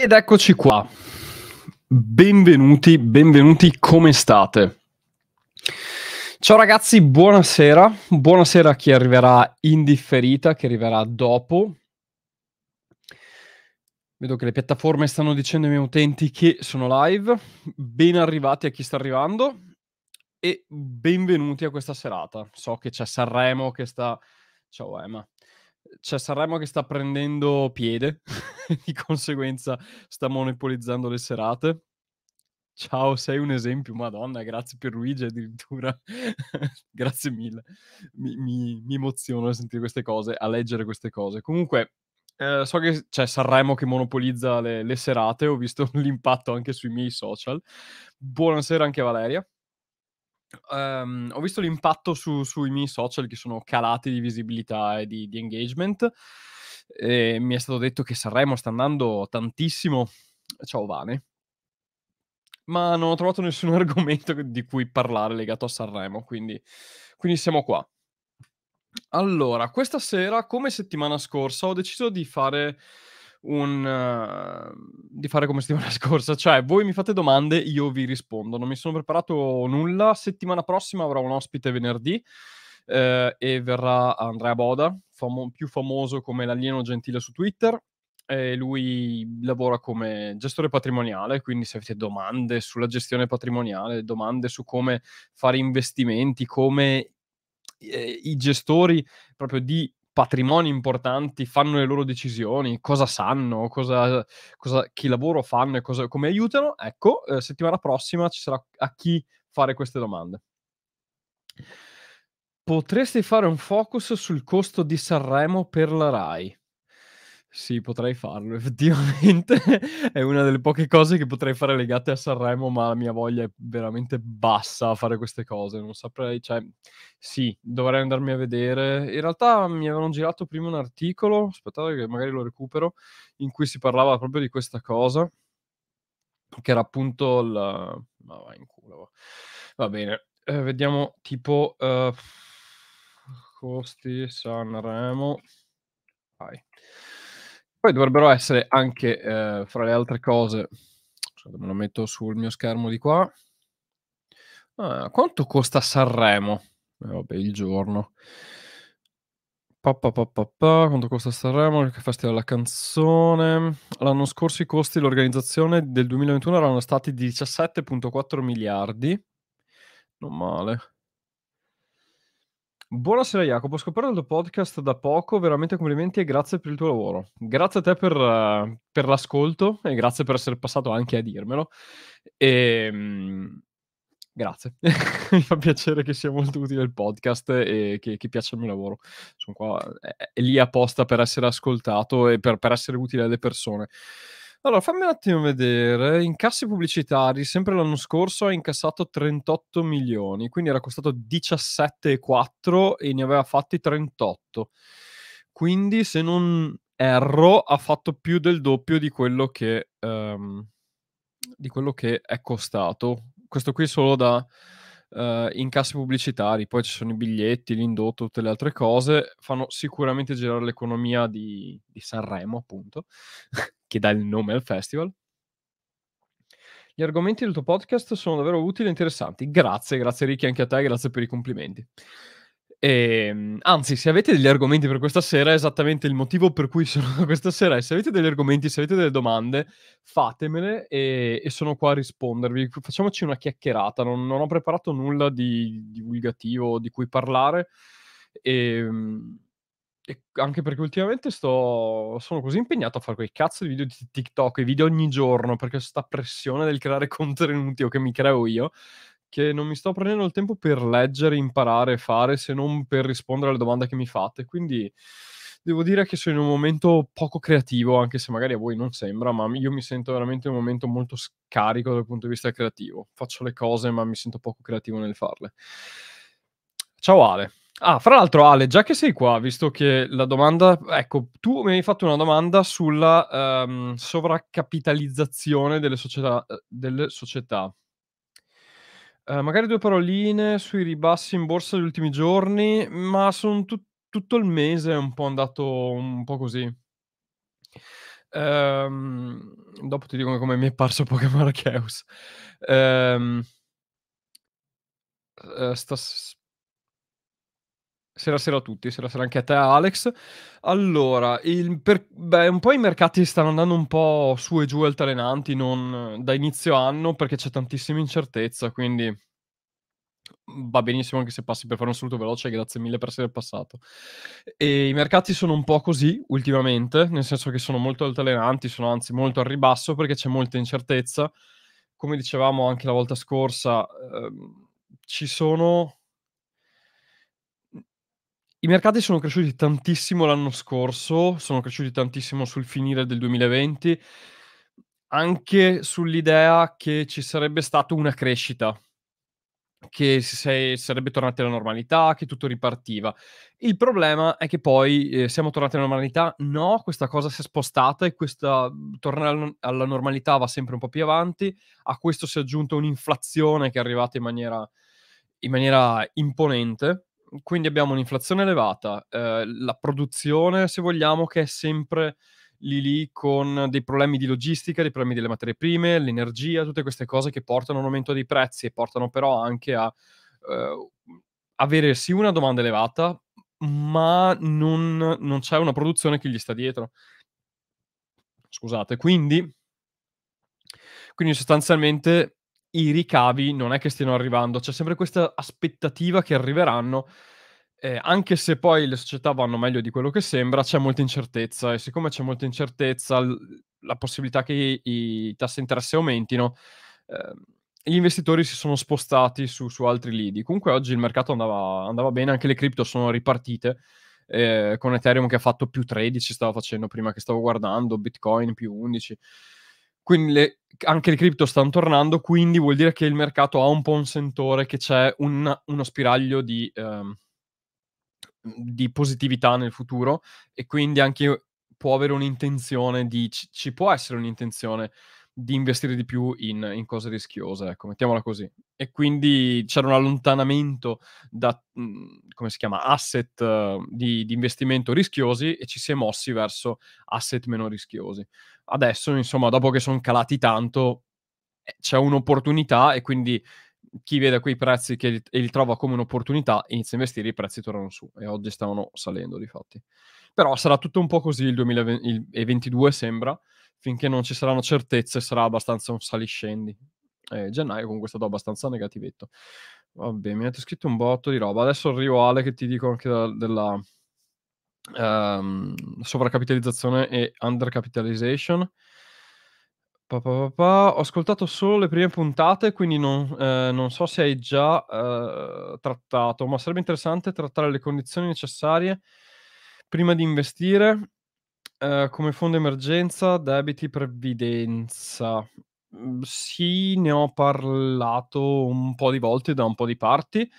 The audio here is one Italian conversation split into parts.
Ed eccoci qua. Benvenuti, benvenuti, come state? Ciao ragazzi, buonasera. Buonasera a chi arriverà indifferita, chi arriverà dopo. Vedo che le piattaforme stanno dicendo ai miei utenti che sono live. Ben arrivati a chi sta arrivando e benvenuti a questa serata. So che c'è Sanremo che sta... Ciao Emma c'è cioè, Sanremo che sta prendendo piede, di conseguenza sta monopolizzando le serate. Ciao, sei un esempio, madonna, grazie per Luigi addirittura, grazie mille, mi, mi, mi, emoziono a sentire queste cose, a leggere queste cose. Comunque, eh, so che c'è cioè, Sanremo che monopolizza le, le serate, ho visto l'impatto anche sui miei social. Buonasera anche Valeria. Um, ho visto l'impatto su, sui miei social che sono calati di visibilità e di, di engagement. E mi è stato detto che Sanremo sta andando tantissimo. Ciao Vane. Ma non ho trovato nessun argomento di cui parlare legato a Sanremo, quindi, quindi siamo qua. Allora, questa sera, come settimana scorsa, ho deciso di fare un, uh, di fare come settimana scorsa, cioè voi mi fate domande, io vi rispondo. Non mi sono preparato nulla. Settimana prossima avrò un ospite venerdì eh, e verrà Andrea Boda, famo- più famoso come l'alieno gentile su Twitter. Eh, lui lavora come gestore patrimoniale, quindi se avete domande sulla gestione patrimoniale, domande su come fare investimenti, come eh, i gestori proprio di patrimoni importanti fanno le loro decisioni, cosa sanno, cosa, cosa, chi lavoro fanno e cosa, come aiutano. Ecco, eh, settimana prossima ci sarà a chi fare queste domande. Potresti fare un focus sul costo di Sanremo per la RAI? Sì, potrei farlo, effettivamente. è una delle poche cose che potrei fare legate a Sanremo, ma la mia voglia è veramente bassa a fare queste cose. Non saprei, cioè, sì, dovrei andarmi a vedere. In realtà mi avevano girato prima un articolo, aspettate che magari lo recupero, in cui si parlava proprio di questa cosa, che era appunto il... Ma ah, vai in culo. Va bene, eh, vediamo tipo... Uh... Costi Sanremo. Vai. Poi dovrebbero essere anche, eh, fra le altre cose, scusate, cioè, me lo metto sul mio schermo di qua. Ah, quanto costa Sanremo? Eh, vabbè, il giorno. Pa, pa, pa, quanto costa Sanremo? Che festival della canzone. L'anno scorso i costi dell'organizzazione del 2021 erano stati 17,4 miliardi. Non male. Buonasera Jacopo, ho scoperto il tuo podcast da poco, veramente complimenti e grazie per il tuo lavoro. Grazie a te per, eh, per l'ascolto e grazie per essere passato anche a dirmelo. E, ehm, grazie, mi fa piacere che sia molto utile il podcast e che, che piaccia il mio lavoro. Sono qua, è, eh, è lì apposta per essere ascoltato e per, per essere utile alle persone. Allora, fammi un attimo vedere. Incassi pubblicitari, sempre l'anno scorso ha incassato 38 milioni, quindi era costato 17,4 e ne aveva fatti 38. Quindi, se non erro, ha fatto più del doppio di quello che, um, di quello che è costato. Questo qui è solo da eh, incassi pubblicitari, poi ci sono i biglietti, l'indotto, tutte le altre cose, fanno sicuramente girare l'economia di, di Sanremo, appunto, che dà il nome al festival. Gli argomenti del tuo podcast sono davvero utili e interessanti. Grazie, grazie Ricky anche a te, grazie per i complimenti. E, ehm, anzi, se avete degli argomenti per questa sera, è esattamente il motivo per cui sono questa sera è se avete degli argomenti, se avete delle domande, fatemele e, e sono qua a rispondervi. Facciamoci una chiacchierata, non, non ho preparato nulla di divulgativo di cui parlare. E, ehm, e anche perché ultimamente sto, sono così impegnato a fare quei cazzo di video di TikTok, e video ogni giorno, perché sta pressione del creare contenuti o che mi creo io, che non mi sto prendendo il tempo per leggere, imparare e fare, se non per rispondere alle domande che mi fate. Quindi devo dire che sono in un momento poco creativo, anche se magari a voi non sembra, ma io mi sento veramente in un momento molto scarico dal punto di vista creativo. Faccio le cose, ma mi sento poco creativo nel farle. Ciao Ale. Ah, fra l'altro Ale, già che sei qua, visto che la domanda, ecco, tu mi hai fatto una domanda sulla um, sovraccapitalizzazione delle società, eh, delle società eh, magari due paroline sui ribassi in borsa degli ultimi giorni, ma sono tut- tutto il mese è un po' andato un po' così. Ehm, dopo ti dico come mi è parso Pokémon Arceus. Ehm, eh, stas- Sera a tutti, sera sera anche a te Alex. Allora, il, per, beh, un po' i mercati stanno andando un po' su e giù altalenanti non, da inizio anno perché c'è tantissima incertezza, quindi va benissimo anche se passi per fare un saluto veloce, grazie mille per essere passato. E I mercati sono un po' così ultimamente, nel senso che sono molto altalenanti, sono anzi molto al ribasso perché c'è molta incertezza. Come dicevamo anche la volta scorsa, ehm, ci sono i mercati sono cresciuti tantissimo l'anno scorso, sono cresciuti tantissimo sul finire del 2020, anche sull'idea che ci sarebbe stata una crescita, che si sarebbe tornati alla normalità, che tutto ripartiva. Il problema è che poi eh, siamo tornati alla normalità, no, questa cosa si è spostata e questa tornare alla normalità va sempre un po' più avanti, a questo si è aggiunta un'inflazione che è arrivata in maniera, in maniera imponente quindi abbiamo un'inflazione elevata, eh, la produzione, se vogliamo, che è sempre lì lì con dei problemi di logistica, dei problemi delle materie prime, l'energia, tutte queste cose che portano a un aumento dei prezzi e portano però anche a eh, avere sì una domanda elevata, ma non, non c'è una produzione che gli sta dietro. Scusate, quindi, quindi sostanzialmente i ricavi non è che stiano arrivando, c'è sempre questa aspettativa che arriveranno, eh, anche se poi le società vanno meglio di quello che sembra, c'è molta incertezza e siccome c'è molta incertezza, l- la possibilità che i, i tassi interesse aumentino, eh, gli investitori si sono spostati su, su altri lidi. Comunque oggi il mercato andava, andava bene, anche le cripto sono ripartite. Eh, con Ethereum che ha fatto più 13 stava facendo prima che stavo guardando, Bitcoin più 11 quindi le, anche le cripto stanno tornando, quindi vuol dire che il mercato ha un po' un sentore, che c'è un, uno spiraglio di, eh, di, positività nel futuro e quindi anche può avere un'intenzione di, ci, ci può essere un'intenzione di investire di più in, in, cose rischiose, ecco, mettiamola così. E quindi c'era un allontanamento da, mhmm, come si chiama, asset uh, di, di, investimento rischiosi e ci si è mossi verso asset meno rischiosi. Adesso, insomma, dopo che sono calati tanto, eh, c'è un'opportunità e quindi chi vede quei prezzi li, e li trova come un'opportunità inizia a investire, i prezzi tornano su e oggi stavano salendo, di fatti. Però sarà tutto un po' così il 2022, sembra, finché non ci saranno certezze sarà abbastanza un saliscendi. Eh, gennaio comunque è stato abbastanza negativetto. Vabbè, mi avete scritto un botto di roba. Adesso arrivo Ale che ti dico anche da, della um, sovraccapitalizzazione e undercapitalization. Pa, pa, pa, Ho ascoltato solo le prime puntate, quindi non, eh, non so se hai già eh, trattato, ma sarebbe interessante trattare le condizioni necessarie prima di investire eh, come fondo emergenza, debiti previdenza. Mhmm, sì, ne ho parlato un po' di volte da un po' di parti,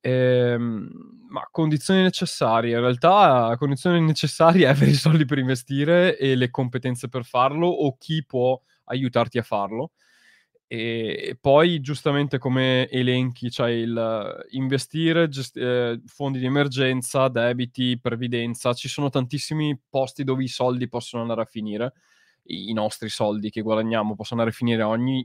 ehm, ma condizioni necessarie. In realtà, condizioni necessarie è avere i soldi per investire e le competenze per farlo o chi può aiutarti a farlo. E poi, giustamente come elenchi, c'è il investire, gest- eh, fondi di emergenza, debiti, previdenza. Ci sono tantissimi posti dove i soldi possono andare a finire. I, i nostri soldi che guadagniamo possono andare a finire ogni,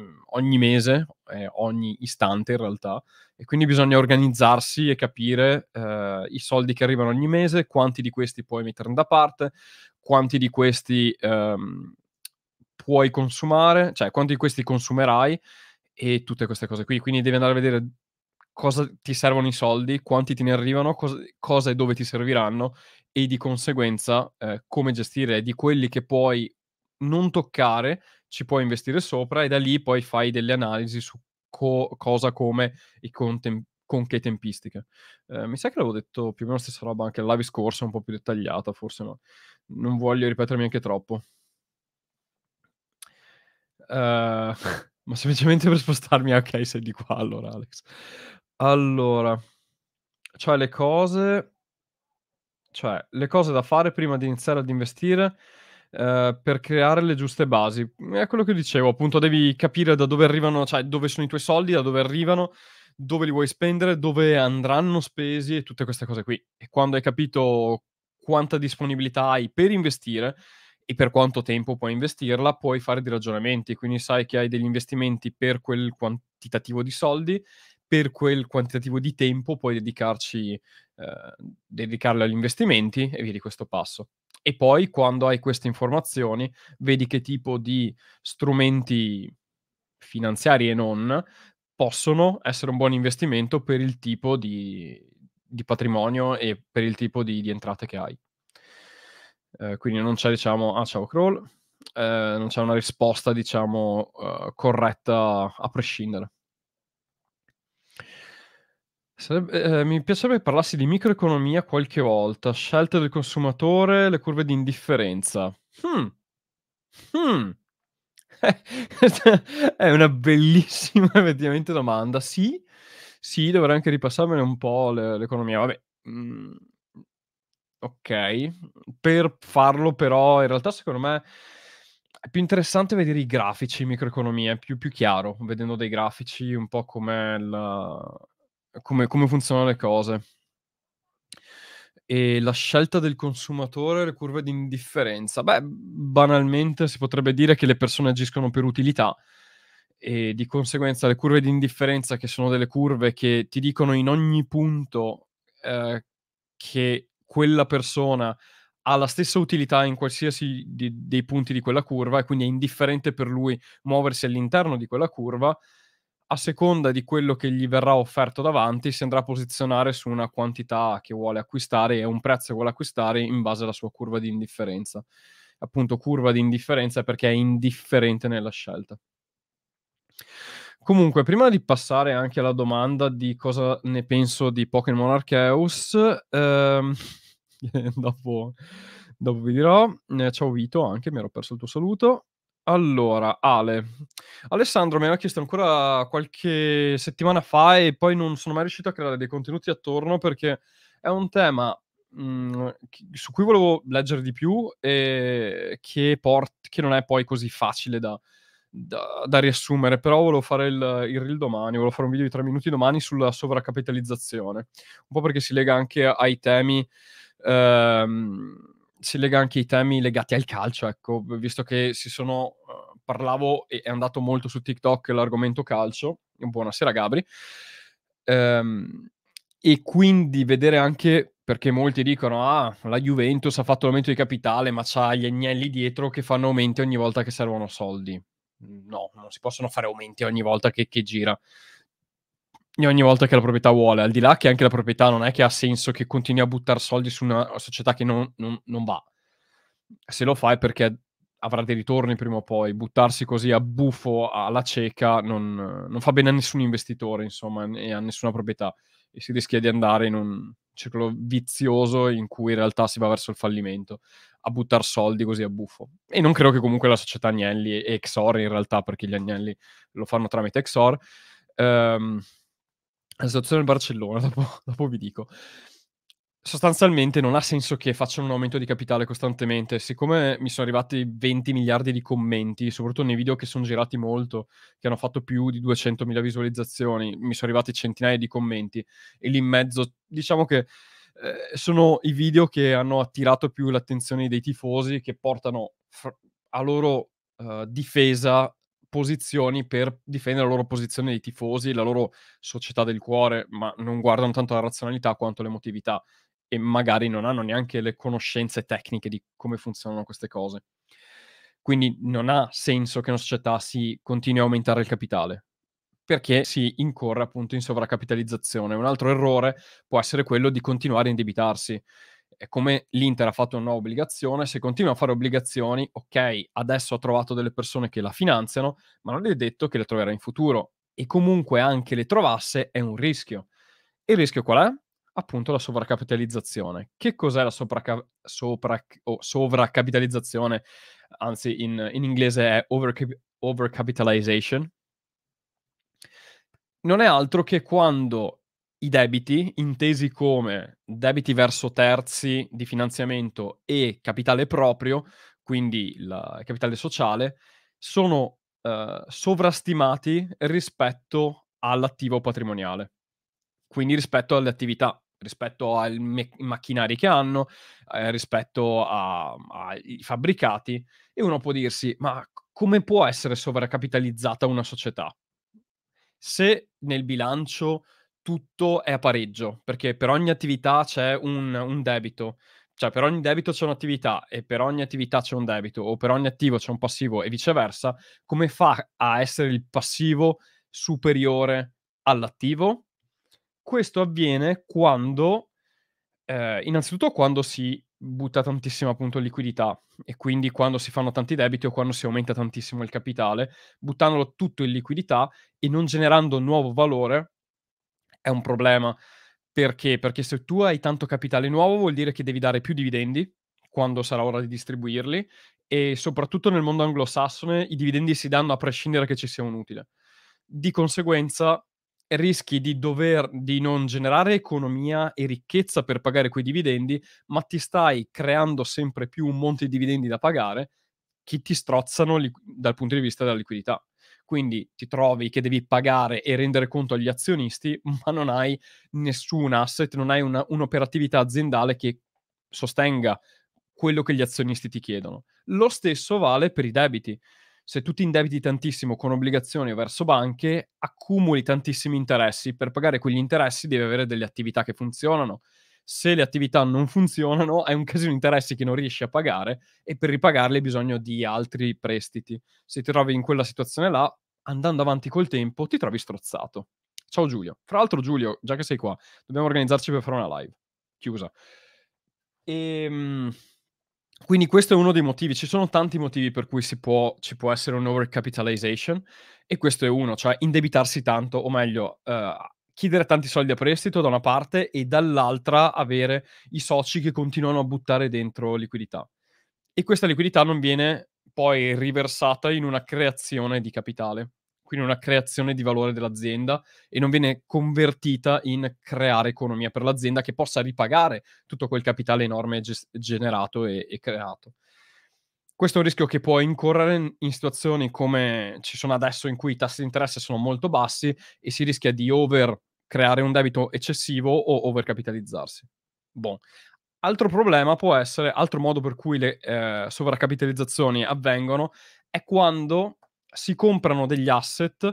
mm, ogni mese, eh, ogni istante in realtà. E quindi bisogna organizzarsi e capire eh, i soldi che arrivano ogni mese, quanti di questi puoi mettere da parte, quanti di questi... Ehm, puoi consumare, cioè quanti di questi consumerai e tutte queste cose qui. Quindi devi andare a vedere cosa ti servono i soldi, quanti te ne arrivano, cosa, cosa e dove ti serviranno e di conseguenza eh, come gestire di quelli che puoi non toccare, ci puoi investire sopra e da lì poi fai delle analisi su co- cosa, come e con, tem- con che tempistiche. Eh, mi sa che l'avevo detto più o meno la stessa roba anche la live scorsa, un po' più dettagliata, forse no. Non voglio ripetermi anche troppo. Ehm, ma semplicemente per spostarmi, ah, ok, sei di qua allora, Alex. Allora, cioè le cose, cioè le cose da fare prima di iniziare ad investire eh, per creare le giuste basi. Mhmm, è quello che dicevo, appunto, devi capire da dove arrivano, cioè dove sono i tuoi soldi, da dove arrivano, dove li vuoi spendere, dove andranno spesi e tutte queste cose qui. E quando hai capito quanta disponibilità hai per investire, e per quanto tempo puoi investirla, puoi fare dei ragionamenti, quindi sai che hai degli investimenti per quel quantitativo di soldi, per quel quantitativo di tempo puoi dedicarci, eh, dedicarlo agli investimenti e vedi questo passo. E poi quando hai queste informazioni, vedi che tipo di strumenti finanziari e non possono essere un buon investimento per il tipo di, di patrimonio e per il tipo di, di entrate che hai. Eh, quindi non c'è, diciamo, ah ciao crawl, eh, non c'è una risposta, diciamo, uh, corretta a prescindere. Sarebbe, eh, mi piacerebbe che parlassi di microeconomia qualche volta, scelte del consumatore, le curve di indifferenza. Hmm. Hmm. è una bellissima effettivamente domanda. Sì, sì, dovrei anche ripassarmene un po' l'economia. Vabbè, mm, Ok, per farlo però in realtà secondo me è più interessante vedere i grafici in microeconomia, è più, più chiaro, vedendo dei grafici un po' la... come, come funzionano le cose. E la scelta del consumatore, le curve di indifferenza. Beh, banalmente si potrebbe dire che le persone agiscono per utilità e di conseguenza le curve di indifferenza, che sono delle curve che ti dicono in ogni punto eh, che quella persona ha la stessa utilità in qualsiasi di, dei punti di quella curva e quindi è indifferente per lui muoversi all'interno di quella curva, a seconda di quello che gli verrà offerto davanti, si andrà a posizionare su una quantità che vuole acquistare e un prezzo che vuole acquistare in base alla sua curva di indifferenza. Appunto, curva di indifferenza perché è indifferente nella scelta. Comunque, prima di passare anche alla domanda di cosa ne penso di Pokémon Arceus, ehm, dopo, dopo vi dirò. Eh, ciao Vito, anche mi ero perso il tuo saluto. Allora, Ale. Alessandro mi aveva chiesto ancora qualche settimana fa e poi non sono mai riuscito a creare dei contenuti attorno perché è un tema mh, mm, su cui volevo leggere di più e che, port- che non è poi così facile da, da, da, riassumere, però volevo fare il, il reel domani, volevo fare un video di tre minuti domani sulla sovracapitalizzazione. un po' perché si lega anche ai temi ehm, si lega anche ai temi legati al calcio, ecco, visto che si sono, uh, parlavo e è andato molto su TikTok l'argomento calcio, buonasera Gabri, ehm, e quindi vedere anche perché molti dicono ah la Juventus ha fatto l'aumento di capitale ma c'ha gli agnelli dietro che fanno aumenti ogni volta che servono soldi no, non si possono fare aumenti ogni volta che, che gira ogni volta che la proprietà vuole, al di là che anche la proprietà non è che ha senso che continui a buttare soldi su una società che non, non, non va. Se lo fai perché avrà dei ritorni prima o poi, buttarsi così a buffo alla cieca non, non fa bene a nessun investitore, insomma, e a nessuna proprietà. E si rischia di andare in un circolo vizioso in cui in realtà si va verso il fallimento, a buttare soldi così a buffo. E non credo che comunque la società Agnelli e Exor in realtà, perché gli Agnelli lo fanno tramite Exor, ehm, la situazione del Barcellona, dopo, dopo vi dico sostanzialmente non ha senso che facciano un aumento di capitale costantemente. Siccome mi sono arrivati 20 miliardi di commenti, soprattutto nei video che sono girati molto, che hanno fatto più di 200.000 visualizzazioni, mi sono arrivati centinaia di commenti e lì in mezzo, diciamo che eh, sono i video che hanno attirato più l'attenzione dei tifosi, che portano fr- a loro eh, difesa posizioni per difendere la loro posizione dei tifosi, la loro società del cuore, ma non guardano tanto la razionalità quanto l'emotività e magari non hanno neanche le conoscenze tecniche di come funzionano queste cose. Quindi non ha senso che una società si continui a aumentare il capitale perché si incorre appunto in sovracapitalizzazione. Un altro errore può essere quello di continuare a indebitarsi è come l'Inter ha fatto una nuova obbligazione, se continua a fare obbligazioni, ok, adesso ha trovato delle persone che la finanziano, ma non è detto che le troverà in futuro e comunque anche le trovasse è un rischio. il rischio qual è? Appunto la sovracapitalizzazione. Che cos'è la sovraca- sopra- oh, sovraccapitalizzazione? Anzi, in, in inglese è overcap- overcapitalization. Non è altro che quando i debiti, intesi come debiti verso terzi di finanziamento e capitale proprio, quindi il capitale sociale, sono eh, sovrastimati rispetto all'attivo patrimoniale, quindi rispetto alle attività, rispetto ai me- macchinari che hanno, eh, rispetto ai fabbricati, e uno può dirsi, ma come può essere sovraccapitalizzata una società? Se nel bilancio tutto è a pareggio, perché per ogni attività c'è un, un debito cioè per ogni debito c'è un'attività e per ogni attività c'è un debito o per ogni attivo c'è un passivo e viceversa, come fa a essere il passivo superiore all'attivo? Questo avviene quando, eh, innanzitutto quando si butta tantissima appunto liquidità e quindi quando si fanno tanti debiti o quando si aumenta tantissimo il capitale, buttandolo tutto in liquidità e non generando nuovo valore è un problema. Perché? Perché se tu hai tanto capitale nuovo vuol dire che devi dare più dividendi quando sarà ora di distribuirli e soprattutto nel mondo anglosassone i dividendi si danno a prescindere che ci sia un utile. Di conseguenza rischi di dover di non generare economia e ricchezza per pagare quei dividendi, ma ti stai creando sempre più un monte di dividendi da pagare che ti strozzano li- dal punto di vista della liquidità. Quindi ti trovi che devi pagare e rendere conto agli azionisti, ma non hai nessun asset, non hai una, un'operatività aziendale che sostenga quello che gli azionisti ti chiedono. Lo stesso vale per i debiti. Se tu ti indebiti tantissimo con obbligazioni verso banche, accumuli tantissimi interessi. Per pagare quegli interessi devi avere delle attività che funzionano, se le attività non funzionano hai un casino di interessi che non riesci a pagare e per ripagarli hai bisogno di altri prestiti. Se ti trovi in quella situazione là, andando avanti col tempo, ti trovi strozzato. Ciao Giulio. Fra l'altro Giulio, già che sei qua, dobbiamo organizzarci per fare una live. Chiusa. E, ehm, quindi questo è uno dei motivi. Ci sono tanti motivi per cui può, ci può essere un overcapitalization e questo è uno, cioè indebitarsi tanto, o meglio, eh, chiedere tanti soldi a prestito da una parte e dall'altra avere i soci che continuano a buttare dentro liquidità. E questa liquidità non viene poi riversata in una creazione di capitale, quindi una creazione di valore dell'azienda e non viene convertita in creare economia per l'azienda che possa ripagare tutto quel capitale enorme ges- generato e-, e creato. Questo è un rischio che può incorrere in situazioni come ci sono adesso in cui i tassi di interesse sono molto bassi e si rischia di over creare un debito eccessivo o overcapitalizzarsi. Bon. Altro problema può essere, altro modo per cui le eh, sovraccapitalizzazioni avvengono, è quando si comprano degli asset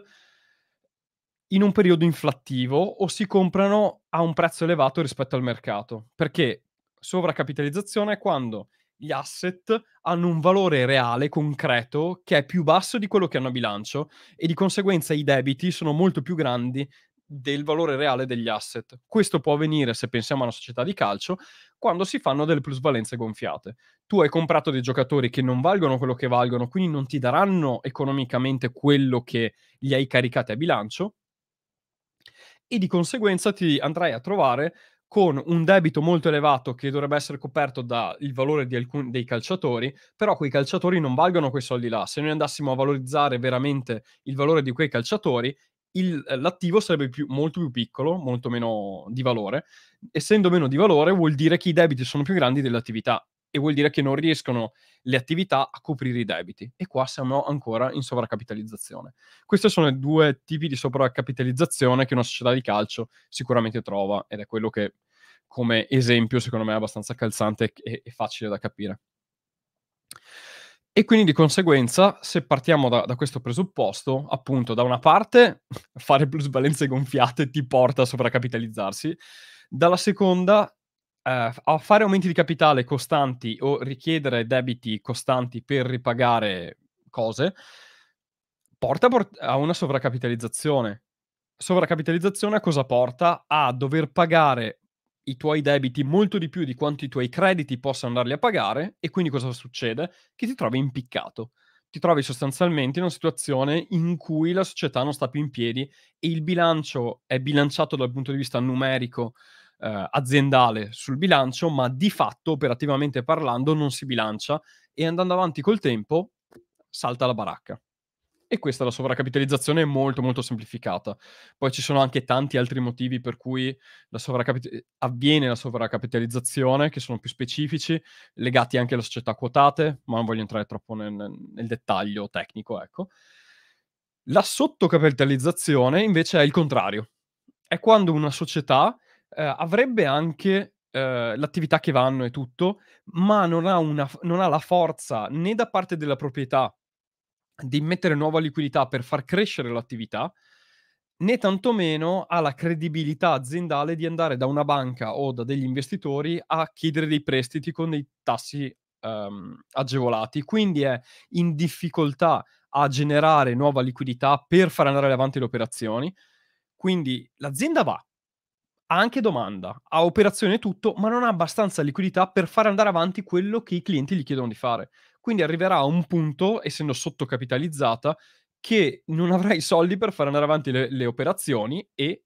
in un periodo inflattivo o si comprano a un prezzo elevato rispetto al mercato. Perché sovracapitalizzazione è quando gli asset hanno un valore reale, concreto, che è più basso di quello che hanno a bilancio e di conseguenza i debiti sono molto più grandi del valore reale degli asset. Questo può avvenire se pensiamo a una società di calcio quando si fanno delle plusvalenze gonfiate. Tu hai comprato dei giocatori che non valgono quello che valgono, quindi non ti daranno economicamente quello che li hai caricati a bilancio e di conseguenza ti andrai a trovare con un debito molto elevato che dovrebbe essere coperto dal valore di alcuni dei calciatori, però quei calciatori non valgono quei soldi là. Se noi andassimo a valorizzare veramente il valore di quei calciatori, il, eh, l'attivo sarebbe più, molto più piccolo, molto meno di valore. Essendo meno di valore vuol dire che i debiti sono più grandi delle attività e vuol dire che non riescono le attività a coprire i debiti e qua siamo ancora in sovraccapitalizzazione. Questi sono i due tipi di sovraccapitalizzazione che una società di calcio sicuramente trova ed è quello che come esempio secondo me è abbastanza calzante e, e facile da capire. E quindi di conseguenza, se partiamo da, da, questo presupposto, appunto, da una parte fare plusvalenze gonfiate ti porta a sovracapitalizzarsi, dalla seconda eh, a fare aumenti di capitale costanti o richiedere debiti costanti per ripagare cose, porta port- a una sovracapitalizzazione. Sovracapitalizzazione a cosa porta? A dover pagare i tuoi debiti molto di più di quanto i tuoi crediti possano andarli a pagare e quindi cosa succede? Che ti trovi impiccato. Ti trovi sostanzialmente in una situazione in cui la società non sta più in piedi e il bilancio è bilanciato dal punto di vista numerico eh, aziendale sul bilancio, ma di fatto operativamente parlando non si bilancia e andando avanti col tempo salta la baracca e questa è la sovraccapitalizzazione molto molto semplificata. Poi ci sono anche tanti altri motivi per cui la sovraccapit- eh, avviene la sovracapitalizzazione, che sono più specifici, legati anche alle società quotate, ma non voglio entrare troppo nel, nel dettaglio tecnico, ecco. La sottocapitalizzazione invece è il contrario. È quando una società eh, avrebbe anche eh, l'attività che vanno e tutto, ma non ha, una, non ha, la forza né da parte della proprietà di mettere nuova liquidità per far crescere l'attività, né tantomeno ha la credibilità aziendale di andare da una banca o da degli investitori a chiedere dei prestiti con dei tassi ehm, agevolati. Quindi è in difficoltà a generare nuova liquidità per far andare avanti le operazioni. Quindi l'azienda va, ha anche domanda, ha operazione e tutto, ma non ha abbastanza liquidità per far andare avanti quello che i clienti gli chiedono di fare. Quindi arriverà a un punto, essendo sottocapitalizzata, che non avrà i soldi per far andare avanti le, le operazioni e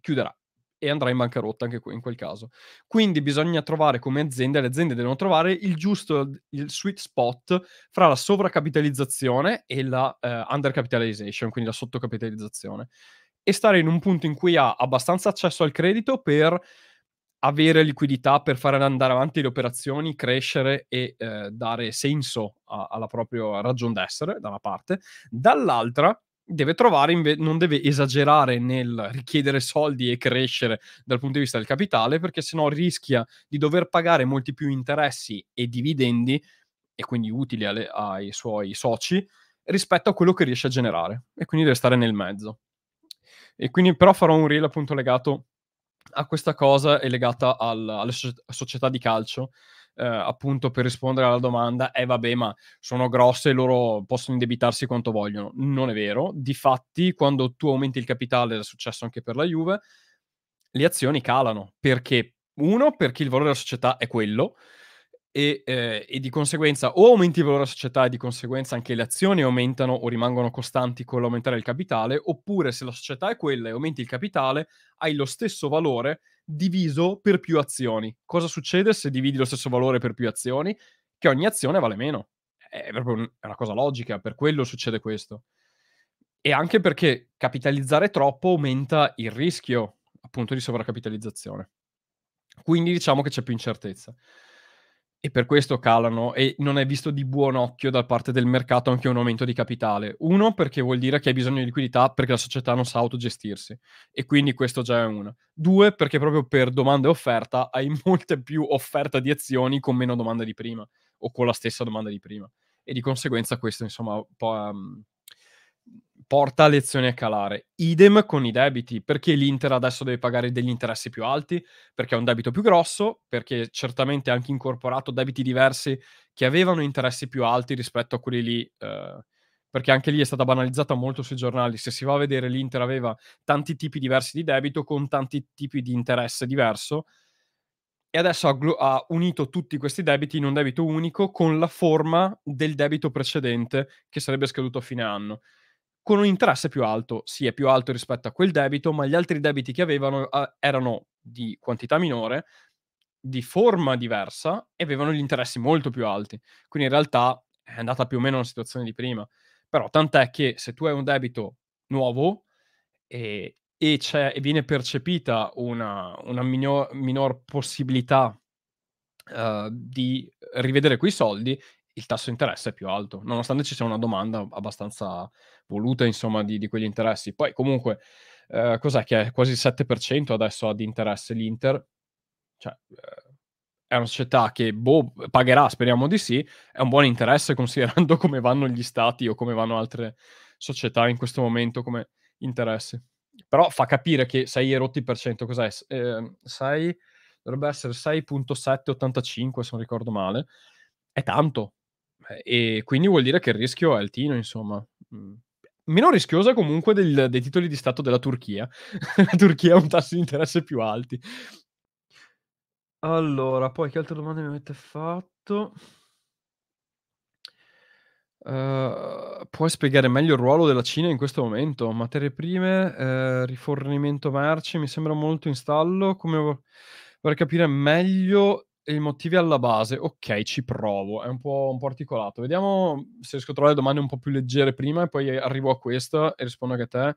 chiuderà e andrà in bancarotta anche in quel caso. Quindi bisogna trovare come aziende, le aziende devono trovare il giusto, il sweet spot fra la sovracapitalizzazione e la eh, undercapitalization, quindi la sottocapitalizzazione, e stare in un punto in cui ha abbastanza accesso al credito per avere liquidità per fare andare avanti le operazioni, crescere e eh, dare senso a, alla propria ragion d'essere, da una parte, dall'altra deve trovare, inve- non deve esagerare nel richiedere soldi e crescere dal punto di vista del capitale, perché sennò rischia di dover pagare molti più interessi e dividendi, e quindi utili alle, ai suoi soci, rispetto a quello che riesce a generare, e quindi deve stare nel mezzo. E quindi però farò un reel appunto legato a questa cosa è legata al, alle so- società di calcio, eh, appunto per rispondere alla domanda, eh vabbè, ma sono grosse e loro possono indebitarsi quanto vogliono. Non è vero, difatti quando tu aumenti il capitale, è successo anche per la Juve, le azioni calano, perché uno, perché il valore della società è quello, e, eh, e, di conseguenza o aumenti il valore della società e di conseguenza anche le azioni aumentano o rimangono costanti con l'aumentare del capitale, oppure se la società è quella e aumenti il capitale, hai lo stesso valore diviso per più azioni. Cosa succede se dividi lo stesso valore per più azioni? Che ogni azione vale meno. È proprio una cosa logica, per quello succede questo. E anche perché capitalizzare troppo aumenta il rischio appunto di sovracapitalizzazione. Quindi diciamo che c'è più incertezza e per questo calano e non è visto di buon occhio da parte del mercato anche un aumento di capitale. Uno perché vuol dire che hai bisogno di liquidità perché la società non sa autogestirsi e quindi questo già è uno. Due perché proprio per domanda e offerta hai molte più offerta di azioni con meno domanda di prima o con la stessa domanda di prima e di conseguenza questo insomma um, porta lezioni a calare. Idem con i debiti, perché l'Inter adesso deve pagare degli interessi più alti, perché ha un debito più grosso, perché certamente ha anche incorporato debiti diversi che avevano interessi più alti rispetto a quelli lì, eh, perché anche lì è stata banalizzata molto sui giornali. Se si va a vedere, l'Inter aveva tanti tipi diversi di debito con tanti tipi di interesse diverso, e adesso ha, glu- ha, unito tutti questi debiti in un debito unico con la forma del debito precedente che sarebbe scaduto a fine anno con un interesse più alto. Sì, è più alto rispetto a quel debito, ma gli altri debiti che avevano eh, erano di quantità minore, di forma diversa e avevano gli interessi molto più alti. Quindi in realtà è andata più o meno la situazione di prima. Però tant'è che se tu hai un debito nuovo e, e, e viene percepita una, una minor, minor possibilità Uh, di rivedere quei soldi, il tasso di interesse è più alto, nonostante ci sia una domanda abbastanza voluta, insomma, di, di quegli interessi. Poi comunque, eh, cos'è che è quasi il 7% adesso ha di interesse l'Inter? Cioè, eh, è una società che boh, pagherà, speriamo di sì, è un buon interesse considerando come vanno gli stati o come vanno altre società in questo momento come interesse. Però fa capire che 6 erotti per cento, cos'è? Eh, 6, dovrebbe essere 6.785 se non ricordo male, è tanto, e quindi vuol dire che il rischio è altino, insomma. Mm. Meno rischiosa comunque del, dei titoli di Stato della Turchia. La Turchia ha un tasso di interesse più alti. Allora, poi che altre domande mi avete fatto? Uh, puoi spiegare meglio il ruolo della Cina in questo momento? Materie prime, eh, rifornimento merci, mi sembra molto in stallo. Come vorrei capire meglio e i motivi alla base, ok, ci provo, è un po', un po articolato. Vediamo se riesco a trovare domande un po' più leggere prima e poi arrivo a questa e rispondo anche a te.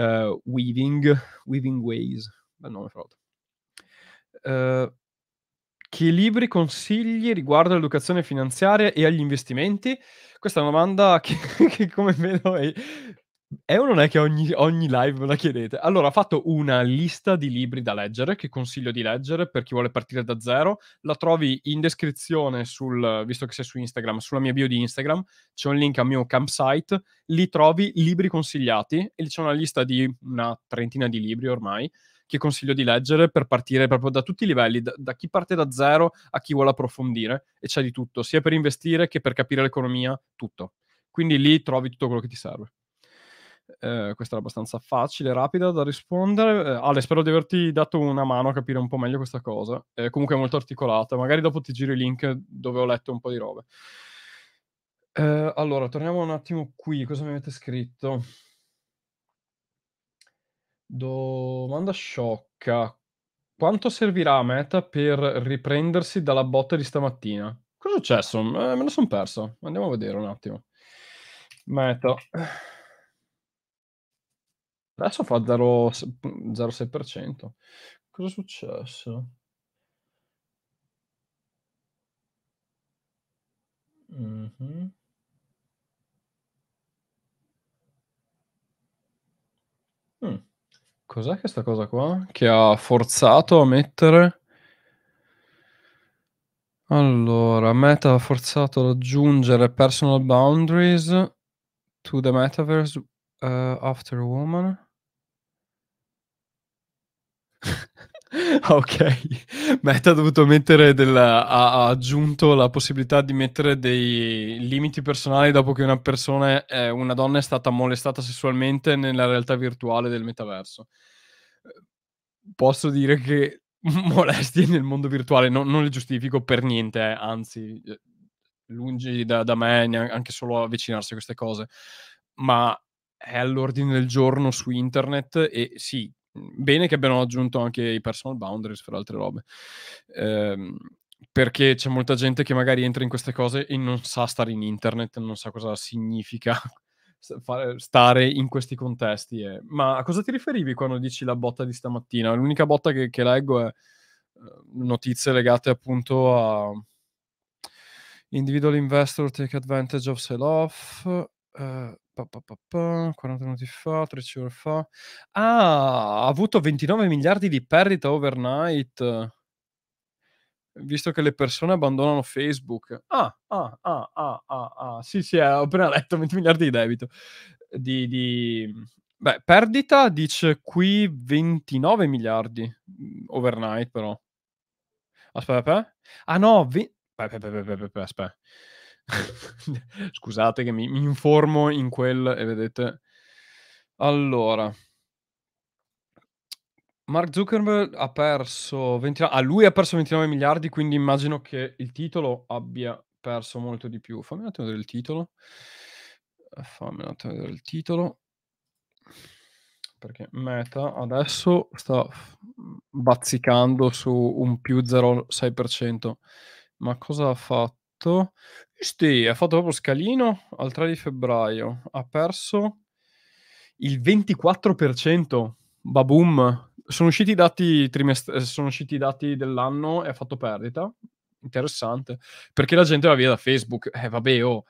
Uh, weaving, Weaving Ways, bel nome fra l'altro. Uh, che libri consigli riguardo all'educazione finanziaria e agli investimenti? Questa è una domanda che, che come vedo, è, e non è che ogni, ogni, live me la chiedete. Allora, ho fatto una lista di libri da leggere che consiglio di leggere per chi vuole partire da zero. La trovi in descrizione sul, visto che sei su Instagram, sulla mia bio di Instagram. C'è un link al mio campsite. Lì trovi libri consigliati e c'è una lista di una trentina di libri ormai che consiglio di leggere per partire proprio da tutti i livelli, da, da chi parte da zero a chi vuole approfondire. E c'è di tutto, sia per investire che per capire l'economia, tutto. Quindi lì trovi tutto quello che ti serve. Eh, questa era abbastanza facile, rapida da rispondere. Eh, Ale, spero di averti dato una mano a capire un po' meglio questa cosa. Eh, comunque è molto articolata, magari dopo ti giro i link dove ho letto un po' di robe. Eh, allora, torniamo un attimo qui, cosa mi avete scritto? Domanda sciocca. Quanto servirà a Meta per riprendersi dalla botta di stamattina? Cosa è successo? Eh, me lo sono perso. Andiamo a vedere un attimo. Meta. Adesso fa 0,6%. Cosa è successo? Mm-hmm. Mm. Cos'è questa cosa qua? Che ha forzato a mettere... Allora, Meta ha forzato ad aggiungere personal boundaries to the metaverse uh, after woman. ok, Meta ha dovuto mettere della, ha, aggiunto la possibilità di mettere dei limiti personali dopo che una persona, eh, una donna è stata molestata sessualmente nella realtà virtuale del metaverso. Posso dire che molesti nel mondo virtuale no, non le giustifico per niente, eh, anzi, lungi da, da me neanche, anche solo avvicinarsi a queste cose, ma è all'ordine del giorno su internet e sì, bene che abbiano aggiunto anche i personal boundaries, fra altre robe. Ehm, perché c'è molta gente che magari entra in queste cose e non sa stare in internet, non sa cosa significa stare in questi contesti. Eh. Ma a cosa ti riferivi quando dici la botta di stamattina? L'unica botta che, che leggo è eh, notizie legate appunto a individual investor take advantage of sell off Uh, pa, pa, pa, 40 minuti fa, 13 ore fa. Ah, ha avuto 29 miliardi di perdita overnight. Visto che le persone abbandonano Facebook. Ah, ah, ah, ah, ah, ah. Sì, sì, eh, ho appena letto 20 miliardi di debito. Di, di... Beh, perdita dice qui 29 miliardi mm, overnight però. Aspetta, aspetta. Ah no, vi... aspetta, aspetta, aspetta. aspetta. Scusate che mi, mi, informo in quel e vedete. Allora, Mark Zuckerberg ha perso 29, ah, lui ha perso 29 miliardi, quindi immagino che il titolo abbia perso molto di più. Fammi un attimo vedere il titolo. Eh, fammi un attimo vedere il titolo. Perché Meta adesso sta bazzicando su un più 0,6%. Ma cosa ha fatto? Sì, ha fatto proprio scalino al 3 di febbraio. Ha perso il 24%. Baboom. Sono usciti i dati, trimest- eh, sono usciti i dati dell'anno e ha fatto perdita. Interessante. Perché la gente va via da Facebook. Eh, vabbè, oh.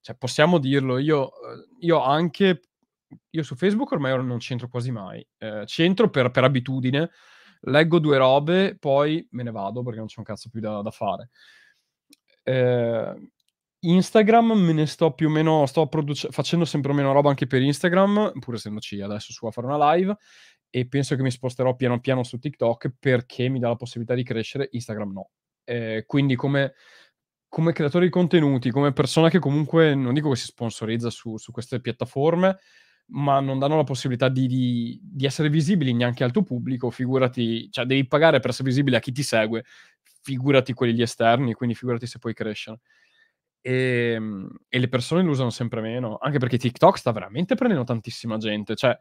Cioè, possiamo dirlo. Io, eh, io anche... Io su Facebook ormai non c'entro quasi mai. Eh, c'entro per, per abitudine. Leggo due robe, poi me ne vado perché non c'è un cazzo più da, da fare eh, Instagram me ne sto più o meno, sto produce- facendo sempre meno roba anche per Instagram, pur essendoci adesso su a fare una live, e penso che mi sposterò piano piano su TikTok perché mi dà la possibilità di crescere, Instagram no. Eh, quindi come, come, creatore di contenuti, come persona che comunque, non dico che si sponsorizza su, su queste piattaforme, ma non danno la possibilità di, di, di, essere visibili neanche al tuo pubblico, figurati, cioè devi pagare per essere visibile a chi ti segue, figurati quelli esterni, quindi figurati se poi crescere. E, ehm, e, le persone lo usano sempre meno, anche perché TikTok sta veramente prendendo tantissima gente. Cioè,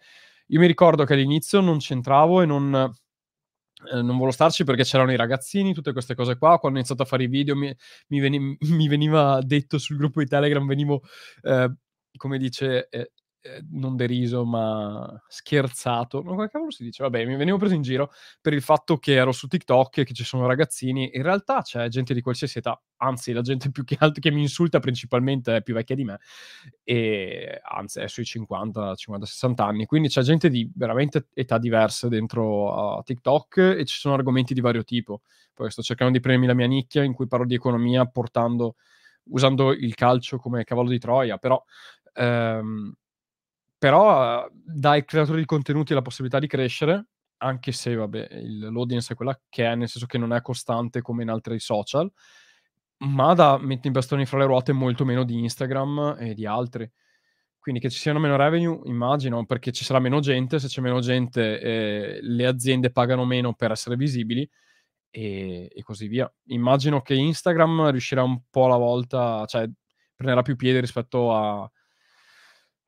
io mi ricordo che all'inizio non c'entravo e non, eh, non volevo starci perché c'erano i ragazzini, tutte queste cose qua. Quando ho iniziato a fare i video mi, mi, veniva, mi veniva detto sul gruppo di Telegram, venivo, eh, come dice, eh, eh, non deriso, ma scherzato. Ma come cavolo si dice? Vabbè, mi venivo preso in giro per il fatto che ero su TikTok e che ci sono ragazzini. In realtà c'è gente di qualsiasi età, anzi, la gente più che altro che mi insulta principalmente è più vecchia di me, e anzi, è sui 50, 50, 60 anni. Quindi c'è gente di veramente età diverse dentro a TikTok e ci sono argomenti di vario tipo. Poi sto cercando di prendermi la mia nicchia in cui parlo di economia portando usando il calcio come cavallo di Troia, però ehm, però uhm, dà ai creatori di contenuti la possibilità di crescere, anche se vabbè, il, l'audience è quella che è, nel senso che non è costante come in altri social, ma da metti in bastoni fra le ruote molto meno di Instagram e di altri. Quindi che ci siano meno revenue, immagino, perché ci sarà meno gente, se c'è meno gente eh, le aziende pagano meno per essere visibili e, e, così via. Immagino che Instagram riuscirà un po' alla volta, cioè prenderà più piede rispetto a,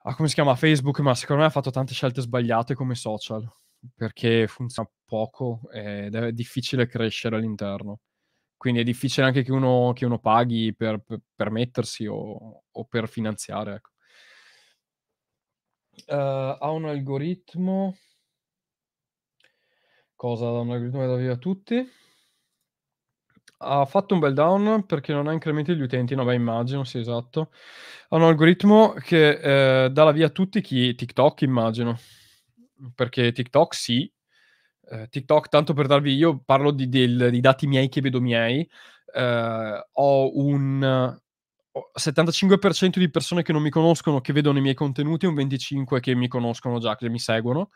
a ah, come si chiama Facebook, ma secondo me ha fatto tante scelte sbagliate come social perché funziona poco ed è difficile crescere all'interno. Quindi è difficile anche che uno, che uno paghi per, per permettersi o, o, per finanziare. Ecco. Uh, ha un algoritmo. Cosa da un algoritmo da dà via a tutti? ha fatto un bel down perché non ha incrementi gli utenti, no beh immagino, sì esatto. Ha un algoritmo che eh, dà la via a tutti chi TikTok immagino, perché TikTok sì, eh, TikTok tanto per darvi io parlo di, del, di dati miei che vedo miei, eh, ho un 75% di persone che non mi conoscono che vedono i miei contenuti e un 25% che mi conoscono già, che mi seguono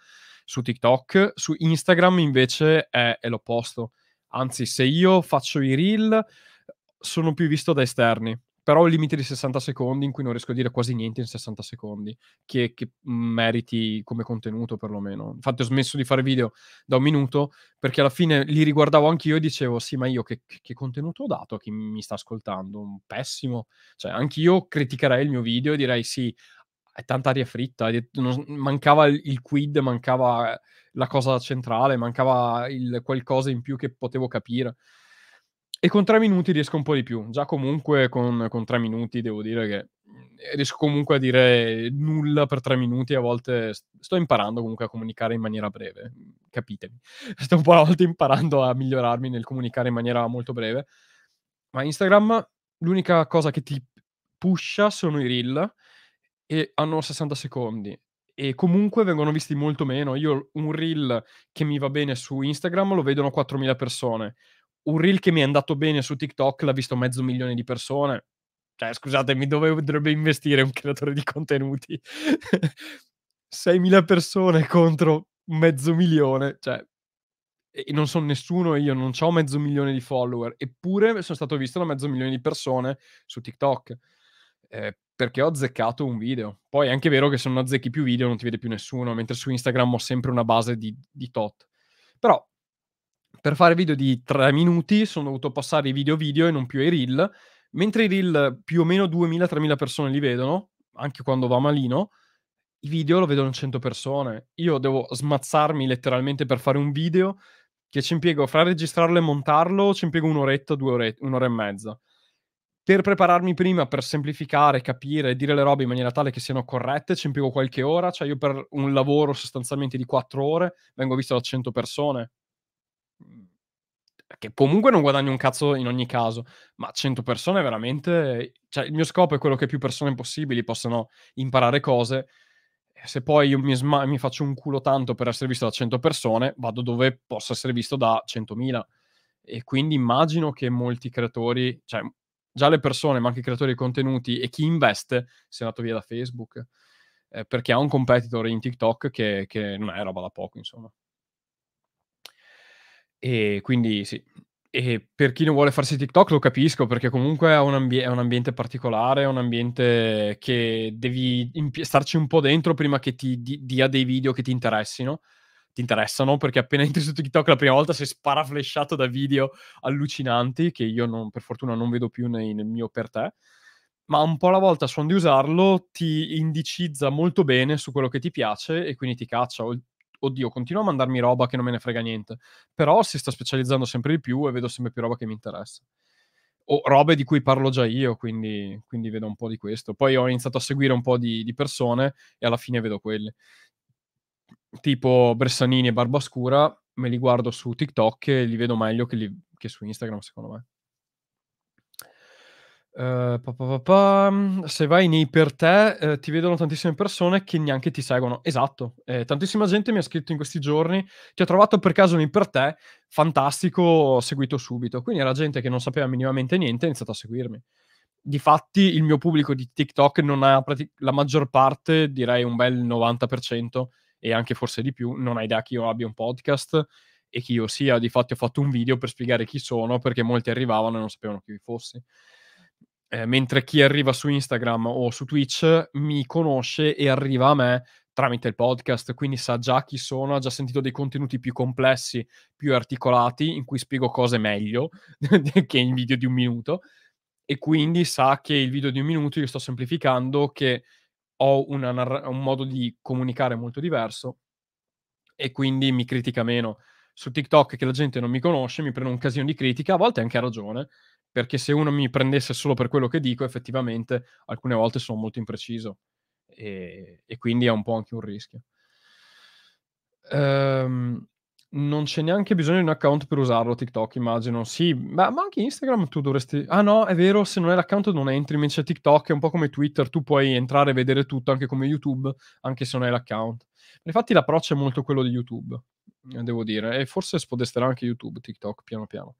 su TikTok, su Instagram invece è, è l'opposto Anzi, se io faccio i reel, sono più visto da esterni. Però ho un limite di 60 secondi in cui non riesco a dire quasi niente in 60 secondi, che, che meriti come contenuto perlomeno. Infatti ho smesso di fare video da un minuto perché alla fine li riguardavo anch'io e dicevo sì, ma io che, che contenuto ho dato a chi mi sta ascoltando? Un pessimo. Cioè, anch'io criticherei il mio video e direi sì, è tanta aria fritta, mancava il, il, quid, mancava la cosa centrale, mancava il qualcosa in più che potevo capire. E con tre minuti riesco un po' di più. Già comunque con, con tre minuti devo dire che mhmm, riesco comunque a dire nulla per tre minuti. A volte sto imparando comunque a comunicare in maniera breve, capitemi. Sto un po' a volte imparando a migliorarmi nel comunicare in maniera molto breve. Ma Instagram l'unica cosa che ti pusha sono i reel e hanno 60 secondi e comunque vengono visti molto meno. Io un reel che mi va bene su Instagram lo vedono 4.000 persone, un reel che mi è andato bene su TikTok l'ha visto mezzo milione di persone. Cioè, scusatemi, dove dovrebbe investire un creatore di contenuti? 6.000 persone contro mezzo milione, cioè e non sono nessuno, io non ho mezzo milione di follower, eppure sono stato visto da mezzo milione di persone su TikTok. Eh, perché ho azzeccato un video. Poi è anche vero che se non azzecchi più video non ti vede più nessuno, mentre su Instagram ho sempre una base di, di tot. Però per fare video di 3 minuti sono dovuto passare i video video e non più ai reel, mentre i reel più o meno 2.000-3.000 persone li vedono, anche quando va malino, i video lo vedono 100 persone. Io devo smazzarmi letteralmente per fare un video che ci impiego fra registrarlo e montarlo, ci impiego un'oretta, due ore, un'ora e mezza per prepararmi prima, per semplificare, capire, e dire le robe in maniera tale che siano corrette, ci impiego qualche ora, cioè io per un lavoro sostanzialmente di quattro ore vengo visto da 100 persone, che comunque non guadagno un cazzo in ogni caso, ma 100 persone veramente, cioè il mio scopo è quello che più persone possibili possano imparare cose, se poi io mi, sma- mi faccio un culo tanto per essere visto da 100 persone, vado dove posso essere visto da 100.000 e quindi immagino che molti creatori, cioè già le persone, ma anche i creatori di contenuti e chi investe, si è andato via da Facebook eh, perché ha un competitor in TikTok che, che non è roba da poco, insomma. E quindi sì, e per chi non vuole farsi TikTok lo capisco perché comunque è un, ambi- è un ambiente particolare, è un ambiente che devi imp- starci un po' dentro prima che ti di- dia dei video che ti interessino ti interessano, perché appena entri su TikTok la prima volta sei sparaflesciato da video allucinanti, che io non, per fortuna non vedo più nei, nel mio per te, ma un po' alla volta suon di usarlo ti indicizza molto bene su quello che ti piace e quindi ti caccia. Oddio, continua a mandarmi roba che non me ne frega niente, però si sta specializzando sempre di più e vedo sempre più roba che mi interessa o robe di cui parlo già io, quindi, quindi, vedo un po' di questo. Poi ho iniziato a seguire un po' di, di persone e alla fine vedo quelle tipo Bressanini e Barbascura, me li guardo su TikTok e li vedo meglio che, li, che su Instagram, secondo me. Uh, pa, pa, pa, mm, se vai nei per te, eh, ti vedono tantissime persone che neanche ti seguono. Esatto, eh, tantissima gente mi ha scritto in questi giorni, ti ho trovato per caso nei per te, fantastico, ho seguito subito. Quindi era gente che non sapeva minimamente niente e ha iniziato a seguirmi. Difatti il mio pubblico di TikTok non ha pratic- la maggior parte, direi un bel 90%, e anche forse di più, non ha idea che io abbia un podcast e chi io sia. Di fatto ho fatto un video per spiegare chi sono perché molti arrivavano e non sapevano chi fossi. Eh, mentre chi arriva su Instagram o su Twitch mi conosce e arriva a me tramite il podcast, quindi sa già chi sono, ha già sentito dei contenuti più complessi, più articolati, in cui spiego cose meglio che in video di un minuto e quindi sa che il video di un minuto io sto semplificando, che ho narra- un modo di comunicare molto diverso e quindi mi critica meno. Su TikTok che la gente non mi conosce, mi prendo un casino di critica, a volte anche a ragione, perché se uno mi prendesse solo per quello che dico, effettivamente alcune volte sono molto impreciso e, e quindi è un po' anche un rischio. Ehm, non c'è neanche bisogno di un account per usarlo TikTok, immagino. Sì, ma, ma, anche Instagram tu dovresti... Ah no, è vero, se non hai l'account non entri, invece TikTok è un po' come Twitter, tu puoi entrare e vedere tutto, anche come YouTube, anche se non hai l'account. Infatti l'approccio è molto quello di YouTube, eh, devo dire, e forse spodesterà anche YouTube, TikTok, piano piano.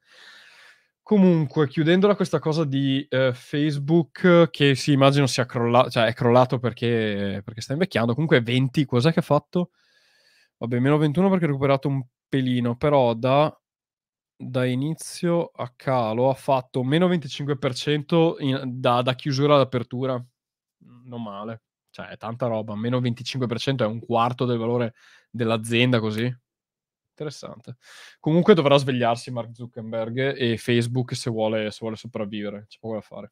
Comunque, chiudendola questa cosa di eh, Facebook, che sì, immagino sia crollato, cioè è crollato perché, perché sta invecchiando, comunque 20, cos'è che ha fatto? Vabbè, meno 21 perché ha recuperato un pelino, però da, da inizio a calo ha fatto meno 25% in, da, da, chiusura ad apertura. Non male, cioè è tanta roba, meno 25% è un quarto del valore dell'azienda così. Interessante. Comunque dovrà svegliarsi Mark Zuckerberg e Facebook se vuole, se vuole sopravvivere, c'è poco da fare.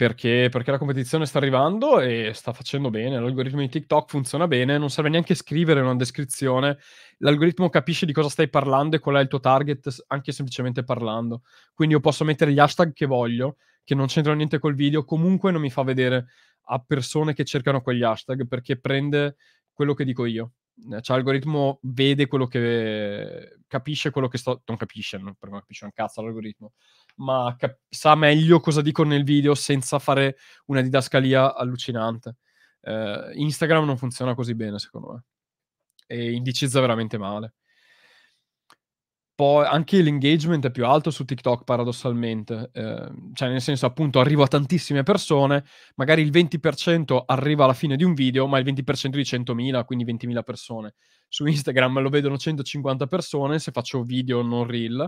Perché? Perché la competizione sta arrivando e sta facendo bene. L'algoritmo di TikTok funziona bene, non serve neanche scrivere una descrizione. L'algoritmo capisce di cosa stai parlando e qual è il tuo target, anche semplicemente parlando. Quindi io posso mettere gli hashtag che voglio, che non c'entrano niente col video, comunque non mi fa vedere a persone che cercano quegli hashtag perché prende quello che dico io. Eh, cioè l'algoritmo vede quello che capisce quello che sto non capisce, non, per me capisce un cazzo l'algoritmo, ma cap- sa meglio cosa dico nel video senza fare una didascalia allucinante. Eh, Instagram non funziona così bene, secondo me. E indicizza veramente male poi anche l'engagement è più alto su TikTok paradossalmente, eh, cioè nel senso appunto arrivo a tantissime persone, magari il 20% arriva alla fine di un video, ma il 20% di 100.000, quindi 20.000 persone. Su Instagram lo vedono 150 persone se faccio video non reel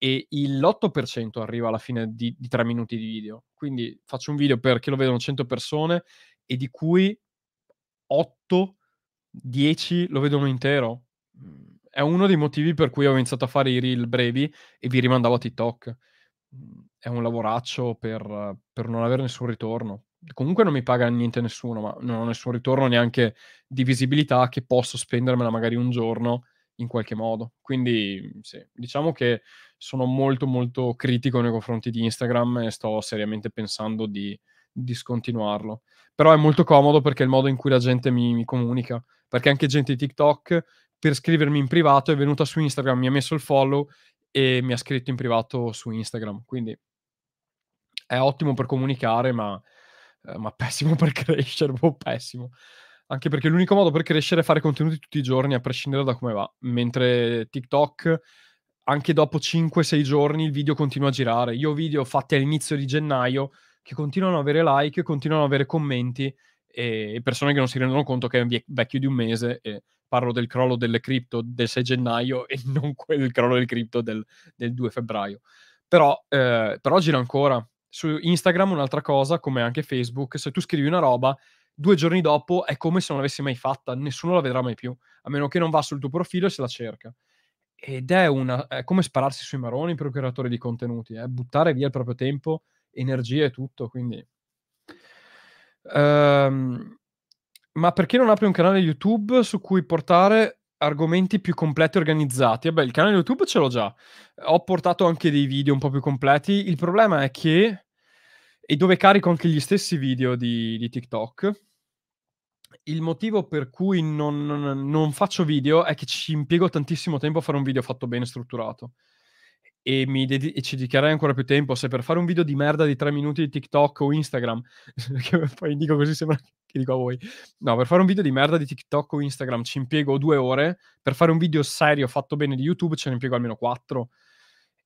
e l'8% arriva alla fine di, di 3 minuti di video. Quindi faccio un video perché lo vedono 100 persone e di cui 8, 10 lo vedono intero, è uno dei motivi per cui ho iniziato a fare i reel brevi e vi rimandavo a TikTok. È un lavoraccio per, per non avere nessun ritorno. Comunque non mi paga niente nessuno, ma non ho nessun ritorno neanche di visibilità che posso spendermela magari un giorno in qualche modo. Quindi sì, diciamo che sono molto molto critico nei confronti di Instagram e sto seriamente pensando di scontinuarlo. Però è molto comodo perché è il modo in cui la gente mi, mi comunica, perché anche gente di TikTok per scrivermi in privato, è venuta su Instagram, mi ha messo il follow e mi ha scritto in privato su Instagram. Quindi è ottimo per comunicare, ma, eh, ma pessimo per crescere, boh, pessimo. Anche perché l'unico modo per crescere è fare contenuti tutti i giorni, a prescindere da come va. Mentre TikTok, anche dopo 5-6 giorni, il video continua a girare. Io ho video fatti all'inizio di gennaio che continuano ad avere like, continuano ad avere commenti e persone che non si rendono conto che è vecchio di un mese e parlo del crollo delle cripto del 6 gennaio e non del crollo del cripto del, del, 2 febbraio. Però, eh, però gira ancora. Su Instagram un'altra cosa, come anche Facebook, se tu scrivi una roba, due giorni dopo è come se non l'avessi mai fatta, nessuno la vedrà mai più, a meno che non va sul tuo profilo e se la cerca. Ed è, una, è come spararsi sui maroni per un creatore di contenuti, è eh? buttare via il proprio tempo, energia e tutto, quindi... Um, ma perché non apri un canale YouTube su cui portare argomenti più completi e organizzati? Vabbè, eh il canale YouTube ce l'ho già. Ho portato anche dei video un po' più completi. Il problema è che... E dove carico anche gli stessi video di, di TikTok. Il motivo per cui non, non, non faccio video è che ci impiego tantissimo tempo a fare un video fatto bene, strutturato e, mi dedi- e ci dedicherei ancora più tempo se per fare un video di merda di 3 minuti di TikTok o Instagram, che poi dico così sembra che dico a voi. No, per fare un video di merda di TikTok o Instagram ci impiego due ore, per fare un video serio fatto bene di YouTube ce ne impiego almeno quattro.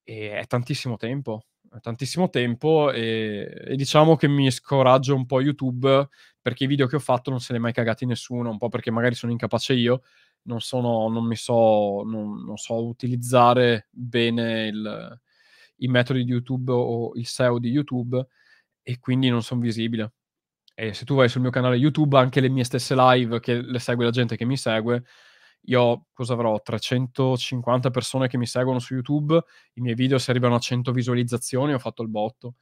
E è tantissimo tempo, è tantissimo tempo e, e diciamo che mi scoraggio un po' YouTube perché i video che ho fatto non se li è mai cagati nessuno, un po' perché magari sono incapace io, non, sono, non mi so, non, non so utilizzare bene il, i metodi di YouTube o il SEO di YouTube e quindi non sono visibile e se tu vai sul mio canale YouTube, anche le mie stesse live che le segue la gente che mi segue, io cosa avrò? 350 persone che mi seguono su YouTube, i miei video se arrivano a 100 visualizzazioni ho fatto il botto.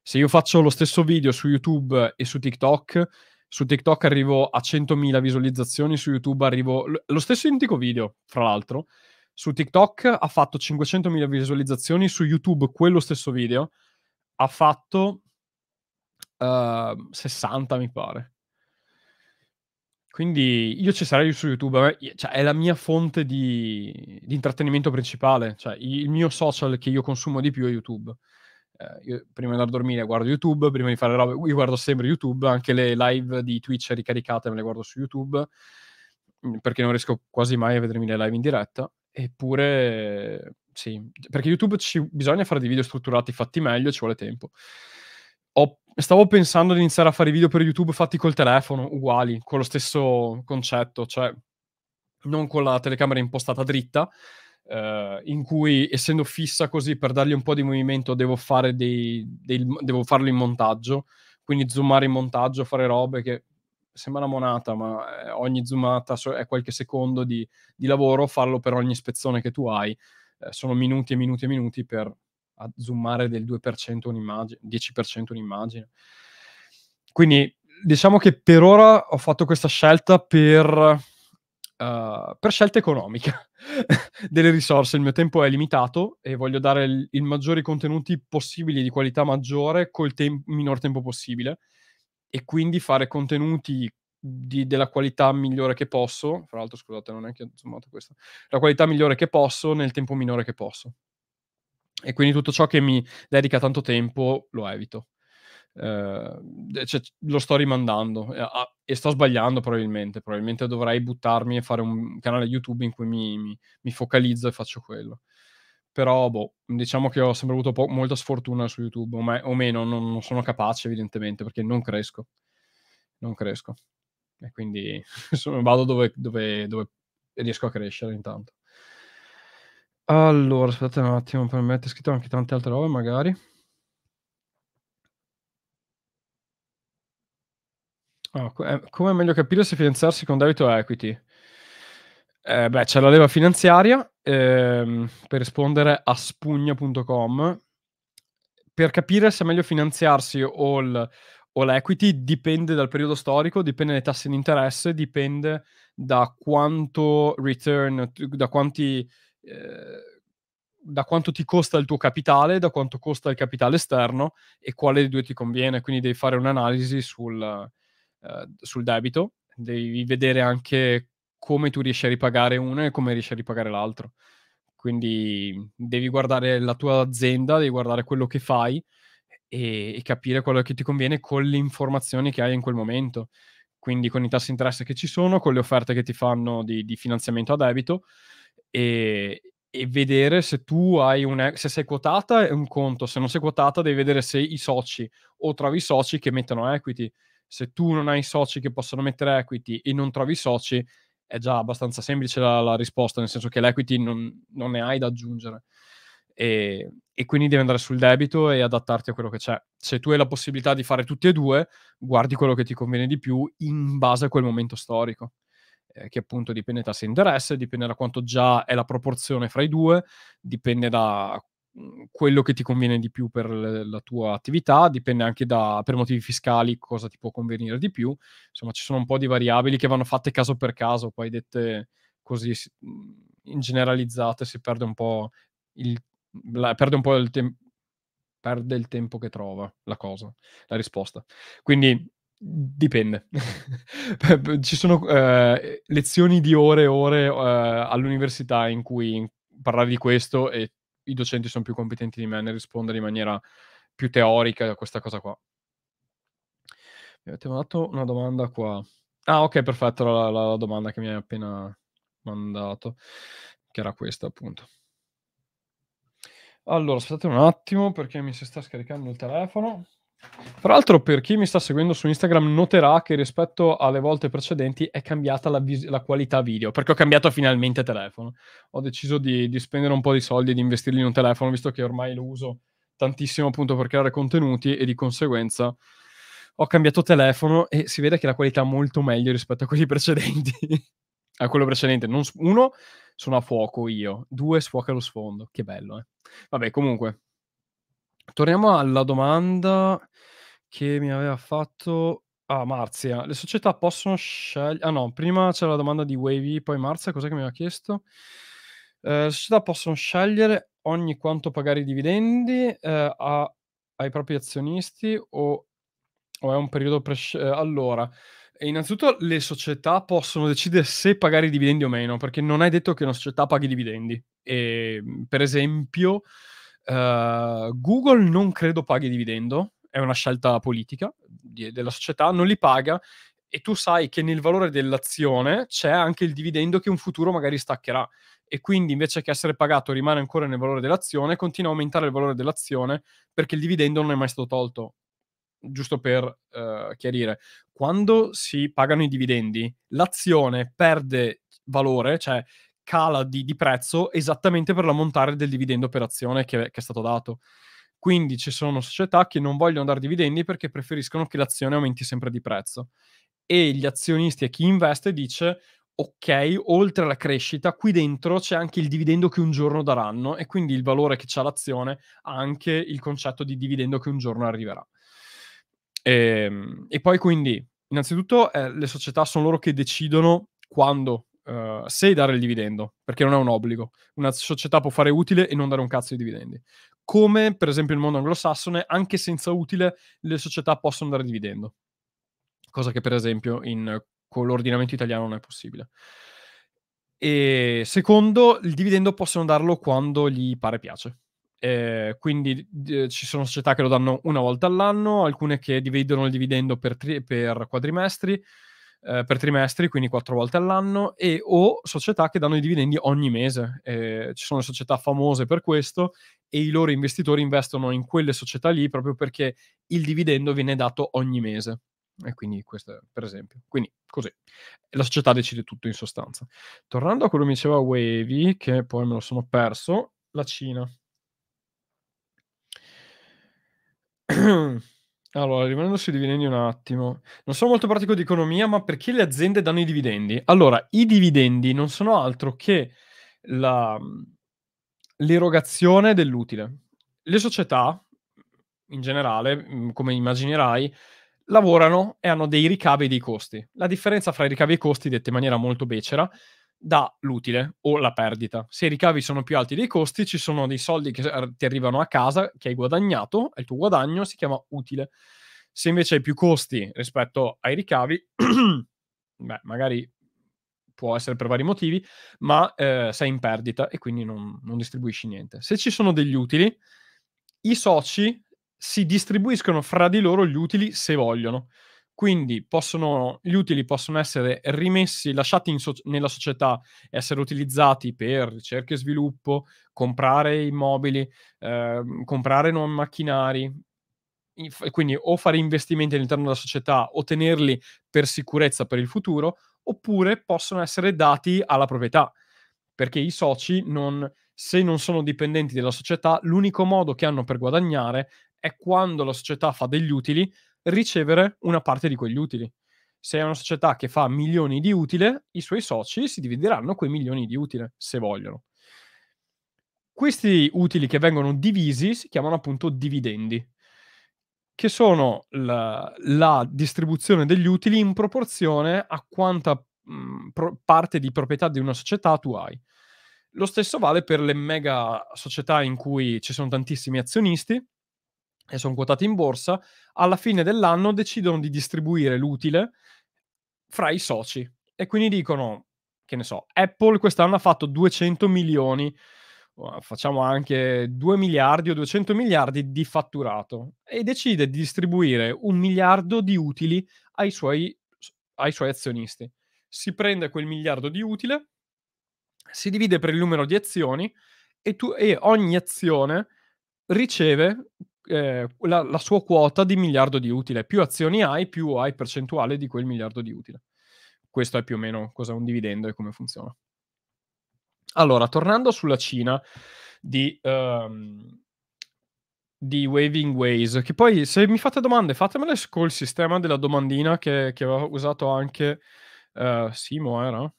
Se io faccio lo stesso video su YouTube e su TikTok, su TikTok arrivo a 100.000 visualizzazioni, su YouTube arrivo... Lo stesso identico video, fra l'altro, su TikTok ha fatto 500.000 visualizzazioni, su YouTube quello stesso video ha fatto uh, ehm, 60 mi pare. Quindi io ci sarei su YouTube, eh, cioè, è la mia fonte di, di intrattenimento principale, cioè, il mio social che io consumo di più è YouTube. Eh, io, prima di andare a dormire guardo YouTube, prima di fare robe, io guardo sempre YouTube, anche le live di Twitch ricaricate me le guardo su YouTube, mm, perché non riesco quasi mai a vedermi le live in diretta, eppure sì, perché YouTube ci, bisogna fare dei video strutturati fatti meglio, ci vuole tempo. Stavo pensando di iniziare a fare video per YouTube fatti col telefono, uguali, con lo stesso concetto, cioè non con la telecamera impostata dritta, eh, in cui essendo fissa così per dargli un po' di movimento devo, fare dei, dei, devo farlo in montaggio, quindi zoomare in montaggio, fare robe che sembra una monata, ma eh, ogni zoomata è qualche secondo di, di lavoro, farlo per ogni spezzone che tu hai. Eh, sono minuti e minuti e minuti per a zoomare del 2% un'immagine, 10% un'immagine. Quindi diciamo che per ora ho fatto questa scelta per, uh, per scelta economica delle risorse. Il mio tempo è limitato e voglio dare il, il maggiori contenuti possibili di qualità maggiore col te- minor tempo possibile e quindi fare contenuti di, della qualità migliore che posso. Fra l'altro, scusate, non è che ho zoomato questa, La qualità migliore che posso nel tempo minore che posso. E quindi tutto ciò che mi dedica tanto tempo lo evito. Uh, cioè, lo sto rimandando e, eh, e, sto sbagliando probabilmente. Probabilmente dovrei buttarmi e fare un canale YouTube in cui mi, mi, mi focalizzo e faccio quello. Però, boh, diciamo che ho sempre avuto po- molta sfortuna su YouTube, o, me- o meno, non, non, sono capace evidentemente perché non cresco. Non cresco. E quindi vado dove, dove, dove riesco a crescere intanto. Allora, aspettate un attimo, per me è scritto anche tante altre robe magari. Oh, come è meglio capire se finanziarsi con debito o equity? Eh, beh, c'è la leva finanziaria ehm, per rispondere a spugna.com. Per capire se è meglio finanziarsi o, il, o l'equity dipende dal periodo storico, dipende dai tassi di interesse, dipende da quanto return, da quanti Ehm, da quanto ti costa il tuo capitale, da quanto costa il capitale esterno e quale dei due ti conviene. Quindi devi fare un'analisi sul, eh, sul debito, devi vedere anche come tu riesci a ripagare uno e come riesci a ripagare l'altro. Quindi devi guardare la tua azienda, devi guardare quello che fai e, e capire quello che ti conviene con le informazioni che hai in quel momento. Quindi con i tassi di interesse che ci sono, con le offerte che ti fanno di, di finanziamento a debito e, e vedere se tu hai un se sei quotata è un conto, se non sei quotata devi vedere se i soci o trovi i soci che mettono equity. Se tu non hai soci che possono mettere equity e non trovi i soci, è già abbastanza semplice la, la risposta, nel senso che l'equity non, non ne hai da aggiungere. E, e, quindi devi andare sul debito e adattarti a quello che c'è. Se tu hai la possibilità di fare tutti e due, guardi quello che ti conviene di più in base a quel momento storico. Eh, che appunto dipende da se interesse, dipende da quanto già è la proporzione fra i due, dipende da mm, quello che ti conviene di più per la tua attività, dipende anche da, per motivi fiscali, cosa ti può convenire di più. Insomma, ci sono un po' di variabili che vanno fatte caso per caso, poi dette così mm, in generalizzate si perde un po' il, la, perde un po' il tempo perde il tempo che trova la cosa, la risposta. Quindi Dipende. Ci sono eh, lezioni di ore e ore eh, all'università in cui parlare di questo e i docenti sono più competenti di me nel rispondere in maniera più teorica a questa cosa qua. Mi avete mandato una domanda qua. Ah, ok, perfetto, la, la, la domanda che mi hai appena mandato, che era questa appunto. Allora, aspettate un attimo perché mi si sta scaricando il telefono. Tra l'altro, per chi mi sta seguendo su Instagram, noterà che rispetto alle volte precedenti è cambiata la, vis- la qualità video, perché ho cambiato finalmente telefono. Ho deciso di, di, spendere un po' di soldi e di investirli in un telefono, visto che ormai lo uso tantissimo appunto per creare contenuti e di conseguenza ho cambiato telefono e si vede che la qualità è molto meglio rispetto a quelli precedenti. a quello precedente, non, uno sono a fuoco io, due sfuoca lo sfondo, che bello, eh. Vabbè, comunque, Torniamo alla domanda che mi aveva fatto ah, Marzia. Le società possono scegliere... Ah no, prima c'era la domanda di Wavy, poi Marzia, cos'è che mi aveva chiesto? Eh, le società possono scegliere ogni quanto pagare i dividendi eh, a... ai propri azionisti o, o è un periodo... Pres- eh, allora, innanzitutto le società possono decidere se pagare i dividendi o meno, perché non è detto che una società paghi i dividendi. E, ehm, per esempio... Eh, Google non credo paghi dividendo, è una scelta politica di, della società, non li paga e tu sai che nel valore dell'azione c'è anche il dividendo che un futuro magari staccherà e quindi invece che essere pagato rimane ancora nel valore dell'azione, continua a aumentare il valore dell'azione perché il dividendo non è mai stato tolto. Giusto per uh, chiarire, quando si pagano i dividendi, l'azione perde valore, cioè cala di, di, prezzo esattamente per l'ammontare del dividendo per azione che, che, è stato dato. Quindi ci sono società che non vogliono dare dividendi perché preferiscono che l'azione aumenti sempre di prezzo. E gli azionisti e chi investe dice ok, oltre alla crescita, qui dentro c'è anche il dividendo che un giorno daranno e quindi il valore che ha l'azione ha anche il concetto di dividendo che un giorno arriverà. E, ehm, e poi quindi, innanzitutto, eh, le società sono loro che decidono quando Uhm, se dare il dividendo, perché non è un obbligo. Una società può fare utile e non dare un cazzo di dividendi. Come, per esempio, nel mondo anglosassone, anche senza utile, le società possono dare dividendo. Cosa che, per esempio, in, con l'ordinamento italiano non è possibile. E secondo, il dividendo possono darlo quando gli pare piace. Eh, quindi eh, ci sono società che lo danno una volta all'anno, alcune che dividono il dividendo per, tri- per quadrimestri, eh, per trimestri, quindi quattro volte all'anno, e o società che danno i dividendi ogni mese. Eh, ci sono società famose per questo e i loro investitori investono in quelle società lì proprio perché il dividendo viene dato ogni mese. E quindi questo è, per esempio. Quindi così. La società decide tutto in sostanza. Tornando a quello che mi diceva Wavy, che poi me lo sono perso, la Cina. Allora, rimanendo sui dividendi un attimo, non sono molto pratico di economia, ma perché le aziende danno i dividendi? Allora, i dividendi non sono altro che la, l'erogazione dell'utile. Le società, in generale, mm, come immaginerai, lavorano e hanno dei ricavi e dei costi. La differenza fra i ricavi e i costi, detta in maniera molto becera, dall'utile o la perdita. Se i ricavi sono più alti dei costi, ci sono dei soldi che ehm, ti arrivano a casa, che hai guadagnato, il tuo guadagno si chiama utile. Se invece hai più costi rispetto ai ricavi, beh, magari può essere per vari motivi, ma eh, sei in perdita e quindi non, non distribuisci niente. Se ci sono degli utili, i soci si distribuiscono fra di loro gli utili se vogliono. Quindi possono, gli utili possono essere rimessi, lasciati so- nella società, essere utilizzati per ricerca e sviluppo, comprare immobili, eh, comprare nuovi macchinari, inf- quindi o fare investimenti all'interno della società o tenerli per sicurezza per il futuro, oppure possono essere dati alla proprietà, perché i soci, non, se non sono dipendenti della società, l'unico modo che hanno per guadagnare è quando la società fa degli utili ricevere una parte di quegli utili. Se è una società che fa milioni di utile, i suoi soci si divideranno quei milioni di utile, se vogliono. Questi utili che vengono divisi si chiamano appunto dividendi, che sono la, la distribuzione degli utili in proporzione a quanta mh, mm, pro- parte di proprietà di una società tu hai. Lo stesso vale per le mega società in cui ci sono tantissimi azionisti, e sono quotati in borsa, alla fine dell'anno decidono di distribuire l'utile fra i soci. E quindi dicono, che ne so, Apple quest'anno ha fatto 200 milioni, uhm, facciamo anche 2 miliardi o 200 miliardi di fatturato e decide di distribuire un miliardo di utili ai suoi, ai suoi azionisti. Si prende quel miliardo di utile, si divide per il numero di azioni e, tu, e ogni azione riceve eh, la, la, sua quota di miliardo di utile. Più azioni hai, più hai percentuale di quel miliardo di utile. Questo è più o meno cosa è un dividendo e come funziona. Allora, tornando sulla Cina di, um, di Waving Ways, che poi se mi fate domande fatemele col sistema della domandina che, che aveva usato anche uh, Simo, era?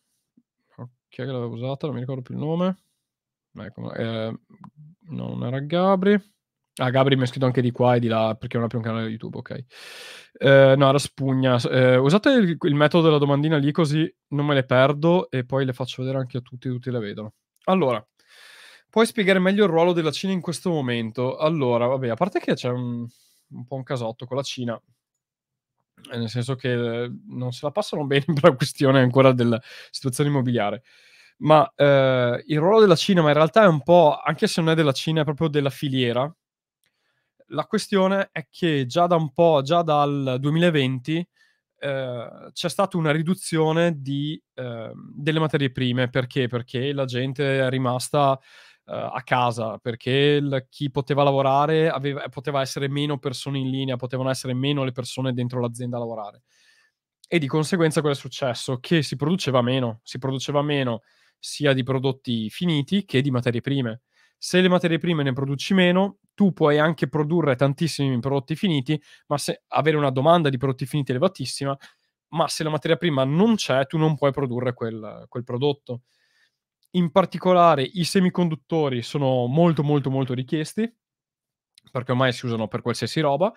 Chi è che l'aveva usata? Non mi ricordo più il nome. Ecco, eh, non era Gabri. Ah, Gabri mi ha scritto anche di qua e di là perché non apre un canale YouTube, ok. Eh, no, era spugna. Eh, usate il, il, metodo della domandina lì così non me le perdo e poi le faccio vedere anche a tutti, tutti le vedono. Allora, puoi spiegare meglio il ruolo della Cina in questo momento? Allora, vabbè, a parte che c'è un, un po' un casotto con la Cina, eh, nel senso che eh, non se la passano bene per la questione ancora della situazione immobiliare ma eh, il ruolo della Cina, ma in realtà è un po', anche se non è della Cina, è proprio della filiera la questione è che già da un po', già dal 2020, eh, c'è stata una riduzione di, eh, delle materie prime. Perché? Perché la gente è rimasta eh, a casa perché il, chi poteva lavorare aveva, poteva essere meno persone in linea, potevano essere meno le persone dentro l'azienda a lavorare. E di conseguenza cosa è successo? Che si produceva meno, si produceva meno sia di prodotti finiti che di materie prime. Se le materie prime ne produci meno, tu puoi anche produrre tantissimi prodotti finiti, ma se avere una domanda di prodotti finiti elevatissima, ma se la materia prima non c'è, tu non puoi produrre quel, quel prodotto. In particolare i semiconduttori sono molto molto molto richiesti, perché ormai si usano per qualsiasi roba,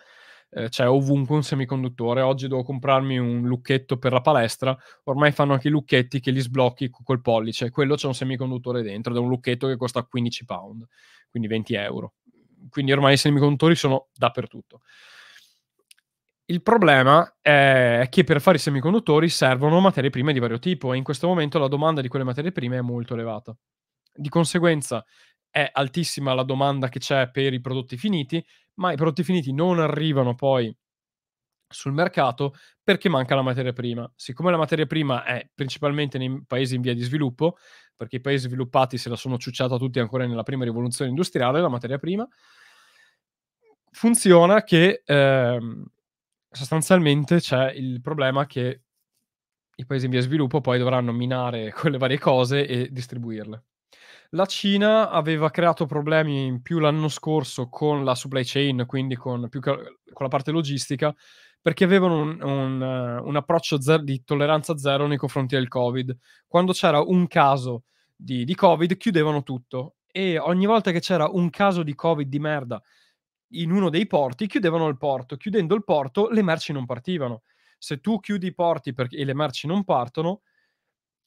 eh, c'è ovunque un semiconduttore, oggi devo comprarmi un lucchetto per la palestra, ormai fanno anche i lucchetti che li sblocchi col pollice, quello c'è un semiconduttore dentro ed è un lucchetto che costa 15 pound, quindi 20 euro quindi ormai i semiconduttori sono dappertutto. Il problema è che per fare i semiconduttori servono materie prime di vario tipo e in questo momento la domanda di quelle materie prime è molto elevata. Di conseguenza è altissima la domanda che c'è per i prodotti finiti, ma i prodotti finiti non arrivano poi sul mercato perché manca la materia prima. Siccome la materia prima è principalmente nei paesi in via di sviluppo, perché i paesi sviluppati se la sono ciucciata tutti ancora nella prima rivoluzione industriale, la materia prima, funziona che eh, sostanzialmente c'è il problema che i paesi in via di sviluppo poi dovranno minare quelle varie cose e distribuirle. La Cina aveva creato problemi in più l'anno scorso con la supply chain, quindi con, che, con la parte logistica, perché avevano un, un, eh, un approccio zero, di tolleranza zero nei confronti del Covid. Quando c'era un caso di, di Covid chiudevano tutto e ogni volta che c'era un caso di Covid di merda in uno dei porti chiudevano il porto. Chiudendo il porto le merci non partivano. Se tu chiudi i porti per, e le merci non partono,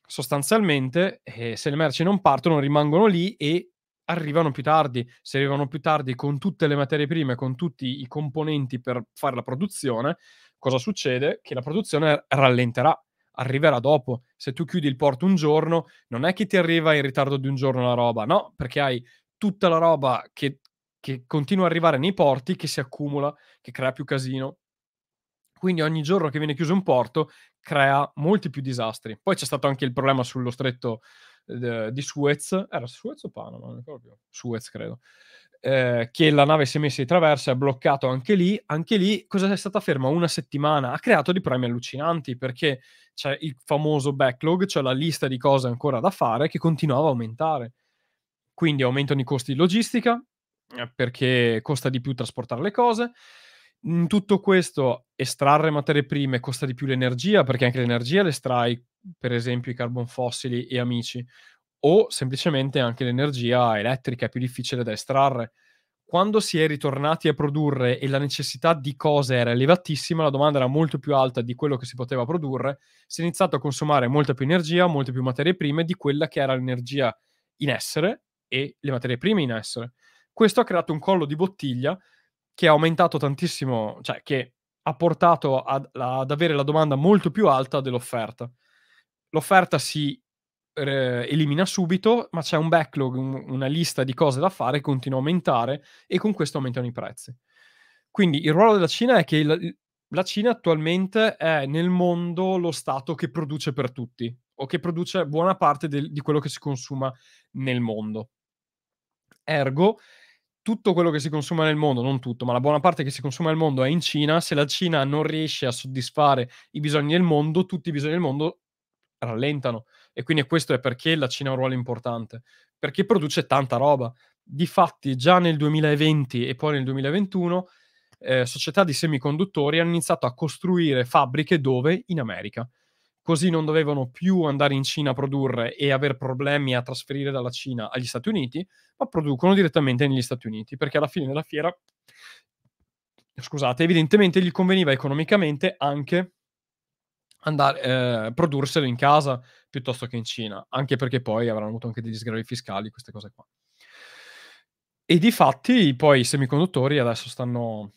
sostanzialmente eh, se le merci non partono rimangono lì e arrivano più tardi. Se arrivano più tardi con tutte le materie prime, con tutti i componenti per fare la produzione, cosa succede? Che la produzione rallenterà, arriverà dopo. Se tu chiudi il porto un giorno, non è che ti arriva in ritardo di un giorno la roba, no, perché hai tutta la roba che, che continua ad arrivare nei porti, che si accumula, che crea più casino. Quindi ogni giorno che viene chiuso un porto crea molti più disastri. Poi c'è stato anche il problema sullo stretto di Suez, era Suez o Panama? Non ricordo più. Suez, credo. Eh, che la nave si è messa di traversa e ha bloccato anche lì. Anche lì, cosa è stata ferma? Una settimana. Ha creato dei problemi allucinanti perché c'è il famoso backlog, cioè la lista di cose ancora da fare che continuava a aumentare. Quindi aumentano i costi di logistica, eh, perché costa di più trasportare le cose, in mhmm, tutto questo, estrarre materie prime costa di più l'energia, perché anche l'energia l'estrai, per esempio, i carbon fossili e amici, o semplicemente anche l'energia elettrica è più difficile da estrarre. Quando si è ritornati a produrre e la necessità di cose era elevatissima, la domanda era molto più alta di quello che si poteva produrre, si è iniziato a consumare molta più energia, molte più materie prime di quella che era l'energia in essere e le materie prime in essere. Questo ha creato un collo di bottiglia che ha aumentato tantissimo, cioè che ha portato ad, ad avere la domanda molto più alta dell'offerta. L'offerta si eh, elimina subito, ma c'è un backlog, un, una lista di cose da fare, continua a aumentare e con questo aumentano i prezzi. Quindi il ruolo della Cina è che la, la Cina attualmente è nel mondo lo Stato che produce per tutti o che produce buona parte del, di quello che si consuma nel mondo. Ergo, tutto quello che si consuma nel mondo, non tutto, ma la buona parte che si consuma nel mondo è in Cina, se la Cina non riesce a soddisfare i bisogni del mondo, tutti i bisogni del mondo rallentano. E quindi questo è perché la Cina ha un ruolo importante, perché produce tanta roba. Difatti, già nel 2020 e poi nel 2021, eh, società di semiconduttori hanno iniziato a costruire fabbriche dove? In America così non dovevano più andare in Cina a produrre e avere problemi a trasferire dalla Cina agli Stati Uniti, ma producono direttamente negli Stati Uniti, perché alla fine della fiera, scusate, evidentemente gli conveniva economicamente anche andare, eh, produrselo in casa piuttosto che in Cina, anche perché poi avranno avuto anche degli sgravi fiscali, queste cose qua. E di fatti poi i semiconduttori adesso stanno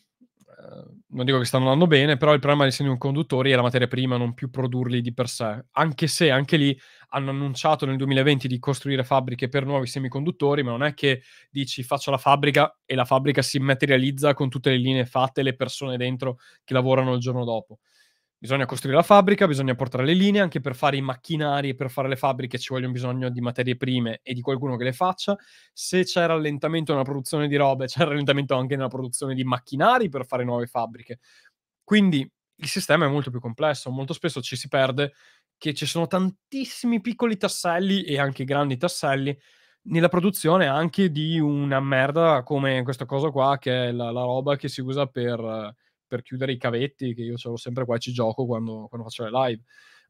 eh, non dico che stanno andando bene, però il problema di essendo un conduttore è la materia prima, non più produrli di per sé. Anche se anche lì hanno annunciato nel 2020 di costruire fabbriche per nuovi semiconduttori, ma non è che dici faccio la fabbrica e la fabbrica si materializza con tutte le linee fatte e le persone dentro che lavorano il giorno dopo. Bisogna costruire la fabbrica, bisogna portare le linee, anche per fare i macchinari e per fare le fabbriche ci vogliono bisogno di materie prime e di qualcuno che le faccia. Se c'è rallentamento nella produzione di robe, c'è rallentamento anche nella produzione di macchinari per fare nuove fabbriche. Quindi il sistema è molto più complesso, molto spesso ci si perde che ci sono tantissimi piccoli tasselli e anche grandi tasselli nella produzione anche di una merda come questa cosa qua che è la, la roba che si usa per per chiudere i cavetti, che io ce l'ho sempre qua e ci gioco quando, quando faccio le live.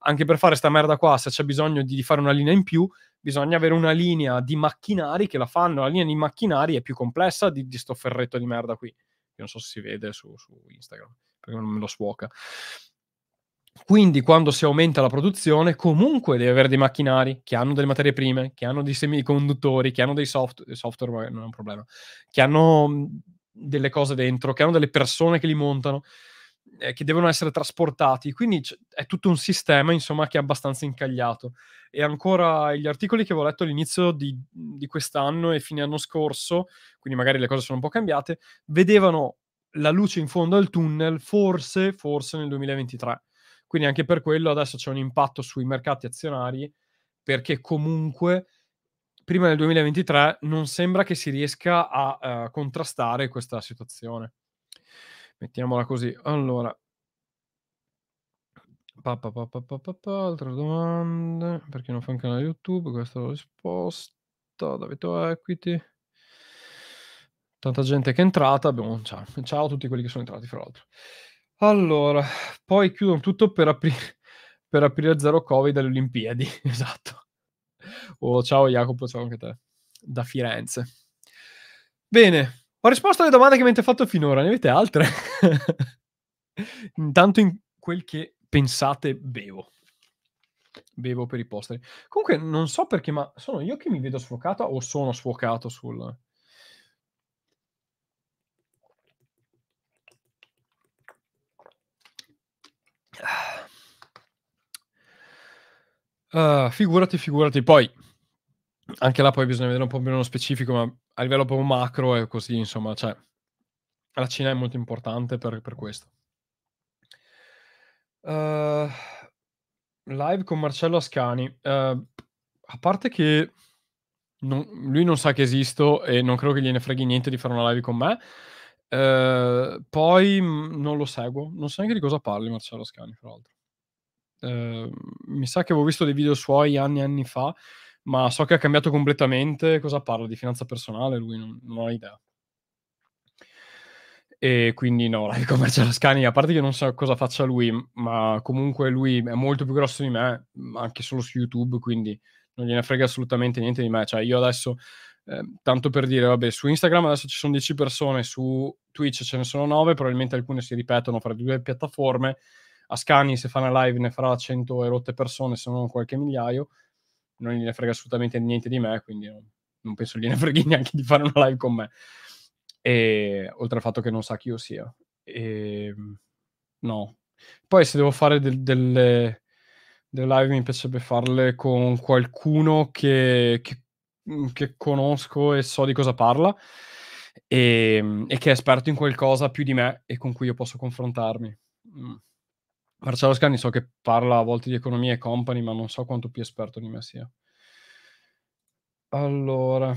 Anche per fare sta merda qua, se c'è bisogno di fare una linea in più, bisogna avere una linea di macchinari che la fanno. La linea di macchinari è più complessa di, di sto ferretto di merda qui. Io non so se si vede su, su Instagram, perché non me lo suoca. Quindi quando si aumenta la produzione, comunque devi avere dei macchinari che hanno delle materie prime, che hanno dei semiconduttori, che hanno dei soft- software, non è un problema, che hanno delle cose dentro, che hanno delle persone che li montano, eh, che devono essere trasportati. Quindi c- è tutto un sistema, insomma, che è abbastanza incagliato. E ancora gli articoli che avevo letto all'inizio di, di quest'anno e fine anno scorso, quindi magari le cose sono un po' cambiate, vedevano la luce in fondo al tunnel, forse, forse nel 2023. Quindi anche per quello adesso c'è un impatto sui mercati azionari, perché comunque prima del 2023 non sembra che si riesca a uh, contrastare questa situazione. Mettiamola così. Allora, pa, pa, pa, altre domande. Perché non fa un canale YouTube? Questa è la risposta. Davito Equity. Tanta gente che è entrata. Abbiamo... Ciao. ciao a tutti quelli che sono entrati, fra l'altro. Allora, poi chiudono tutto per aprire per aprire zero covid alle Olimpiadi, esatto. Oh, ciao Jacopo, ciao anche a te, da Firenze. Bene, ho risposto alle domande che mi avete fatto finora, ne avete altre? Intanto in quel che pensate bevo. Bevo per i posteri. Comunque non so perché, ma sono io che mi vedo sfocato o sono sfocato sul... Uh, figurati, figurati. Poi, anche là poi bisogna vedere un po' più nello specifico, ma a livello proprio macro è così, insomma, cioè, la Cina è molto importante per, per questo. Uh, live con Marcello Ascani. Uh, a parte che non, lui non sa che esisto e non credo che gliene freghi niente di fare una live con me. Uh, poi mh, mm, non lo seguo, non so neanche di cosa parli Marcello Ascani, tra l'altro. Ehm, mi sa che avevo visto dei video suoi anni e anni fa, ma so che ha cambiato completamente. Cosa parla di finanza personale? Lui non, non ho idea. E quindi no, live con Marcello Scania, a parte che non so cosa faccia lui, ma comunque lui è molto più grosso di me, anche solo su YouTube, quindi non gliene frega assolutamente niente di me. Cioè, io adesso, eh, tanto per dire, vabbè, su Instagram adesso ci sono 10 persone, su Twitch ce ne sono 9, probabilmente alcune si ripetono fra le due piattaforme, Ascani se fa una live ne farà 100 e rotte persone, se non qualche migliaio, non gliene frega assolutamente niente di me, quindi non, non penso gliene freghi neanche di fare una live con me. E, oltre al fatto che non sa chi io sia. E, ehm, no. Poi se devo fare del, delle, delle, live mi piacerebbe farle con qualcuno che, che, mm, che conosco e so di cosa parla. E, ehm, e, che è esperto in qualcosa più di me e con cui io posso confrontarmi. Mm. Marcello Scani so che parla a volte di economia e company, ma non so quanto più esperto di me sia. Allora,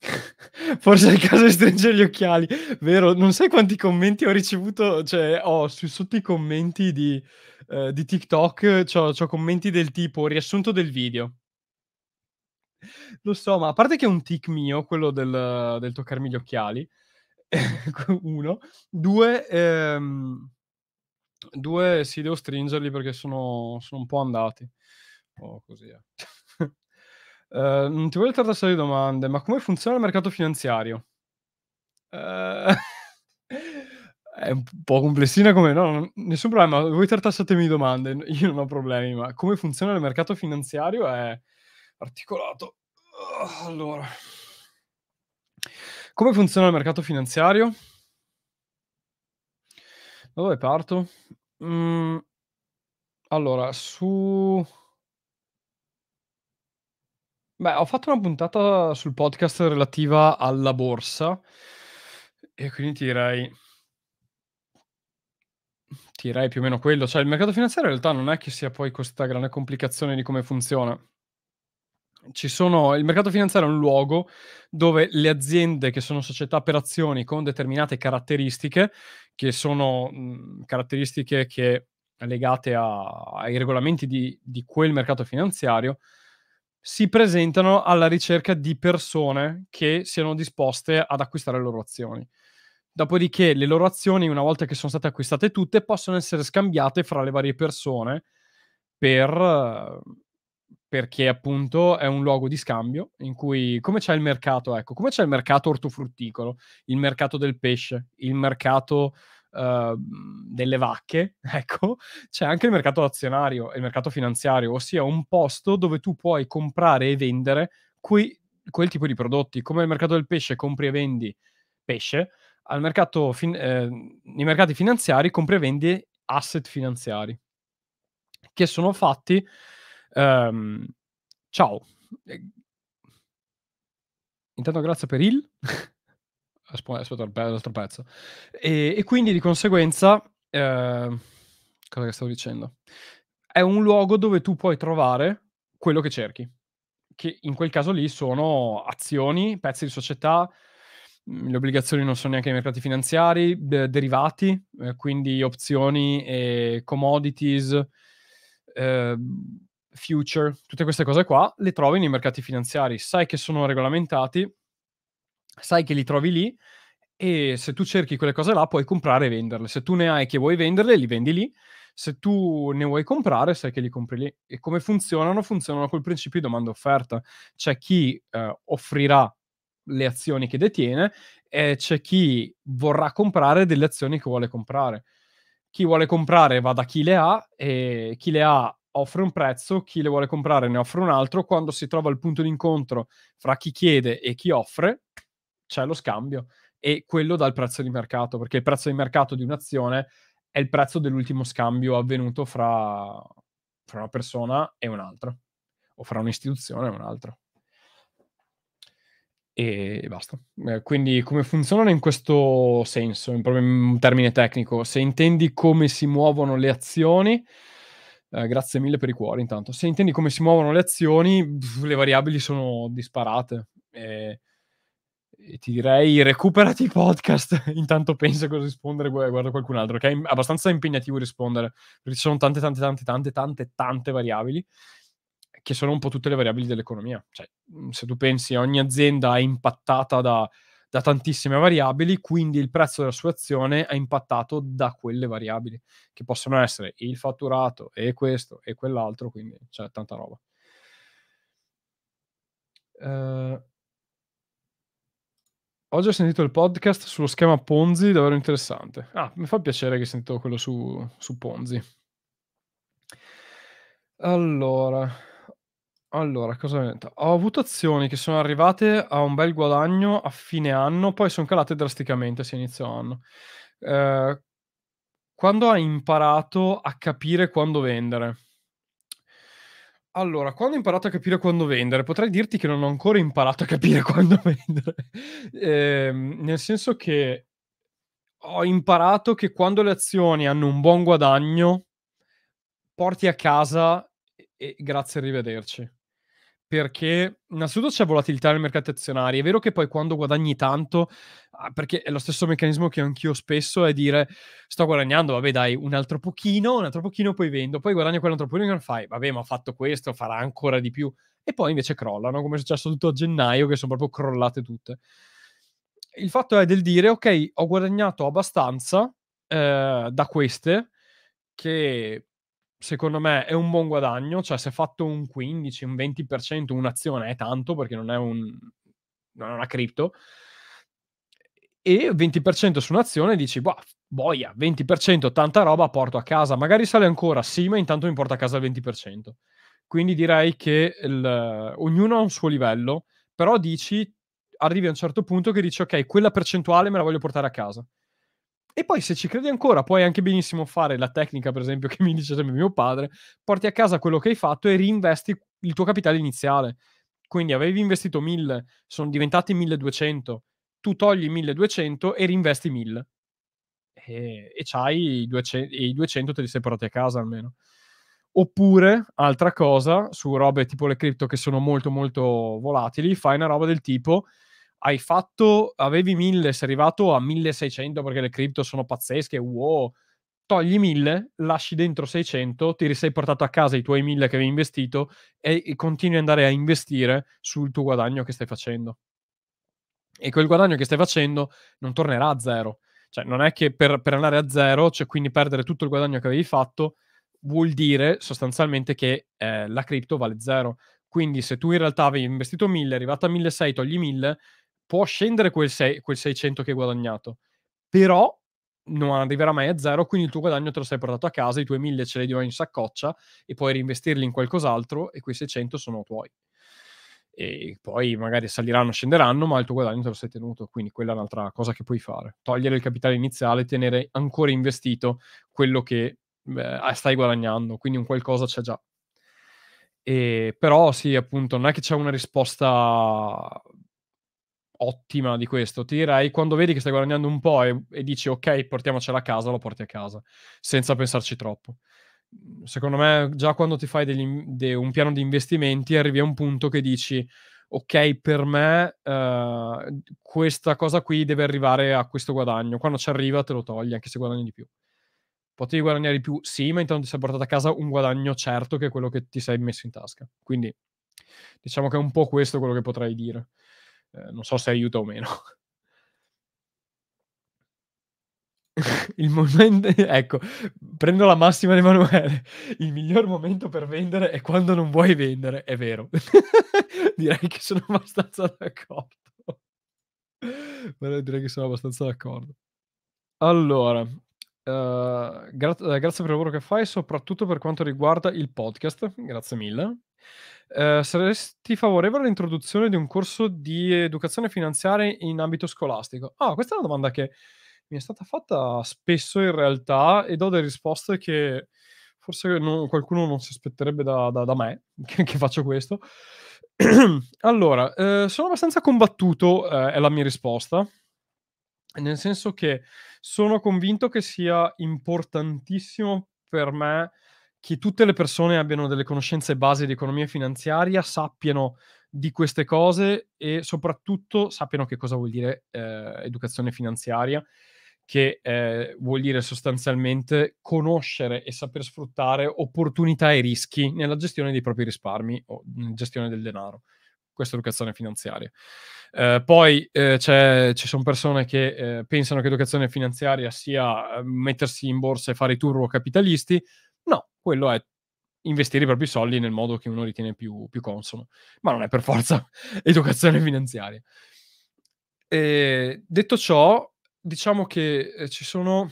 Forse è il caso di stringere gli occhiali, vero? Non sai quanti commenti ho ricevuto, cioè ho oh, sotto i commenti di, eh, di TikTok, c'ho, commenti del tipo riassunto del video. Lo so, ma a parte che è un tic mio, quello del, del toccarmi gli occhiali, uno, due, ehm, Due sì, devo stringerli perché sono, sono un po' andati. Oh, così eh. uh, non ti voglio trattare di domande, ma come funziona il mercato finanziario? Uh, è un po' complessina come no, nessun problema. Voi trattatemi di domande, io non ho problemi, ma come funziona il mercato finanziario è articolato. allora, come funziona il mercato finanziario? dove parto? Mm, allora, su... Beh, ho fatto una puntata sul podcast relativa alla borsa e quindi ti direi... Ti direi più o meno quello. Cioè, il mercato finanziario in realtà non è che sia poi questa grande complicazione di come funziona. Sono, il mercato finanziario è un luogo dove le aziende che sono società per azioni con determinate caratteristiche che sono mh, mhmm, caratteristiche che legate a, ai regolamenti di, di, quel mercato finanziario, si presentano alla ricerca di persone che siano disposte ad acquistare le loro azioni. Dopodiché le loro azioni, una volta che sono state acquistate tutte, possono essere scambiate fra le varie persone per perché appunto è un luogo di scambio in cui come c'è il mercato, ecco, come c'è il mercato ortofrutticolo, il mercato del pesce, il mercato uh, delle vacche, ecco, c'è anche il mercato azionario e il mercato finanziario, ossia un posto dove tu puoi comprare e vendere qui, quel tipo di prodotti, come il mercato del pesce compri e vendi pesce, al mercato fin- eh, nei mercati finanziari compri e vendi asset finanziari che sono fatti Um, ciao. Intanto grazie per il... Aspetta l'altro pezzo. E, e, quindi di conseguenza... Eh, cosa che stavo dicendo? È un luogo dove tu puoi trovare quello che cerchi. Che in quel caso lì sono azioni, pezzi di società, mm, le obbligazioni non sono neanche i mercati finanziari, de- derivati, eh, quindi opzioni e commodities, eh, future, tutte queste cose qua le trovi nei mercati finanziari, sai che sono regolamentati, sai che li trovi lì e se tu cerchi quelle cose là puoi comprare e venderle. Se tu ne hai che vuoi venderle, li vendi lì. Se tu ne vuoi comprare, sai che li compri lì. E come funzionano? Funzionano col principio di domanda offerta. C'è chi eh, offrirà le azioni che detiene e c'è chi vorrà comprare delle azioni che vuole comprare. Chi vuole comprare va da chi le ha e chi le ha offre un prezzo, chi le vuole comprare ne offre un altro, quando si trova il punto d'incontro fra chi chiede e chi offre, c'è lo scambio e quello dà il prezzo di mercato, perché il prezzo di mercato di un'azione è il prezzo dell'ultimo scambio avvenuto fra, fra una persona e un'altra, o fra un'istituzione e un'altra. E basta. Eh, quindi come funzionano in questo senso, in, proprio in termine tecnico, se intendi come si muovono le azioni, eh, grazie mille per i cuori intanto. Se intendi come si muovono le azioni, le variabili sono disparate. E, e ti direi recuperati i podcast. intanto pensa cosa rispondere, guarda qualcun altro, che è abbastanza impegnativo rispondere, perché ci sono tante, tante, tante, tante, tante, tante variabili che sono un po' tutte le variabili dell'economia. Cioè, se tu pensi ogni azienda è impattata da da tantissime variabili, quindi il prezzo della sua azione è impattato da quelle variabili, che possono essere il fatturato e questo e quell'altro, quindi c'è tanta roba. Uh, oggi ho sentito il podcast sullo schema Ponzi, davvero interessante. Ah, mi fa piacere che ho sentito quello su, su Ponzi. Allora, allora, cosa diventa? Ho avuto azioni che sono arrivate a un bel guadagno a fine anno, poi sono calate drasticamente sia inizio anno. Eh, quando hai imparato a capire quando vendere? Allora, quando ho imparato a capire quando vendere, potrei dirti che non ho ancora imparato a capire quando vendere, eh, nel senso che ho imparato che quando le azioni hanno un buon guadagno, porti a casa e grazie, arrivederci perché innanzitutto c'è volatilità nel mercato azionario. È vero che poi quando guadagni tanto, ah, perché è lo stesso meccanismo che anch'io spesso è dire sto guadagnando, vabbè dai, un altro pochino, un altro pochino poi vendo, poi guadagno quell'altro pochino e fai, vabbè ma ho fatto questo, farà ancora di più. E poi invece crollano, come è successo tutto a gennaio, che sono proprio crollate tutte. Il fatto è del dire, ok, ho guadagnato abbastanza eh, da queste che secondo me è un buon guadagno, cioè se fatto un 15, un 20%, un'azione è tanto perché non è, un, non è una cripto, e 20% su un'azione dici, boh, boia, 20%, tanta roba, porto a casa, magari sale ancora, sì, ma intanto mi porto a casa il 20%. Quindi direi che il, ognuno ha un suo livello, però dici, arrivi a un certo punto che dici, ok, quella percentuale me la voglio portare a casa. E poi se ci credi ancora, puoi anche benissimo fare la tecnica, per esempio, che mi dice sempre mio padre, porti a casa quello che hai fatto e reinvesti il tuo capitale iniziale. Quindi avevi investito 1000, sono diventati 1200, tu togli 1200 e reinvesti 1000. E, e c'hai i 200, i 200 te li sei portati a casa almeno. Oppure, altra cosa, su robe tipo le cripto che sono molto molto volatili, fai una roba del tipo hai fatto, avevi 1000, sei arrivato a 1600 perché le cripto sono pazzesche, wow, togli 1000, lasci dentro 600, ti sei portato a casa i tuoi 1000 che avevi investito e, e continui ad andare a investire sul tuo guadagno che stai facendo. E quel guadagno che stai facendo non tornerà a zero. Cioè, non è che per, per andare a zero, cioè quindi perdere tutto il guadagno che avevi fatto, vuol dire sostanzialmente che eh, la cripto vale zero. Quindi se tu in realtà avevi investito 1000, è arrivata a 1600, togli 1000, può scendere quel, sei, quel 600 che hai guadagnato, però non arriverà mai a zero, quindi il tuo guadagno te lo sei portato a casa, i tuoi 1000 ce li hai in saccoccia e puoi reinvestirli in qualcos'altro e quei 600 sono tuoi. E poi magari saliranno, scenderanno, ma il tuo guadagno te lo sei tenuto, quindi quella è un'altra cosa che puoi fare. Togliere il capitale iniziale, e tenere ancora investito quello che beh, stai guadagnando, quindi un qualcosa c'è già. E, però sì, appunto, non è che c'è una risposta ottima di questo. Ti direi quando vedi che stai guadagnando un po' e, e dici ok, portiamocela a casa, lo porti a casa, senza pensarci troppo. Secondo me, già quando ti fai degli, de, un piano di investimenti, arrivi a un punto che dici ok, per me uh, questa cosa qui deve arrivare a questo guadagno. Quando ci arriva te lo togli, anche se guadagni di più. Potevi guadagnare di più, sì, ma intanto ti sei portato a casa un guadagno certo che è quello che ti sei messo in tasca. Quindi diciamo che è un po' questo quello che potrei dire. Eh, non so se aiuta o meno. il momento, ecco, prendo la massima di Emanuele. Il miglior momento per vendere è quando non vuoi vendere, è vero. direi che sono abbastanza d'accordo. Però direi che sono abbastanza d'accordo. Allora, uh, gra- eh, grazie per il lavoro che fai, soprattutto per quanto riguarda il podcast. Grazie mille. Eh, saresti favorevole all'introduzione di un corso di educazione finanziaria in ambito scolastico? Ah, questa è una domanda che mi è stata fatta spesso in realtà e do delle risposte che forse non, qualcuno non si aspetterebbe da, da, da me che, che, faccio questo. allora, eh, sono abbastanza combattuto, eh, è la mia risposta, nel senso che sono convinto che sia importantissimo per me che tutte le persone abbiano delle conoscenze base di economia finanziaria, sappiano di queste cose e soprattutto sappiano che cosa vuol dire eh, educazione finanziaria, che eh, vuol dire sostanzialmente conoscere e saper sfruttare opportunità e rischi nella gestione dei propri risparmi o nella gestione del denaro. Questa è educazione finanziaria. Eh, poi eh, ci sono persone che eh, pensano che educazione finanziaria sia eh, mettersi in borsa e fare i turbo capitalisti quello è investire i propri soldi nel modo che uno ritiene più, più consono, ma non è per forza educazione finanziaria. E, ehm, detto ciò, diciamo che eh, ci sono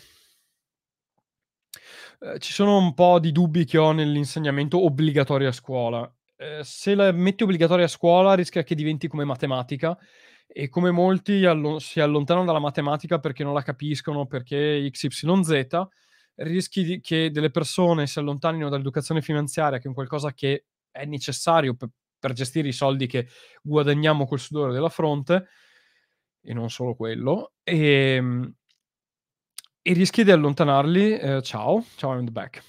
eh, ci sono un po' di dubbi che ho nell'insegnamento obbligatorio a scuola. Eh, se la metti obbligatoria a scuola rischia che diventi come matematica e come molti allo- si allontanano dalla matematica perché non la capiscono, perché XYZ rischi di, che delle persone si allontanino dall'educazione finanziaria, che è un qualcosa che è necessario per, per gestire i soldi che guadagniamo col sudore della fronte, e non solo quello, e, ehm, e rischi di allontanarli, eh, ciao, ciao I'm back,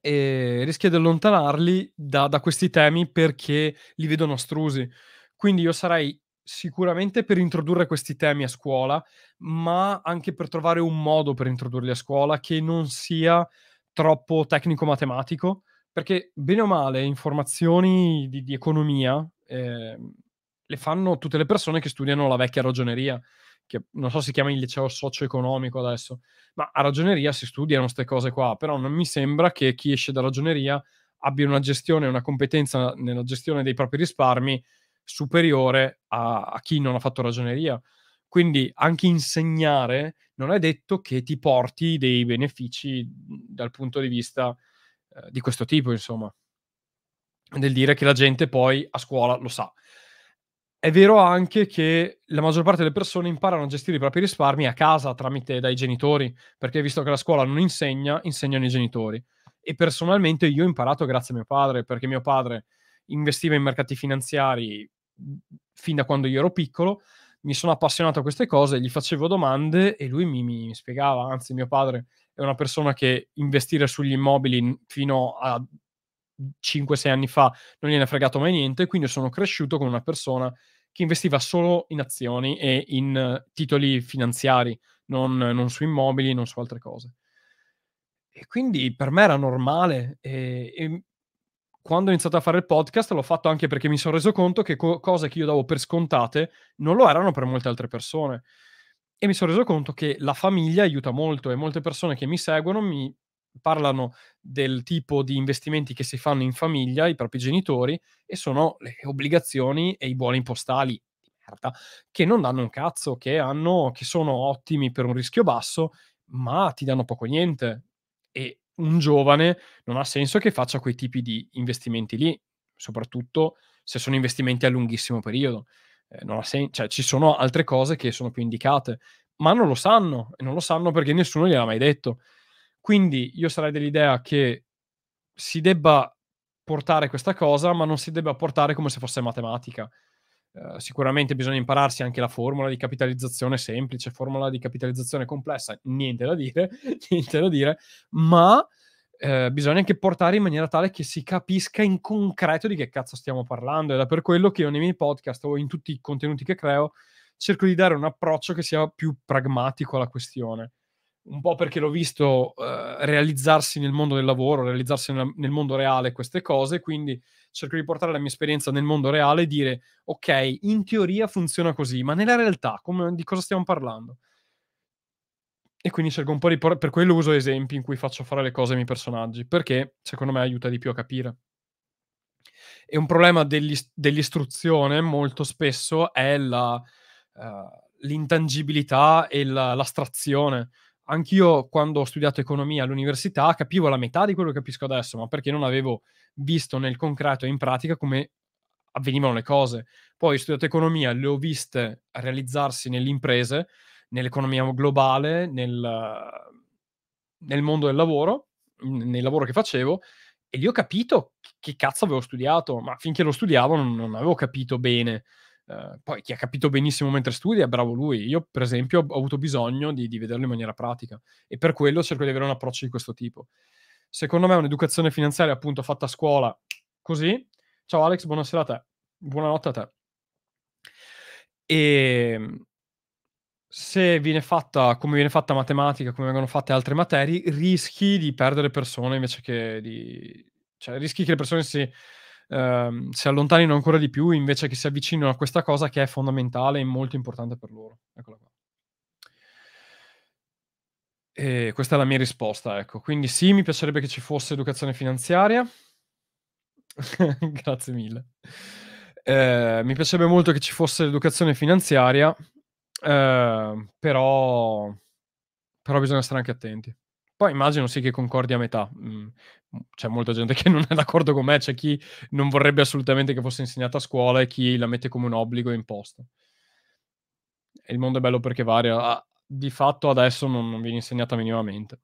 e rischi di allontanarli da, da questi temi perché li vedono astrusi. Quindi io sarei sicuramente per introdurre questi temi a scuola, ma anche per trovare un modo per introdurli a scuola che non sia troppo tecnico-matematico, perché bene o male informazioni di, di economia eh, le fanno tutte le persone che studiano la vecchia ragioneria, che non so se si chiama il liceo socio-economico adesso, ma a ragioneria si studiano queste cose qua, però non mi sembra che chi esce da ragioneria abbia una gestione, una competenza nella gestione dei propri risparmi superiore a, a chi non ha fatto ragioneria. Quindi anche insegnare non è detto che ti porti dei benefici mhmm, dal punto di vista eh, di questo tipo, insomma, del dire che la gente poi a scuola lo sa. È vero anche che la maggior parte delle persone imparano a gestire i propri risparmi a casa tramite dai genitori, perché visto che la scuola non insegna, insegnano i genitori. E personalmente io ho imparato grazie a mio padre, perché mio padre investiva in mercati finanziari fin da quando io ero piccolo, mi sono appassionato a queste cose, gli facevo domande e lui mi, mi, spiegava, anzi mio padre è una persona che investire sugli immobili fino a 5-6 anni fa non gliene ha fregato mai niente, quindi sono cresciuto con una persona che investiva solo in azioni e in eh, titoli finanziari, non, non su immobili, non su altre cose. E quindi per me era normale e, e quando ho iniziato a fare il podcast l'ho fatto anche perché mi sono reso conto che co- cose che io davo per scontate non lo erano per molte altre persone. E mi sono reso conto che la famiglia aiuta molto e molte persone che mi seguono mi parlano del tipo di investimenti che si fanno in famiglia, i propri genitori, e sono le obbligazioni e i buoni impostali di merda, che non danno un cazzo, che, hanno, che sono ottimi per un rischio basso, ma ti danno poco niente. E un giovane non ha senso che faccia quei tipi di investimenti lì, soprattutto se sono investimenti a lunghissimo periodo. Eh, sen- cioè, ci sono altre cose che sono più indicate, ma non lo sanno e non lo sanno perché nessuno gliel'ha mai detto. Quindi io sarei dell'idea che si debba portare questa cosa, ma non si debba portare come se fosse matematica. Ehm, sicuramente bisogna impararsi anche la formula di capitalizzazione semplice, formula di capitalizzazione complessa, niente da dire, niente da dire, ma uh, bisogna anche portare in maniera tale che si capisca in concreto di che cazzo stiamo parlando ed è per quello che io nei miei podcast o in tutti i contenuti che creo cerco di dare un approccio che sia più pragmatico alla questione. Un po' perché l'ho visto uh, realizzarsi nel mondo del lavoro, realizzarsi nel, nel mondo reale queste cose, quindi cerco di portare la mia esperienza nel mondo reale e dire, ok, in teoria funziona così, ma nella realtà come, di cosa stiamo parlando? E quindi cerco un po' di... Por- per quello uso esempi in cui faccio fare le cose ai miei personaggi, perché secondo me aiuta di più a capire. E un problema dell'istruzione molto spesso è la, uh, l'intangibilità e la, l'astrazione anch'io quando ho studiato economia all'università capivo la metà di quello che capisco adesso, ma perché non avevo visto nel concreto e in pratica come avvenivano le cose. Poi ho studiato economia, le ho viste realizzarsi nelle imprese, nell'economia globale, nel, nel mondo del lavoro, nel lavoro che facevo, e lì ho capito che cazzo avevo studiato, ma finché lo studiavo non, non avevo capito bene. Ehm, poi chi ha capito benissimo mentre studia, è bravo lui. Io, per esempio, ho avuto bisogno di, di, vederlo in maniera pratica e per quello cerco di avere un approccio di questo tipo. Secondo me, un'educazione finanziaria, appunto, fatta a scuola così. Ciao Alex, buonasera a te, buonanotte a te. E ehm, se viene fatta come viene fatta matematica, come vengono fatte altre materie, rischi di perdere persone invece che di. cioè, rischi che le persone si Ehm, si allontanino ancora di più invece che si avvicinino a questa cosa che è fondamentale e molto importante per loro. Eccola qua. E questa è la mia risposta, ecco. Quindi sì, mi piacerebbe che ci fosse educazione finanziaria. Grazie mille. Eh, mi piacerebbe molto che ci fosse l'educazione finanziaria, eh, però, però bisogna stare anche attenti. Poi immagino sì che concordi a metà. Mm, c'è molta gente che non è d'accordo con me, c'è chi non vorrebbe assolutamente che fosse insegnata a scuola e chi la mette come un obbligo imposto. E il mondo è bello perché varia. di fatto adesso non, non viene insegnata minimamente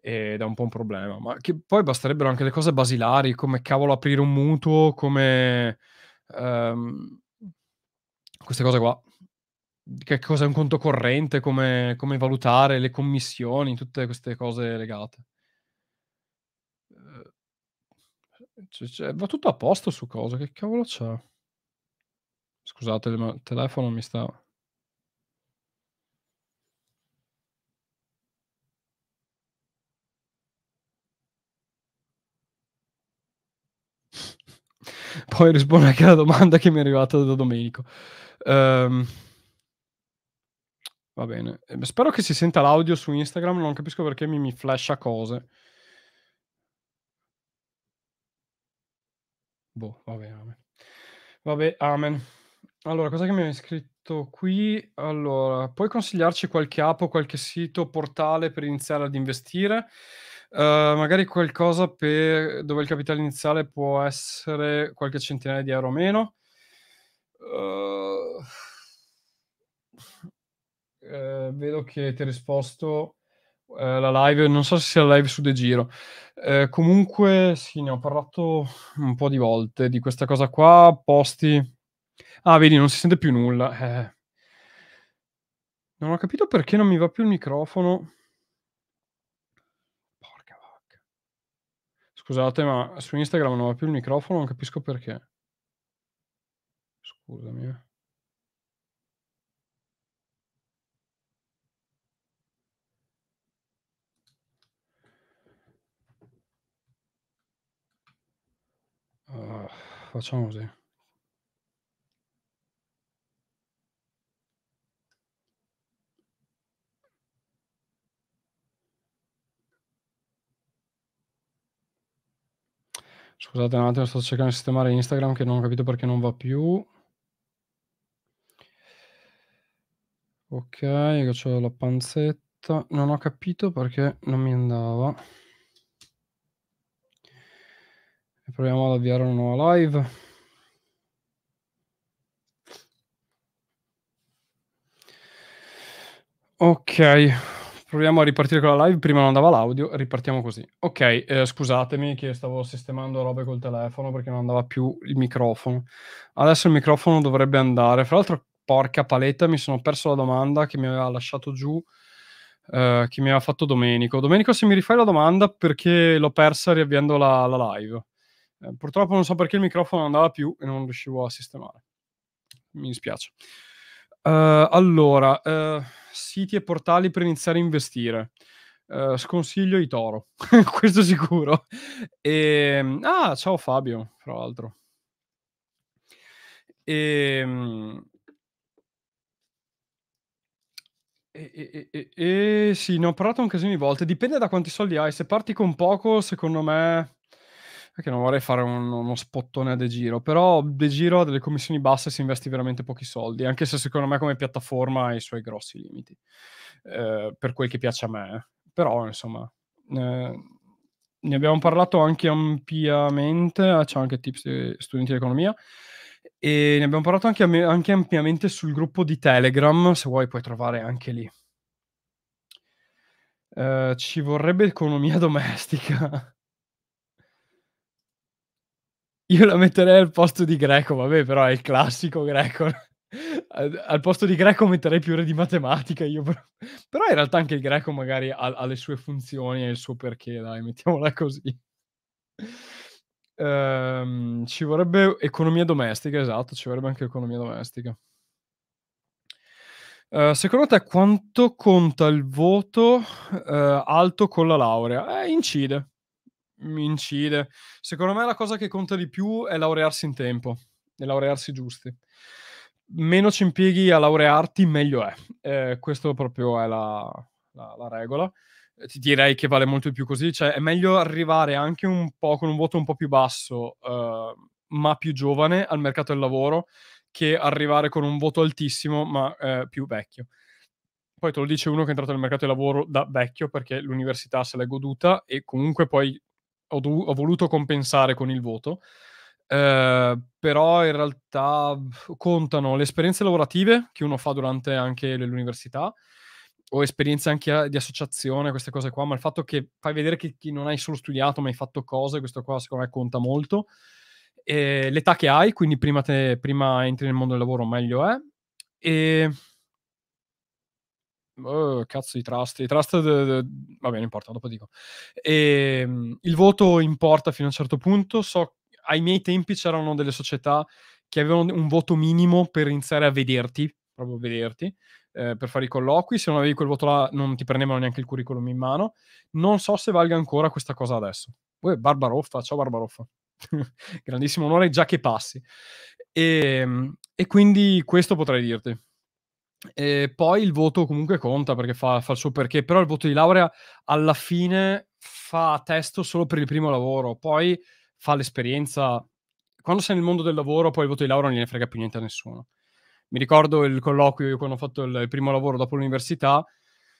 ed è un po' un problema. Ma che poi basterebbero anche le cose basilari, come cavolo aprire un mutuo, come um, queste cose qua che cosa è un conto corrente, come, come valutare le commissioni, tutte queste cose legate. Eh, cioè, cioè, va tutto a posto su cosa, che cavolo c'è? Scusate, ma il telefono mi sta... Poi rispondo anche alla domanda che mi è arrivata da Domenico. Um, Va bene. Ehm, spero che si senta l'audio su Instagram, non capisco perché mi, mi flasha cose. Boh, vabbè, amen. Vabbè, amen. Allora, cosa che mi hai scritto qui? Allora, puoi consigliarci qualche app o qualche sito, portale per iniziare ad investire? Uh, magari qualcosa per, dove il capitale iniziale può essere qualche centinaia di euro o meno? Uh, eh, vedo che ti ha risposto eh, la live, non so se sia live su De Giro. Eh, comunque, sì, ne ho parlato un po' di volte di questa cosa qua, posti... Ah, vedi, non si sente più nulla. Eh. Non ho capito perché non mi va più il microfono. Porca vacca. Scusate, ma su Instagram non va più il microfono, non capisco perché. Scusami, eh. Uh, facciamo così. Scusate un attimo, sto cercando di sistemare Instagram che non ho capito perché non va più. Ok, io ho la panzetta. Non ho capito perché non mi andava. Proviamo ad avviare una nuova live. Ok, proviamo a ripartire con la live. Prima non andava l'audio, ripartiamo così. Ok, eh, scusatemi che stavo sistemando robe col telefono perché non andava più il microfono. Adesso il microfono dovrebbe andare. Fra l'altro, porca paletta, mi sono perso la domanda che mi aveva lasciato giù. Uh, che mi aveva fatto Domenico. Domenico, se mi rifai la domanda, perché l'ho persa riavviando la, la live. Eh, purtroppo non so perché il microfono non andava più e non riuscivo a sistemare. Mi dispiace. Uh, allora, uh, siti e portali per iniziare a investire. Uh, sconsiglio i toro, questo sicuro. E, ehm, ah, ciao Fabio, tra l'altro. Ehm, e, e, e, e, sì, ne ho parlato un casino di volte. Dipende da quanti soldi hai. Se parti con poco, secondo me perché non vorrei fare un, uno spottone a De Giro, però De Giro ha delle commissioni basse e si investe veramente pochi soldi, anche se secondo me come piattaforma ha i suoi grossi limiti, eh, per quel che piace a me. Però, insomma, eh, ne abbiamo parlato anche ampiamente, eh, c'è anche tips di studenti di economia, e ne abbiamo parlato anche, anche ampiamente sul gruppo di Telegram, se vuoi puoi trovare anche lì. Uh, ci vorrebbe economia domestica. Io la metterei al posto di Greco, vabbè, però è il classico Greco. al, posto di Greco metterei più ore di matematica. Io, però, però in realtà anche il Greco magari ha, ha le sue funzioni e il suo perché, dai, mettiamola così. Um, ci vorrebbe economia domestica, esatto, ci vorrebbe anche economia domestica. Uh, secondo te quanto conta il voto uh, alto con la laurea? Eh, incide, mi incide. Secondo me la cosa che conta di più è laurearsi in tempo e laurearsi giusti. Meno ci impieghi a laurearti, meglio è. Eh, questo proprio è la, la, la regola eh, ti direi che vale molto di più così, cioè è meglio arrivare anche un po' con un voto un po' più basso, uh, ma più giovane al mercato del lavoro, che arrivare con un voto altissimo, ma uh, più vecchio. Poi te lo dice uno che è entrato nel mercato del lavoro da vecchio perché l'università se l'è goduta e comunque poi ho, dov- ho voluto compensare con il voto. Eh, però in realtà contano le esperienze lavorative che uno fa durante anche l'università o esperienze anche di associazione, queste cose qua, ma il fatto che fai vedere che, chi non hai solo studiato ma hai fatto cose, questo qua secondo me conta molto. E eh, l'età che hai, quindi prima, te, prima entri nel mondo del lavoro meglio è. E Oh, cazzo i trust, i trust de, de, va bene, importa, dopo dico. E, ehm, il voto importa fino a un certo punto, so ai miei tempi c'erano delle società che avevano un voto minimo per iniziare a vederti, proprio vederti, eh, per fare i colloqui, se non avevi quel voto là non ti prendevano neanche il curriculum in mano. Non so se valga ancora questa cosa adesso. Uè, Barbaroffa, ciao Barbaroffa. Grandissimo onore, già che passi. E, ehm, e quindi questo potrei dirti. E poi il voto comunque conta perché fa, fa il suo perché, però il voto di laurea alla fine fa testo solo per il primo lavoro, poi fa l'esperienza. Quando sei nel mondo del lavoro, poi il voto di laurea non gliene frega più niente a nessuno. Mi ricordo il colloquio io quando ho fatto il, il primo lavoro dopo l'università.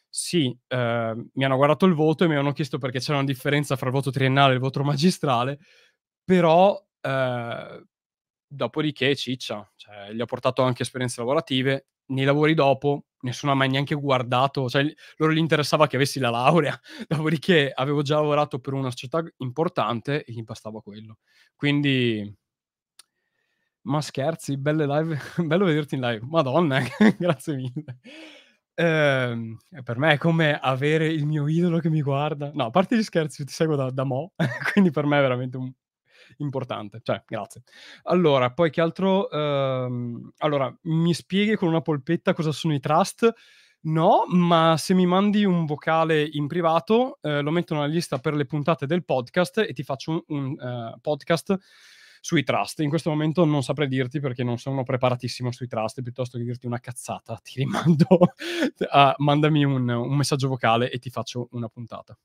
Sì, eh, mi hanno guardato il voto e mi hanno chiesto perché c'era una differenza fra il voto triennale e il voto magistrale, però eh, dopodiché ciccia, cioè, gli ho portato anche esperienze lavorative, nei lavori dopo nessuno ha mai neanche guardato, cioè loro gli interessava che avessi la laurea, dopodiché avevo già lavorato per una società importante e gli bastava quello. Quindi, ma scherzi, belle live, bello vederti in live, madonna, grazie mille. Eh, per me è come avere il mio idolo che mi guarda. No, a parte gli scherzi, ti seguo da, da mo, quindi per me è veramente un, importante. Cioè, grazie. Allora, poi che altro? Ehm, allora, mi spieghi con una polpetta cosa sono i trust? No, ma se mi mandi un vocale in privato, eh, lo metto nella lista per le puntate del podcast e ti faccio un, un uh, podcast sui trust. In questo momento non saprei dirti perché non sono preparatissimo sui trust, piuttosto che dirti una cazzata, ti rimando a mandami un, un messaggio vocale e ti faccio una puntata.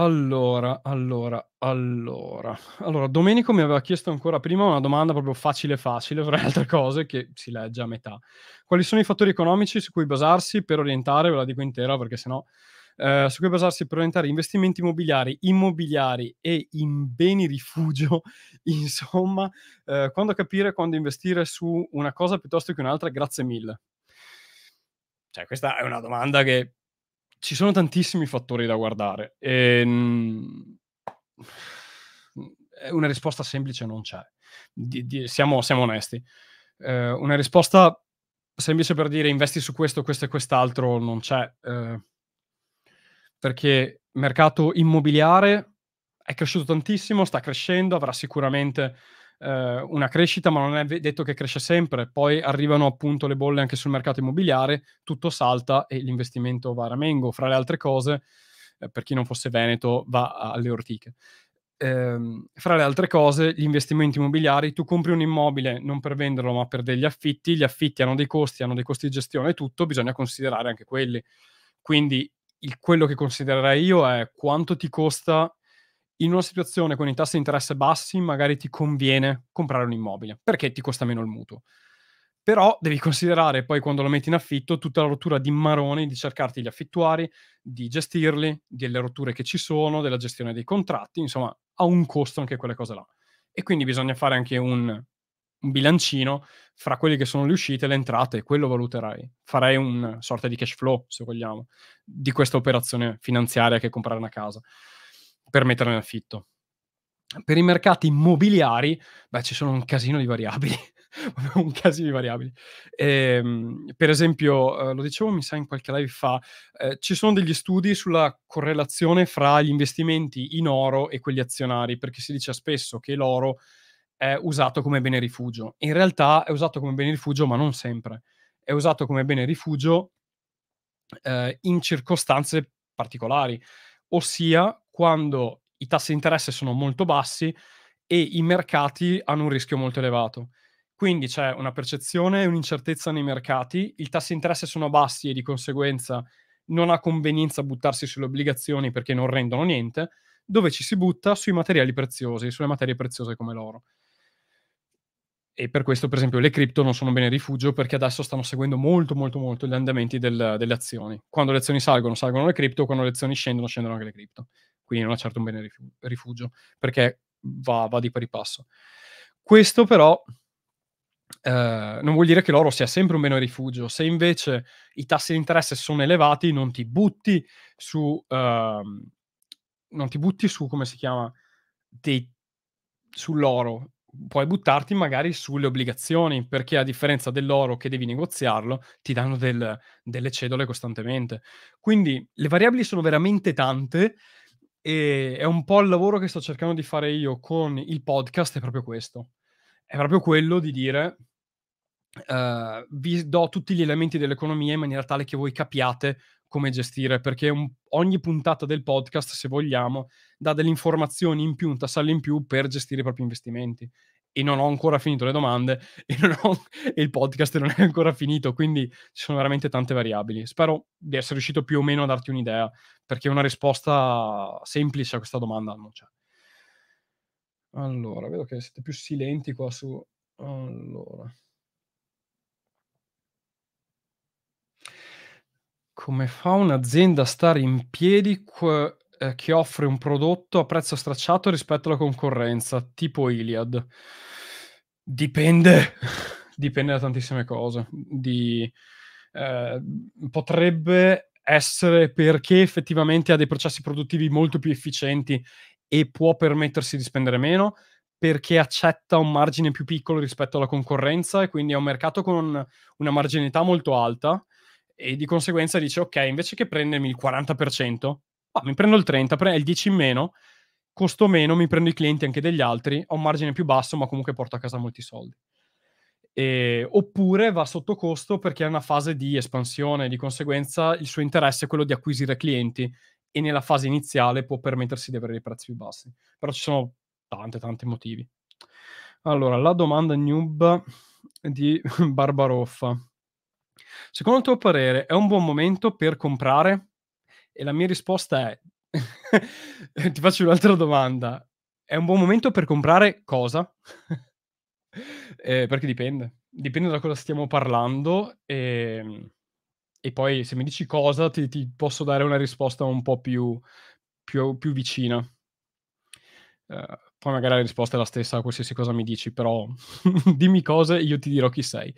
Allora, allora, allora. Allora, Domenico mi aveva chiesto ancora prima una domanda proprio facile facile, tra le altre cose, che si legge a metà. Quali sono i fattori economici su cui basarsi per orientare, ve la dico intera perché sennò, eh, su cui basarsi per orientare investimenti immobiliari, immobiliari e in beni rifugio, insomma, eh, quando capire quando investire su una cosa piuttosto che un'altra? Grazie mille. Cioè, questa è una domanda che ci sono tantissimi fattori da guardare. E, ehm, mh, eh, una risposta semplice non c'è. Di, di, siamo, siamo, onesti. Eh, una risposta semplice per dire investi su questo, questo e quest'altro non c'è. Eh, perché il mercato immobiliare è cresciuto tantissimo, sta crescendo, avrà sicuramente eh, una crescita, ma non è detto che cresce sempre. Poi arrivano appunto le bolle anche sul mercato immobiliare, tutto salta e l'investimento va a ramengo. Fra le altre cose, eh, per chi non fosse veneto, va alle ortiche. Eh, fra le altre cose, gli investimenti immobiliari, tu compri un immobile non per venderlo, ma per degli affitti. Gli affitti hanno dei costi, hanno dei costi di gestione e tutto, bisogna considerare anche quelli. Quindi il, quello che considererei io è quanto ti costa in una situazione con i tassi di interesse bassi magari ti conviene comprare un immobile perché ti costa meno il mutuo. Però devi considerare poi quando lo metti in affitto tutta la rottura di maroni di cercarti gli affittuari, di gestirli, delle rotture che ci sono, della gestione dei contratti, insomma ha un costo anche quelle cose là. E quindi bisogna fare anche un, un bilancino fra quelle che sono le uscite e le entrate, quello valuterai. Farei una sorta di cash flow, se vogliamo, di questa operazione finanziaria che è comprare una casa per metterla in affitto. Per i mercati immobiliari, beh, ci sono un casino di variabili. un casino di variabili. Ehm, per esempio, eh, lo dicevo, mi sa in qualche live fa, eh, ci sono degli studi sulla correlazione fra gli investimenti in oro e quelli azionari, perché si dice spesso che l'oro è usato come bene rifugio. In realtà è usato come bene rifugio, ma non sempre. È usato come bene rifugio eh, in circostanze particolari, ossia quando i tassi di interesse sono molto bassi e i mercati hanno un rischio molto elevato. Quindi c'è una percezione e un'incertezza nei mercati, i tassi di interesse sono bassi e di conseguenza non ha convenienza buttarsi sulle obbligazioni perché non rendono niente, dove ci si butta sui materiali preziosi, sulle materie preziose come l'oro. E per questo, per esempio, le cripto non sono bene rifugio perché adesso stanno seguendo molto, molto, molto gli andamenti del, delle azioni. Quando le azioni salgono, salgono le cripto, quando le azioni scendono, scendono anche le cripto quindi non è certo un bene rifugio, perché va, va, di pari passo. Questo però eh, non vuol dire che l'oro sia sempre un bene rifugio, se invece i tassi di interesse sono elevati non ti butti su, eh, non ti butti su come si chiama, dei, sull'oro, puoi buttarti magari sulle obbligazioni, perché a differenza dell'oro che devi negoziarlo, ti danno del, delle cedole costantemente. Quindi le variabili sono veramente tante e è un po' il lavoro che sto cercando di fare io con il podcast, è proprio questo. È proprio quello di dire, uh, vi do tutti gli elementi dell'economia in maniera tale che voi capiate come gestire, perché un, ogni puntata del podcast, se vogliamo, dà delle informazioni in più, un tassello in più per gestire i propri investimenti e non ho ancora finito le domande e, ho, e, il podcast non è ancora finito, quindi ci sono veramente tante variabili. Spero di essere riuscito più o meno a darti un'idea, perché una risposta semplice a questa domanda non c'è. Allora, vedo che siete più silenti qua su... Allora. Come fa un'azienda a stare in piedi eh, che offre un prodotto a prezzo stracciato rispetto alla concorrenza, tipo Iliad. Dipende, dipende da tantissime cose. Di, eh, potrebbe essere perché effettivamente ha dei processi produttivi molto più efficienti e può permettersi di spendere meno, perché accetta un margine più piccolo rispetto alla concorrenza e quindi è un mercato con una marginalità molto alta e di conseguenza dice ok, invece che prendermi il 40%, ah, mi prendo il 30, prendo il 10 in meno, costo meno, mi prendo i clienti anche degli altri, ho un margine più basso, ma comunque porto a casa molti soldi. E, oppure va sotto costo perché è una fase di espansione, di conseguenza il suo interesse è quello di acquisire clienti e nella fase iniziale può permettersi di avere dei prezzi più bassi. Però ci sono tanti, tanti motivi. Allora, la domanda noob di Barbaroffa. Secondo il tuo parere è un buon momento per comprare? E la mia risposta è, ti faccio un'altra domanda, è un buon momento per comprare cosa? eh, perché dipende, dipende da cosa stiamo parlando e, ehm, e, poi se mi dici cosa ti, ti posso dare una risposta un po' più, più, più vicina. Uh, poi magari la risposta è la stessa a qualsiasi cosa mi dici, però dimmi cose e io ti dirò chi sei.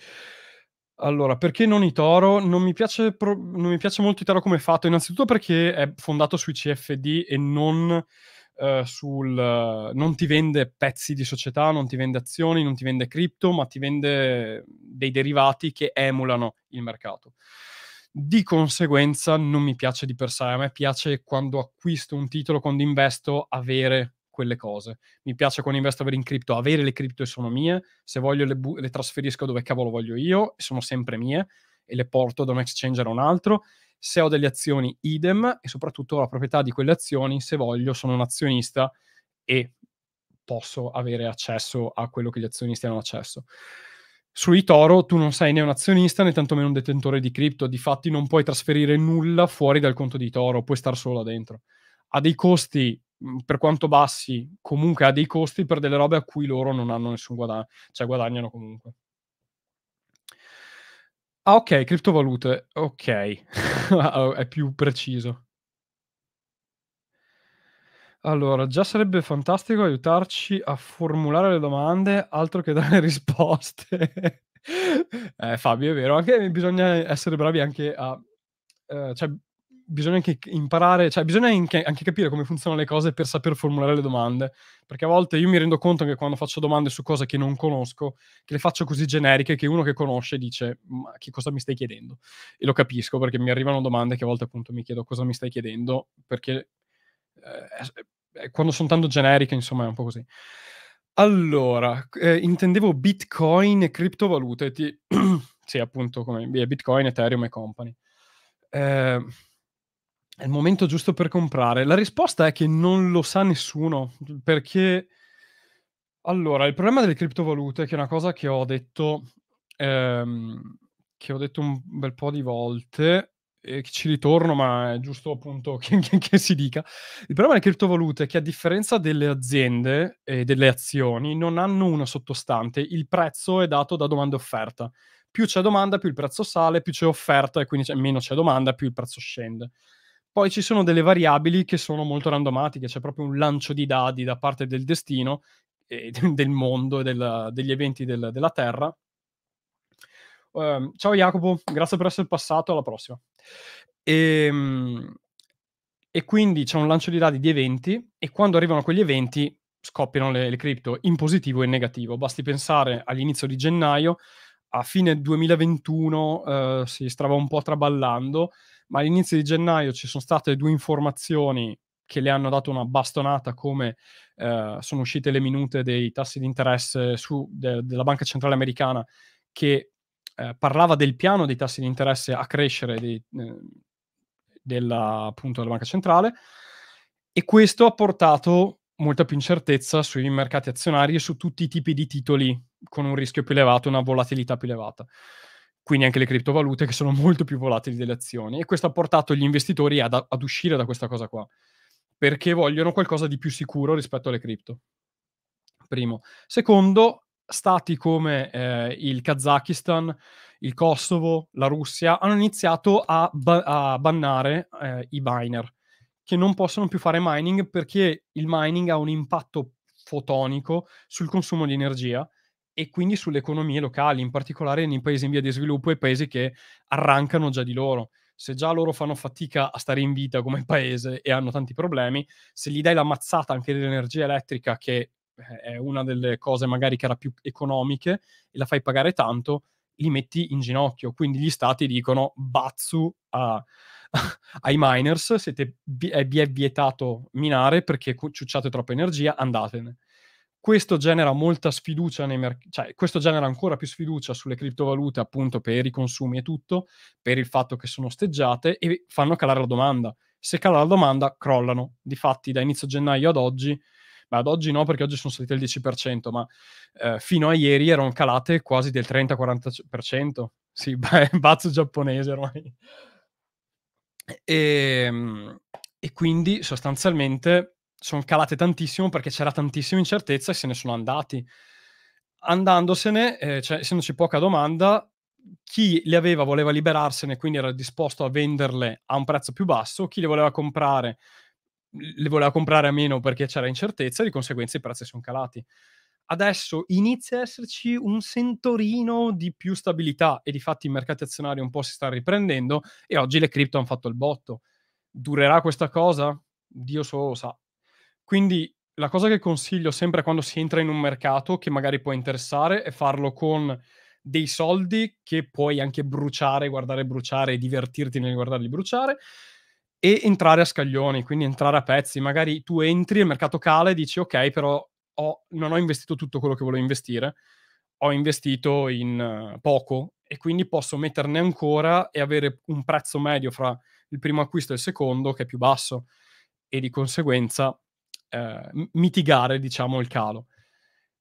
Allora, perché non Itoro? Non mi, piace pro- non mi piace molto toro come fatto, innanzitutto perché è fondato sui CFD e non Uh, sul uh, non ti vende pezzi di società, non ti vende azioni, non ti vende cripto, ma ti vende dei derivati che emulano il mercato. Di conseguenza non mi piace di per sé, a me piace quando acquisto un titolo, quando investo, avere quelle cose. Mi piace quando investo avere in cripto avere le cripto e sono mie, se voglio le, bu- le trasferisco dove cavolo voglio io, sono sempre mie e le porto da un exchange a un altro. Se ho delle azioni, idem, e soprattutto la proprietà di quelle azioni, se voglio sono un azionista e posso avere accesso a quello che gli azionisti hanno accesso. Su eToro tu non sei né un azionista né tantomeno un detentore di cripto, difatti non puoi trasferire nulla fuori dal conto di eToro, puoi star solo là dentro. Ha dei costi Mhmm, per quanto bassi, comunque ha dei costi per delle robe a cui loro non hanno nessun guadagno, cioè guadagnano comunque. Ah, ok, criptovalute, ok, è più preciso. Allora, già sarebbe fantastico aiutarci a formulare le domande, altro che dare risposte. eh, Fabio, è vero, anche bisogna essere bravi anche a... Eh, cioè, bisogna anche imparare, cioè bisogna anche, capire come funzionano le cose per saper formulare le domande, perché a volte io mi rendo conto che quando faccio domande su cose che non conosco, che le faccio così generiche che uno che conosce dice ma che cosa mi stai chiedendo? E lo capisco perché mi arrivano domande che a volte appunto mi chiedo cosa mi stai chiedendo, perché eh, eh quando sono tanto generiche insomma è un po' così. Allora, eh, intendevo bitcoin e criptovalute, ti... sì appunto come Bitcoin, Ethereum e company. Eh, è il momento giusto per comprare? La risposta è che non lo sa nessuno, perché... Allora, il problema delle criptovalute, che è una cosa che ho detto, ehm, che ho detto un bel po' di volte, e ci ritorno, ma è giusto appunto che, che, che, si dica. Il problema delle criptovalute è che a differenza delle aziende e delle azioni non hanno una sottostante, il prezzo è dato da domanda e offerta. Più c'è domanda, più il prezzo sale, più c'è offerta e quindi c'è, meno c'è domanda, più il prezzo scende. Poi ci sono delle variabili che sono molto randomatiche, c'è proprio un lancio di dadi da parte del destino, e del mondo e del, degli eventi del, della Terra. Um, ciao Jacopo, grazie per essere passato, alla prossima. E, ehm, e, quindi c'è un lancio di dadi di eventi e quando arrivano quegli eventi scoppiano le, le cripto in positivo e in negativo. Basti pensare all'inizio di gennaio, a fine 2021 uh, eh, si stava un po' traballando, ma all'inizio di gennaio ci sono state due informazioni che le hanno dato una bastonata come eh, sono uscite le minute dei tassi di interesse su, de, della Banca Centrale Americana che eh, parlava del piano dei tassi di interesse a crescere dei, eh, della, appunto, della Banca Centrale e questo ha portato molta più incertezza sui mercati azionari e su tutti i tipi di titoli con un rischio più elevato, una volatilità più elevata quindi anche le criptovalute che sono molto più volatili delle azioni. E questo ha portato gli investitori ad, ad uscire da questa cosa qua, perché vogliono qualcosa di più sicuro rispetto alle cripto. Primo. Secondo, stati come eh, il Kazakistan, il Kosovo, la Russia hanno iniziato a, ba- a bannare eh, i miner, che non possono più fare mining perché il mining ha un impatto fotonico sul consumo di energia e quindi sulle economie locali, in particolare nei paesi in via di sviluppo e paesi che arrancano già di loro. Se già loro fanno fatica a stare in vita come paese e hanno tanti problemi, se gli dai la mazzata anche dell'energia elettrica, che eh, è una delle cose magari che era più economiche, e la fai pagare tanto, li metti in ginocchio. Quindi gli stati dicono bazzu a, ai miners, siete, vi è vietato minare perché ciucciate troppa energia, andatene questo genera molta sfiducia nei mercati, cioè questo genera ancora più sfiducia sulle criptovalute appunto per i consumi e tutto, per il fatto che sono osteggiate e fanno calare la domanda. Se cala la domanda, crollano. Difatti, da inizio gennaio ad oggi ma ad oggi no perché oggi sono salite il 10%, ma eh, fino a ieri erano calate quasi del 30-40%. Sì, beh, bazzo giapponese ormai. E, ehm, e, quindi sostanzialmente sono calate tantissimo perché c'era tantissima incertezza e se ne sono andati. Andandosene, eh, cioè, essendoci poca domanda, chi le aveva voleva liberarsene, quindi era disposto a venderle a un prezzo più basso, chi le voleva comprare le voleva comprare a meno perché c'era incertezza, e di conseguenza i prezzi sono calati. Adesso inizia a esserci un sentorino di più stabilità e di fatti i mercati azionari un po' si stanno riprendendo e oggi le cripto hanno fatto il botto. Durerà questa cosa? Dio solo lo sa. Quindi la cosa che consiglio sempre quando si entra in un mercato che magari può interessare è farlo con dei soldi che puoi anche bruciare, guardare bruciare e divertirti nel guardarli bruciare e entrare a scaglioni, quindi entrare a pezzi. Magari tu entri, il mercato cala e dici ok, però ho, non ho investito tutto quello che volevo investire, ho investito in eh, poco e quindi posso metterne ancora e avere un prezzo medio fra il primo acquisto e il secondo che è più basso e di conseguenza eh, mitigare, diciamo, il calo.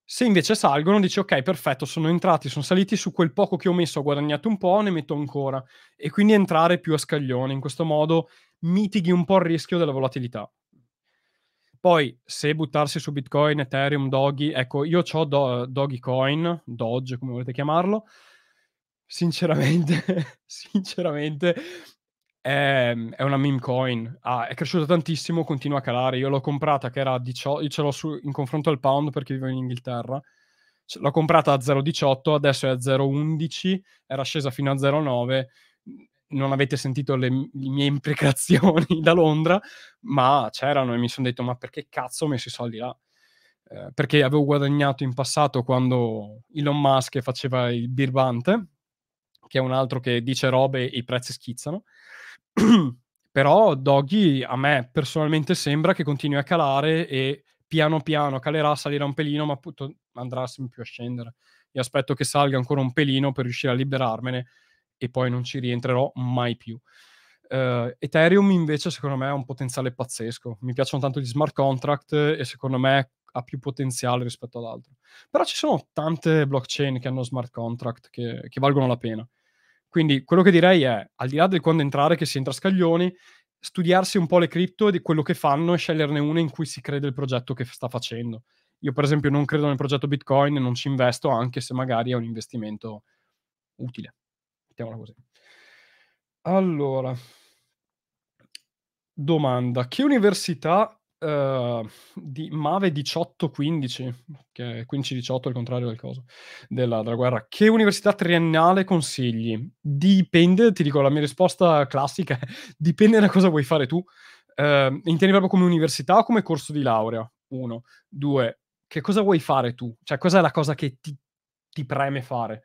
Se invece salgono, dici ok, perfetto, sono entrati, sono saliti su quel poco che ho messo, ho guadagnato un po', ne metto ancora. E quindi entrare più a scaglione. In questo modo mitighi un po' il rischio della volatilità. Poi, se buttarsi su Bitcoin, Ethereum, Doggy, ecco, io ho Do- Dogecoin, Doge, come volete chiamarlo, sinceramente, sinceramente, è, ehm, è una meme coin, ah, è cresciuta tantissimo, continua a calare. Io l'ho comprata che era 18, io ce l'ho su, in confronto al pound perché vivo in Inghilterra. L'ho comprata a 0,18, adesso è a 0,11, era scesa fino a 0,9 non avete sentito le, le mie imprecazioni da Londra, ma c'erano e mi sono detto: Ma perché cazzo ho messo i soldi là? Eh, perché avevo guadagnato in passato quando Elon Musk faceva il birbante, che è un altro che dice robe e i prezzi schizzano. Però Doggy a me personalmente sembra che continui a calare e piano piano calerà, salirà un pelino, ma appunto andrà sempre più a scendere. Io aspetto che salga ancora un pelino per riuscire a liberarmene e poi non ci rientrerò mai più. Uh, Ethereum invece secondo me ha un potenziale pazzesco. Mi piacciono tanto gli smart contract e secondo me ha più potenziale rispetto ad altri. Però ci sono tante blockchain che hanno smart contract che, che valgono la pena. Quindi quello che direi è, al di là del quando entrare che si entra a scaglioni, studiarsi un po' le cripto di quello che fanno e sceglierne una in cui si crede il progetto che sta facendo. Io per esempio non credo nel progetto Bitcoin e non ci investo anche se magari è un investimento utile. Mettiamola così. Allora, domanda. Che università Uh, di Mave 1815, che è 15-18 il contrario del coso, della, della, guerra. Che università triennale consigli? Dipende, ti dico la mia risposta classica, dipende da cosa vuoi fare tu. Uh, intendi proprio come università o come corso di laurea? Uno. Due, che cosa vuoi fare tu? Cioè, cosa è la cosa che ti, ti preme fare?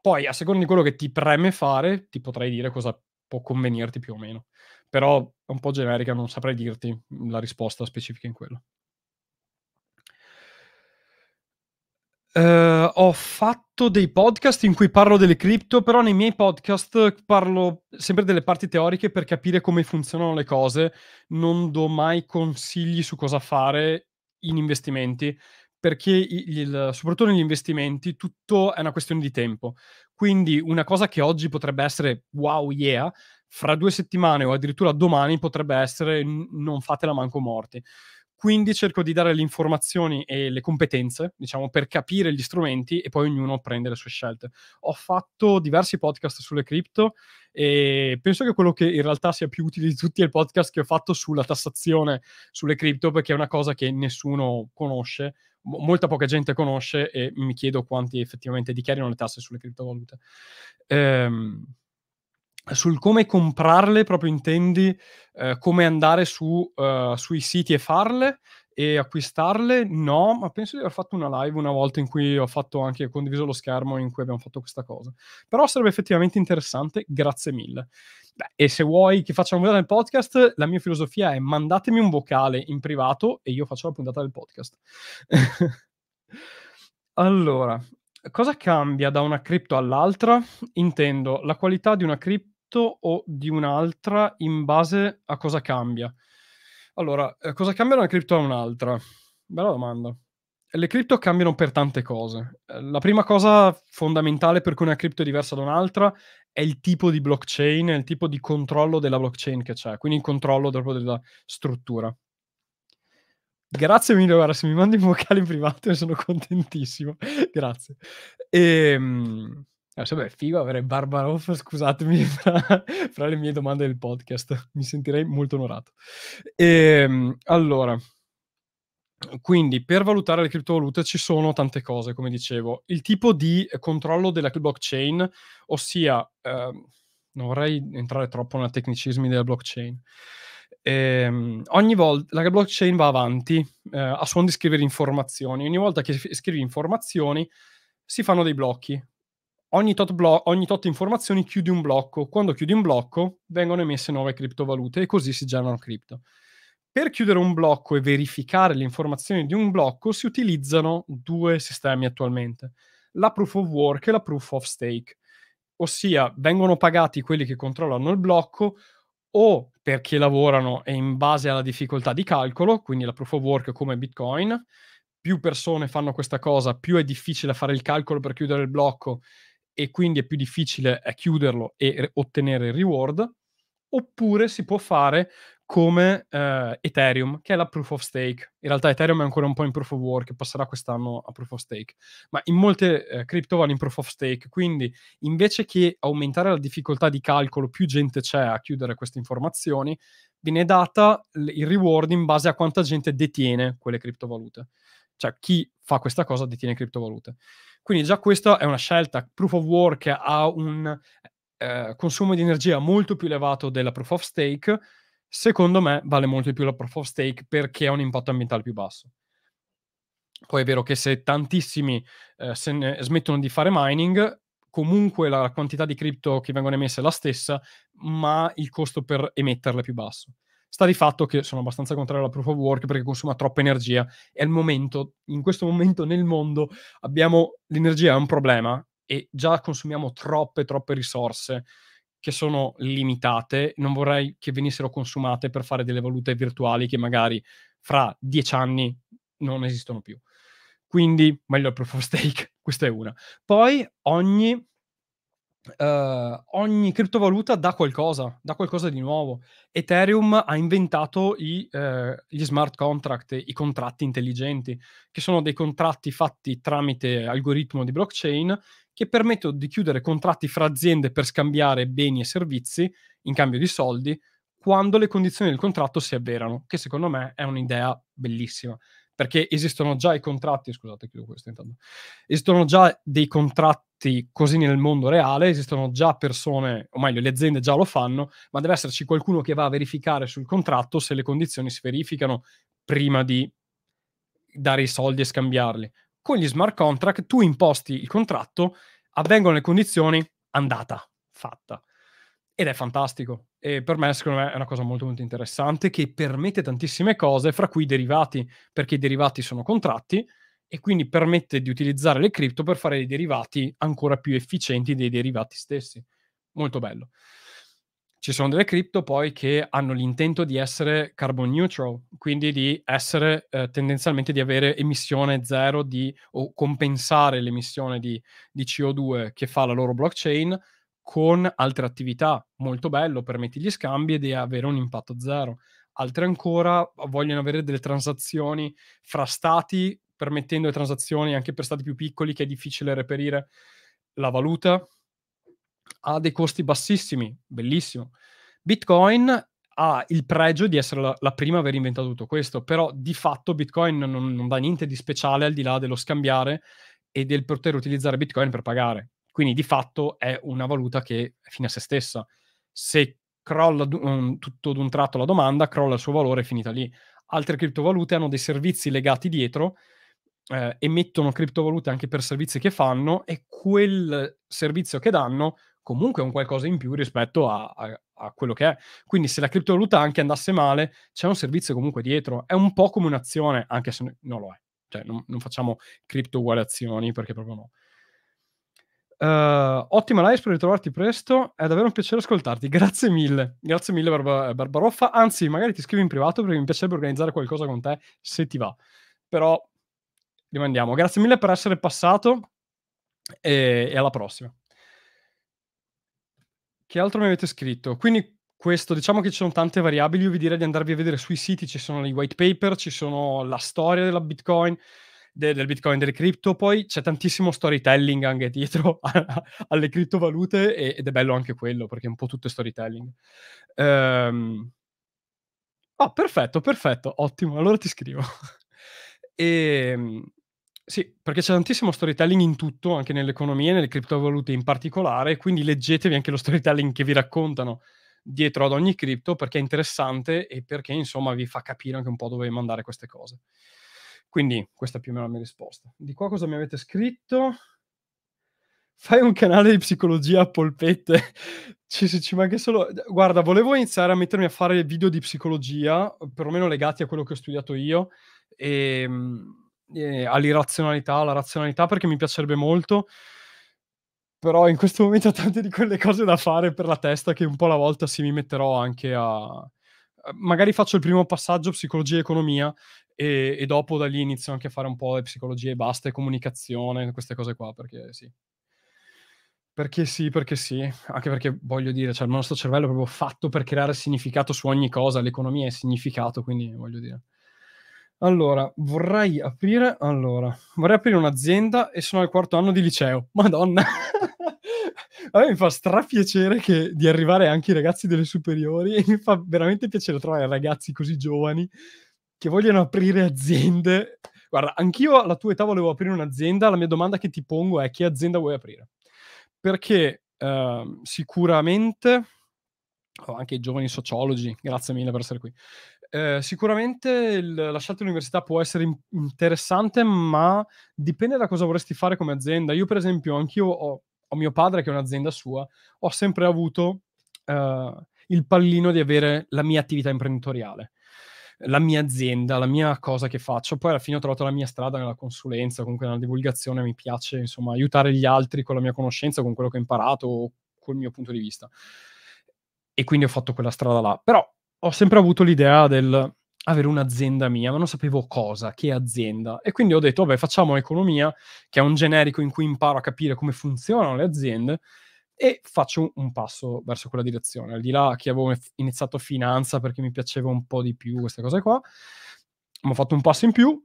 Poi, a seconda di quello che ti preme fare, ti potrei dire cosa può convenirti più o meno però è un po' generica, non saprei dirti mm, la risposta specifica in quello. Uh, ho fatto dei podcast in cui parlo delle cripto, però nei miei podcast parlo sempre delle parti teoriche per capire come funzionano le cose, non do mai consigli su cosa fare in investimenti, perché il, soprattutto negli investimenti tutto è una questione di tempo. Quindi una cosa che oggi potrebbe essere wow yeah, fra due settimane o addirittura domani potrebbe essere non fatela manco morti. Quindi cerco di dare le informazioni e le competenze, diciamo, per capire gli strumenti e poi ognuno prende le sue scelte. Ho fatto diversi podcast sulle cripto e penso che quello che in realtà sia più utile di tutti è il podcast che ho fatto sulla tassazione sulle cripto, perché è una cosa che nessuno conosce, molta poca gente conosce e mi chiedo quanti effettivamente dichiarino le tasse sulle criptovalute. Ehm sul come comprarle, proprio intendi eh, come andare su, uh, sui siti e farle e acquistarle? No, ma penso di aver fatto una live una volta in cui ho fatto anche condiviso lo schermo in cui abbiamo fatto questa cosa. Però sarebbe effettivamente interessante, grazie mille. Beh, e se vuoi che faccia una puntata del podcast, la mia filosofia è mandatemi un vocale in privato e io faccio la puntata del podcast. allora, cosa cambia da una cripto all'altra? Intendo la qualità di una cripto progetto o di un'altra in base a cosa cambia. Allora, eh, cosa cambia una cripto a un'altra? Bella domanda. Le cripto cambiano per tante cose. Eh, la prima cosa fondamentale per cui una cripto è diversa da un'altra è il tipo di blockchain, il tipo di controllo della blockchain che c'è, quindi il controllo proprio della struttura. Grazie mille, guarda, se mi mandi un vocale in privato ne sono contentissimo. Grazie. Ehm... Adesso, eh, beh, figo avere Barbaroff, scusatemi, fra, fra, le mie domande del podcast. Mi sentirei molto onorato. E, ehm, allora, quindi, per valutare le criptovalute ci sono tante cose, come dicevo. Il tipo di controllo della blockchain, ossia... Eh, non vorrei entrare troppo nei tecnicismi della blockchain. Ehm, ogni volta la blockchain va avanti eh, a suon di scrivere informazioni. Ogni volta che scrivi informazioni si fanno dei blocchi ogni tot, blo- ogni tot informazioni chiudi un blocco. Quando chiudi un blocco vengono emesse nuove criptovalute e così si generano cripto. Per chiudere un blocco e verificare le informazioni di un blocco si utilizzano due sistemi attualmente, la proof of work e la proof of stake, ossia vengono pagati quelli che controllano il blocco o perché lavorano e in base alla difficoltà di calcolo, quindi la proof of work come Bitcoin, più persone fanno questa cosa, più è difficile fare il calcolo per chiudere il blocco e quindi è più difficile eh, chiuderlo e ottenere il reward, oppure si può fare come eh, Ethereum, che è la proof of stake. In realtà Ethereum è ancora un po' in proof of work, passerà quest'anno a proof of stake, ma in molte eh, cripto vanno in proof of stake, quindi invece che aumentare la difficoltà di calcolo, più gente c'è a chiudere queste informazioni, viene data il reward in base a quanta gente detiene quelle criptovalute. Cioè chi fa questa cosa detiene criptovalute. Quindi già questa è una scelta proof of work ha un eh, consumo di energia molto più elevato della proof of stake. Secondo me vale molto di più la proof of stake perché ha un impatto ambientale più basso. Poi è vero che se tantissimi eh, se ne smettono di fare mining, comunque la quantità di cripto che vengono emesse è la stessa, ma il costo per emetterle è più basso. Sta di fatto che sono abbastanza contrario alla proof of work perché consuma troppa energia e al momento, in questo momento nel mondo, abbiamo l'energia è un problema e già consumiamo troppe, troppe risorse che sono limitate. Non vorrei che venissero consumate per fare delle valute virtuali che magari fra dieci anni non esistono più. Quindi, meglio il proof of stake, questa è una. Poi ogni Uh, ogni criptovaluta dà qualcosa, dà qualcosa di nuovo. Ethereum ha inventato i, uh, gli smart contract, i contratti intelligenti, che sono dei contratti fatti tramite algoritmo di blockchain che permettono di chiudere contratti fra aziende per scambiare beni e servizi in cambio di soldi quando le condizioni del contratto si avverano, che secondo me è un'idea bellissima perché esistono già i contratti, scusate, chiudo questo intanto, esistono già dei contratti così nel mondo reale, esistono già persone, o meglio, le aziende già lo fanno, ma deve esserci qualcuno che va a verificare sul contratto se le condizioni si verificano prima di dare i soldi e scambiarli. Con gli smart contract tu imposti il contratto, avvengono le condizioni, andata, fatta ed è fantastico. E per me, secondo me, è una cosa molto, molto interessante che permette tantissime cose, fra cui i derivati, perché i derivati sono contratti e quindi permette di utilizzare le cripto per fare dei derivati ancora più efficienti dei derivati stessi. Molto bello. Ci sono delle cripto poi che hanno l'intento di essere carbon neutral, quindi di essere eh, tendenzialmente di avere emissione zero di, o compensare l'emissione di, di CO2 che fa la loro blockchain con altre attività, molto bello, permetti gli scambi ed è avere un impatto zero. Altre ancora vogliono avere delle transazioni fra stati, permettendo le transazioni anche per stati più piccoli che è difficile reperire la valuta. Ha dei costi bassissimi, bellissimo. Bitcoin ha il pregio di essere la, la prima a aver inventato tutto questo, però di fatto Bitcoin non, non dà niente di speciale al di là dello scambiare e del poter utilizzare Bitcoin per pagare quindi di fatto è una valuta che è fine a se stessa. Se crolla d- um, tutto d'un tratto la domanda, crolla il suo valore, è finita lì. Altre criptovalute hanno dei servizi legati dietro, eh, emettono criptovalute anche per servizi che fanno e quel servizio che danno comunque è un qualcosa in più rispetto a, a, a, quello che è. Quindi se la criptovaluta anche andasse male, c'è un servizio comunque dietro. È un po' come un'azione, anche se non lo è. Cioè, non, non facciamo cripto uguale azioni, perché proprio no. Uh, ottima live, spero di trovarti presto. È davvero un piacere ascoltarti. Grazie mille, grazie mille, Barba- Barbaroffa. Anzi, magari ti scrivo in privato perché mi piacerebbe organizzare qualcosa con te se ti va. Però rimandiamo. Grazie mille per essere passato e, e alla prossima. Che altro mi avete scritto? Quindi questo, diciamo che ci sono tante variabili, io vi direi di andarvi a vedere sui siti, ci sono i white paper, ci sono la storia della Bitcoin, de- del Bitcoin, delle cripto, poi c'è tantissimo storytelling anche dietro a- alle criptovalute e- ed è bello anche quello perché è un po' tutto storytelling. Ehm... Oh, perfetto, perfetto, ottimo, allora ti scrivo. e, ehm, sì, perché c'è tantissimo storytelling in tutto, anche nell'economia e nelle criptovalute in particolare, quindi leggetevi anche lo storytelling che vi raccontano dietro ad ogni cripto perché è interessante e perché insomma vi fa capire anche un po' dove mandare queste cose. Quindi questa è più o meno la mia risposta. Di qua cosa mi avete scritto? Fai un canale di psicologia a polpette. ci, ci manca solo... Guarda, volevo iniziare a mettermi a fare video di psicologia, perlomeno legati a quello che ho studiato io, e, ehm, e all'irrazionalità, alla razionalità, perché mi piacerebbe molto però in questo momento ho tante di quelle cose da fare per la testa che un po' alla volta si mi metterò anche a magari faccio il primo passaggio psicologia e economia e, e, dopo da lì inizio anche a fare un po' di psicologia e basta, e comunicazione, queste cose qua, perché sì. Perché sì, perché sì, anche perché voglio dire, cioè il nostro cervello è proprio fatto per creare significato su ogni cosa, l'economia è significato, quindi voglio dire. Allora, vorrei aprire, allora, vorrei aprire un'azienda e sono al quarto anno di liceo. Madonna! a me mi fa strapiacere che, di arrivare anche i ragazzi delle superiori e mi fa veramente piacere trovare ragazzi così giovani che vogliono aprire aziende. Guarda, anch'io alla tua età volevo aprire un'azienda, la mia domanda che ti pongo è che azienda vuoi aprire? Perché eh, sicuramente, oh, anche i giovani sociologi, grazie mille per essere qui, eh, sicuramente il, la scelta dell'università può essere in- interessante, ma dipende da cosa vorresti fare come azienda. Io per esempio, anch'io ho, ho mio padre che è un'azienda sua, ho sempre avuto eh, il pallino di avere la mia attività imprenditoriale la mia azienda, la mia cosa che faccio. Poi alla fine ho trovato la mia strada nella consulenza, comunque nella divulgazione, mi piace insomma aiutare gli altri con la mia conoscenza, con quello che ho imparato col mio punto di vista. E quindi ho fatto quella strada là. Però ho sempre avuto l'idea del avere un'azienda mia, ma non sapevo cosa, che azienda. E quindi ho detto, vabbè, facciamo economia, che è un generico in cui imparo a capire come funzionano le aziende, e faccio un passo verso quella direzione. Al di là che avevo iniziato finanza perché mi piaceva un po' di più queste cose qua, ho fatto un passo in più.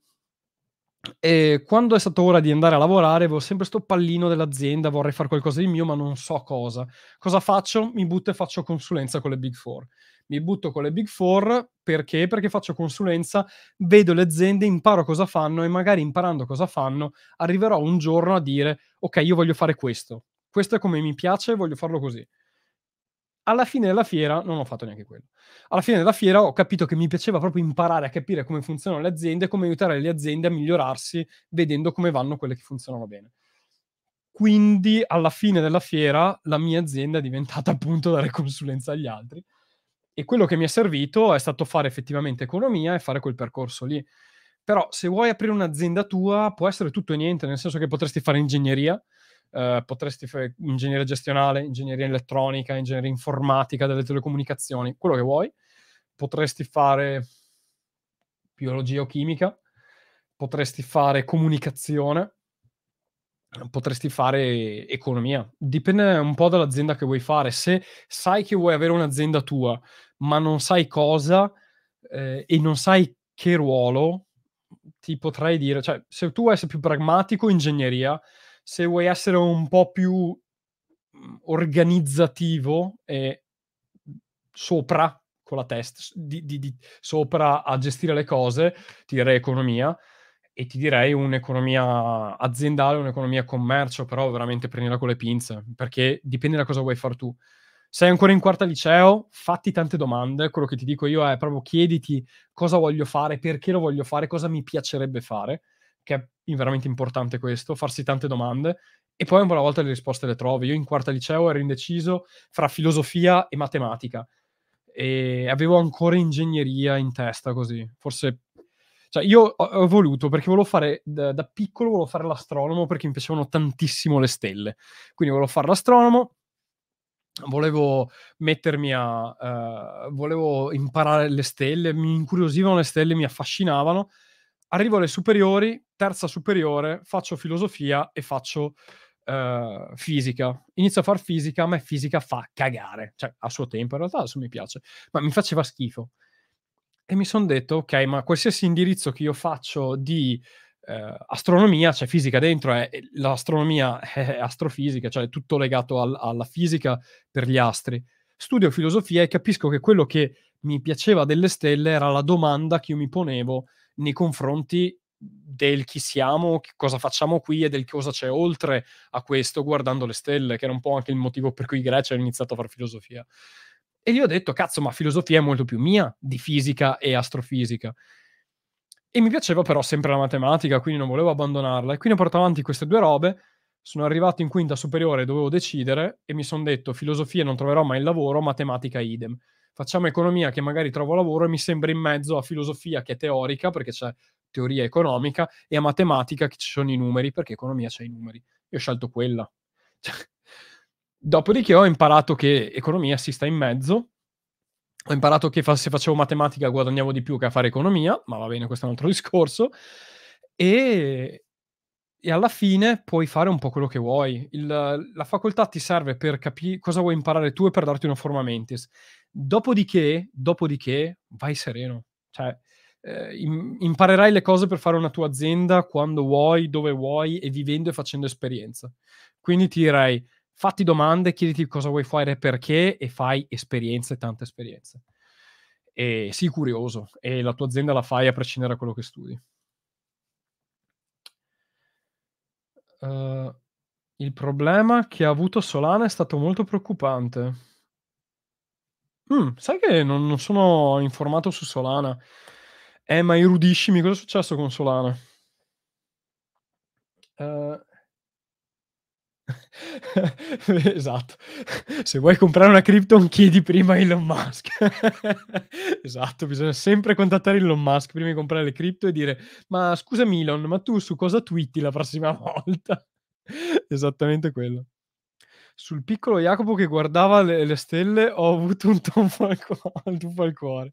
E quando è stata ora di andare a lavorare, avevo sempre sto pallino dell'azienda, vorrei fare qualcosa di mio, ma non so cosa. Cosa faccio? Mi butto e faccio consulenza con le Big Four. Mi butto con le Big Four perché? Perché faccio consulenza, vedo le aziende, imparo cosa fanno e magari imparando cosa fanno arriverò un giorno a dire ok, io voglio fare questo questo è come mi piace, voglio farlo così. Alla fine della fiera non ho fatto neanche quello. Alla fine della fiera ho capito che mi piaceva proprio imparare a capire come funzionano le aziende, come aiutare le aziende a migliorarsi vedendo come vanno quelle che funzionano bene. Quindi alla fine della fiera la mia azienda è diventata appunto dare consulenza agli altri. E quello che mi è servito è stato fare effettivamente economia e fare quel percorso lì. Però se vuoi aprire un'azienda tua può essere tutto e niente, nel senso che potresti fare ingegneria, eh, potresti fare ingegneria gestionale, ingegneria elettronica, ingegneria informatica, delle telecomunicazioni, quello che vuoi, potresti fare biologia o chimica, potresti fare comunicazione, potresti fare economia. Dipende un po' dall'azienda che vuoi fare. Se sai che vuoi avere un'azienda tua, ma non sai cosa eh, e non sai che ruolo, ti potrei dire, cioè, se tu vuoi essere più pragmatico, ingegneria, se vuoi essere un po' più mm, organizzativo e sopra con la testa, di, di, di, sopra a gestire le cose, ti direi economia e ti direi un'economia aziendale, un'economia commercio, però veramente prendila con le pinze, perché dipende da cosa vuoi far tu. Sei ancora in quarta liceo, fatti tante domande, quello che ti dico io è proprio chiediti cosa voglio fare, perché lo voglio fare, cosa mi piacerebbe fare che è veramente importante questo, farsi tante domande e poi una volta le risposte le trovi. Io in quarta liceo ero indeciso fra filosofia e matematica e avevo ancora ingegneria in testa così, forse cioè, io ho, voluto perché volevo fare da, da, piccolo volevo fare l'astronomo perché mi piacevano tantissimo le stelle. Quindi volevo fare l'astronomo. Volevo mettermi a. Uh, volevo imparare le stelle, mi incuriosivano le stelle, mi affascinavano arrivo alle superiori, terza superiore, faccio filosofia e faccio uh, fisica. Inizio a far fisica, ma fisica fa cagare, cioè a suo tempo in realtà adesso mi piace, ma mi faceva schifo. E mi sono detto, ok, ma qualsiasi indirizzo che io faccio di uh, astronomia, c'è cioè fisica dentro, è, eh, l'astronomia è astrofisica, cioè è tutto legato al, alla fisica per gli astri. Studio filosofia e capisco che quello che mi piaceva delle stelle era la domanda che io mi ponevo nei confronti del chi siamo, cosa facciamo qui e del cosa c'è oltre a questo, guardando le stelle, che era un po' anche il motivo per cui i greci hanno iniziato a fare filosofia. E gli ho detto, cazzo, ma filosofia è molto più mia di fisica e astrofisica. E mi piaceva però sempre la matematica, quindi non volevo abbandonarla. E quindi ho portato avanti queste due robe. Sono arrivato in quinta superiore, dovevo decidere e mi sono detto, filosofia non troverò mai il lavoro, matematica idem facciamo economia che magari trovo lavoro e mi sembra in mezzo a filosofia che è teorica perché c'è teoria economica e a matematica che ci sono i numeri perché economia c'è i numeri. Io ho scelto quella. Cioè, dopodiché ho imparato che economia si sta in mezzo. Ho imparato che fa- se facevo matematica guadagnavo di più che a fare economia, ma va bene, questo è un altro discorso. E, e alla fine puoi fare un po' quello che vuoi. Il, la facoltà ti serve per capire cosa vuoi imparare tu e per darti una forma mentis. Dopodiché, dopodiché, vai sereno. Cioè, eh, imparerai le cose per fare una tua azienda quando vuoi, dove vuoi e vivendo e facendo esperienza. Quindi ti direi, fatti domande, chiediti cosa vuoi fare e perché e fai esperienze, tante esperienze. E sii curioso e la tua azienda la fai a prescindere da quello che studi. Uh, il problema che ha avuto Solana è stato molto preoccupante. Mm, sai che non, non sono informato su Solana. Eh, ma erudiscimi, cosa è successo con Solana? Uh, esatto. Se vuoi comprare una Krypton, chiedi prima Elon Musk. esatto, bisogna sempre contattare Elon Musk prima di comprare le cripto e dire: Ma scusami, Elon, ma tu su cosa twitti la prossima volta? Esattamente quello sul piccolo Jacopo che guardava le, le stelle ho avuto un tuffo al, cu- al, cuore.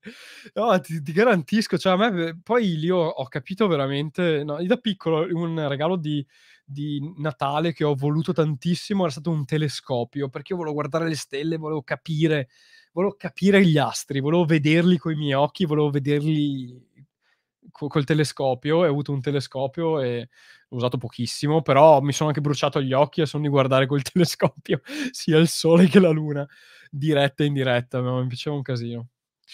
No, ti, ti, garantisco, cioè a me eh, poi io ho, ho capito veramente, no, da piccolo un regalo di, di Natale che ho voluto tantissimo era stato un telescopio, perché io volevo guardare le stelle, volevo capire, volevo capire gli astri, volevo vederli con i miei occhi, volevo vederli col telescopio, ho avuto un telescopio e usato pochissimo, però mi sono anche bruciato gli occhi a sono di guardare col telescopio sia il sole che la luna, diretta e indiretta. diretta, mi piaceva un casino.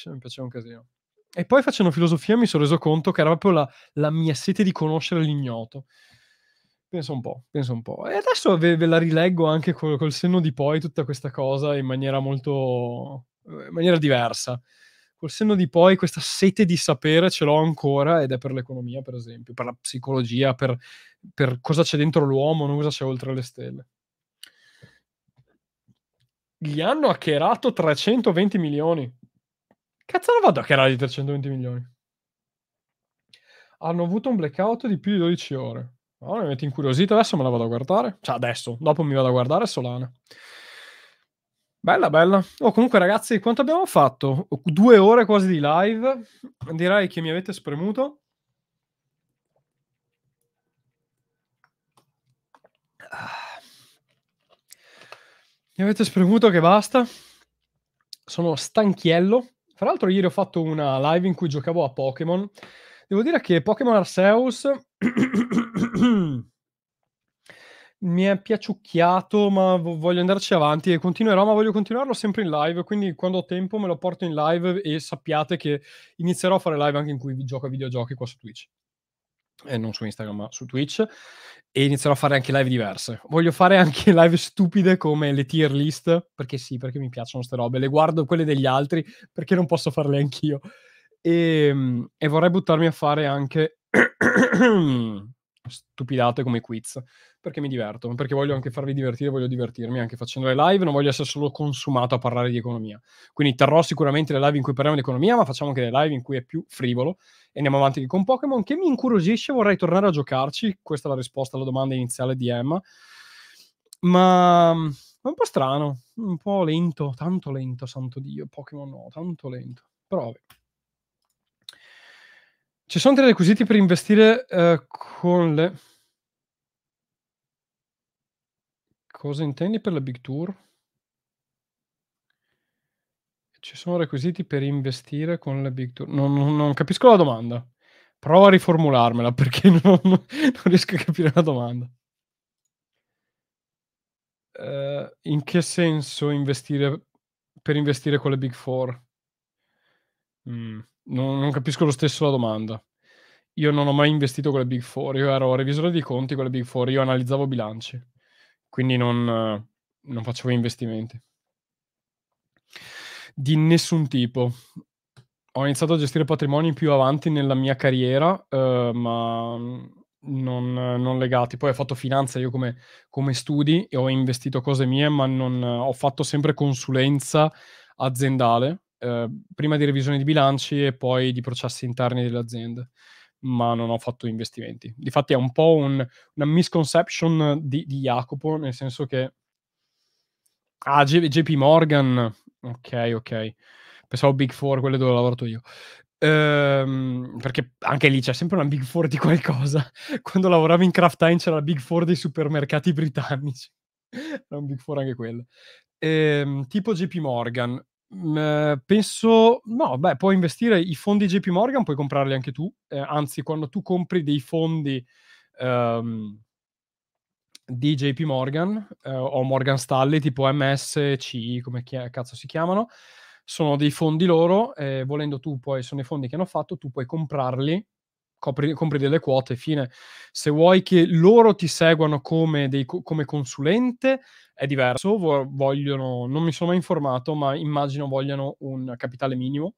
Mi piaceva un casino. E poi facendo filosofia mi sono reso conto che era proprio la, la mia sete di conoscere l'ignoto. Penso un po', penso un po'. E adesso ve, ve la rileggo anche col, col senno di poi tutta questa cosa in maniera molto... Eh, in maniera diversa col senno di poi questa sete di sapere ce l'ho ancora ed è per l'economia, per esempio, per la psicologia, per, per cosa c'è dentro l'uomo, non cosa c'è oltre le stelle. Gli hanno hackerato 320 milioni. Cazzo non vado a hackerare di 320 milioni. Hanno avuto un blackout di più di 12 ore. No, mi avete incuriosito, adesso me la vado a guardare. Cioè adesso, dopo mi vado a guardare Solana. Bella, bella. Oh, comunque, ragazzi, quanto abbiamo fatto? Due ore quasi di live. Direi che mi avete spremuto. Ah. Mi avete spremuto che basta. Sono stanchiello. Fra l'altro, ieri ho fatto una live in cui giocavo a Pokémon. Devo dire che Pokémon Arceus. mi è piaciucchiato, ma voglio andarci avanti e continuerò, ma voglio continuarlo sempre in live, quindi quando ho tempo me lo porto in live e sappiate che inizierò a fare live anche in cui vi gioco a videogiochi qua su Twitch. Eh, non su Instagram, ma su Twitch e inizierò a fare anche live diverse. Voglio fare anche live stupide come le tier list, perché sì, perché mi piacciono queste robe, le guardo quelle degli altri perché non posso farle anch'io. E, ehm, e vorrei buttarmi a fare anche stupidate come quiz perché mi diverto, perché voglio anche farvi divertire, voglio divertirmi anche facendo le live, non voglio essere solo consumato a parlare di economia. Quindi terrò sicuramente le live in cui parliamo di economia, ma facciamo anche le live in cui è più frivolo e andiamo avanti con Pokémon che mi incuriosisce, vorrei tornare a giocarci, questa è la risposta alla domanda iniziale di Emma. Ma è un po' strano, un po' lento, tanto lento, santo Dio, Pokémon no, tanto lento. Però ci sono tre requisiti per investire eh, con le Cosa intendi per la Big Tour? Ci sono requisiti per investire con la Big Tour? Non, non, non capisco la domanda. Prova a riformularmela perché non, non riesco a capire la domanda. Uh, in che senso investire per investire con le Big Four? Mm, non, non, capisco lo stesso la domanda. Io non ho mai investito con le Big Four, io ero revisore di conti con le Big Four, io analizzavo bilanci quindi non, non facevo investimenti di nessun tipo. Ho iniziato a gestire patrimoni più avanti nella mia carriera, eh, ma non, non, legati. Poi ho fatto finanza io come, come, studi e ho investito cose mie, ma non, ho fatto sempre consulenza aziendale, eh, prima di revisione di bilanci e poi di processi interni delle aziende ma non ho fatto investimenti. Difatti è un po' un, una misconception di, di, Jacopo, nel senso che... Ah, JP Morgan, ok, ok. Pensavo Big Four, quelle dove ho lavorato io. Ehm, perché anche lì c'è sempre una Big Four di qualcosa. Quando lavoravo in Craft Heinz c'era la Big Four dei supermercati britannici. Era un Big Four anche quello. Ehm, tipo JP Morgan, Mm, eh, penso, no, beh, puoi investire i fondi JP Morgan, puoi comprarli anche tu. Eh, anzi, quando tu compri dei fondi um, di JP Morgan eh, o Morgan Stanley, tipo MSC, come chi- cazzo si chiamano, sono dei fondi loro. Eh, volendo tu, poi sono i fondi che hanno fatto, tu puoi comprarli Copri, compri delle quote, fine. Se vuoi che loro ti seguano come, dei, come consulente, è diverso. Vogliono, non mi sono mai informato, ma immagino vogliano un capitale minimo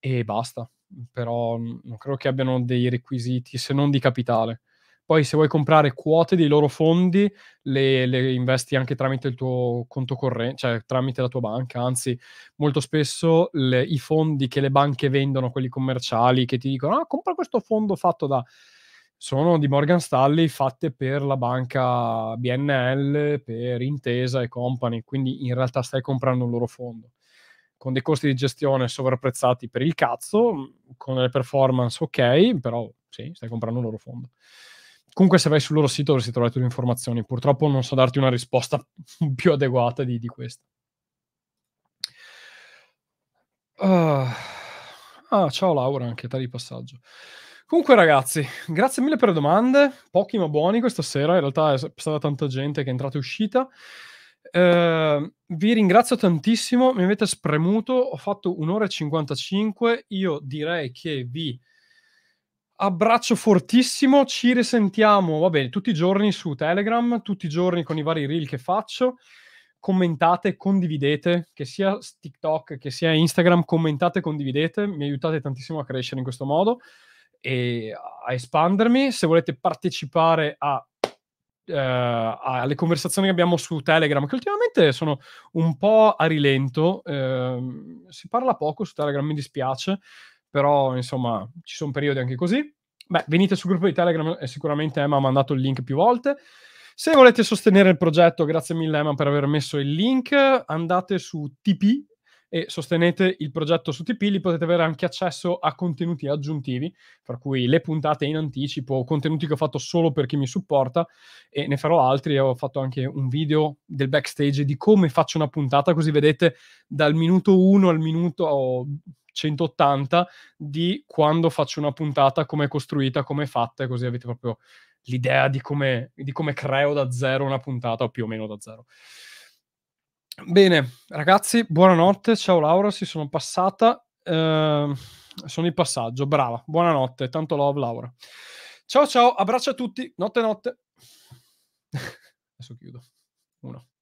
e basta. Però non credo che abbiano dei requisiti, se non di capitale. Poi se vuoi comprare quote dei loro fondi, le, le investi anche tramite il tuo conto corrente, cioè tramite la tua banca. Anzi, molto spesso le, i fondi che le banche vendono, quelli commerciali, che ti dicono, ah, compra questo fondo fatto da sono di Morgan Stanley fatte per la banca BNL, per Intesa e company, quindi in realtà stai comprando un loro fondo con dei costi di gestione sovrapprezzati per il cazzo, con le performance ok, però sì, stai comprando un loro fondo. Comunque, se vai sul loro sito dovresti trovare tutte le informazioni. Purtroppo non so darti una risposta più adeguata di, di questa. Uh, ah, ciao Laura, anche te di passaggio. Comunque, ragazzi, grazie mille per le domande. Pochi ma buoni questa sera. In realtà è stata tanta gente che è entrata e uscita. Uh, vi ringrazio tantissimo. Mi avete spremuto. Ho fatto un'ora e 55. Io direi che vi Abbraccio fortissimo, ci risentiamo, va bene, tutti i giorni su Telegram, tutti i giorni con i vari reel che faccio. Commentate, condividete, che sia TikTok, che sia Instagram, commentate, condividete, mi aiutate tantissimo a crescere in questo modo e a espandermi. Se volete partecipare a Uh, alle conversazioni che abbiamo su Telegram, che ultimamente sono un po' a rilento, uh, si parla poco su Telegram, mi dispiace, però insomma ci sono periodi anche così. Beh, venite sul gruppo di Telegram, e sicuramente Emma ha mandato il link più volte. Se volete sostenere il progetto, grazie mille Emma per aver messo il link, andate su TP e sostenete il progetto su TP, lì potete avere anche accesso a contenuti aggiuntivi, fra cui le puntate in anticipo, contenuti che ho fatto solo per chi mi supporta e ne farò altri, ho fatto anche un video del backstage di come faccio una puntata, così vedete dal minuto 1 al minuto 180 di quando faccio una puntata, come è costruita, come è fatta, e così avete proprio l'idea di come, di come creo da zero una puntata, o più o meno da zero. Bene, ragazzi, buonanotte. Ciao Laura, si sono passata. Eh, sono in passaggio, brava. Buonanotte, tanto love Laura. Ciao ciao, abbraccio a tutti. Notte notte. Adesso chiudo. Uno.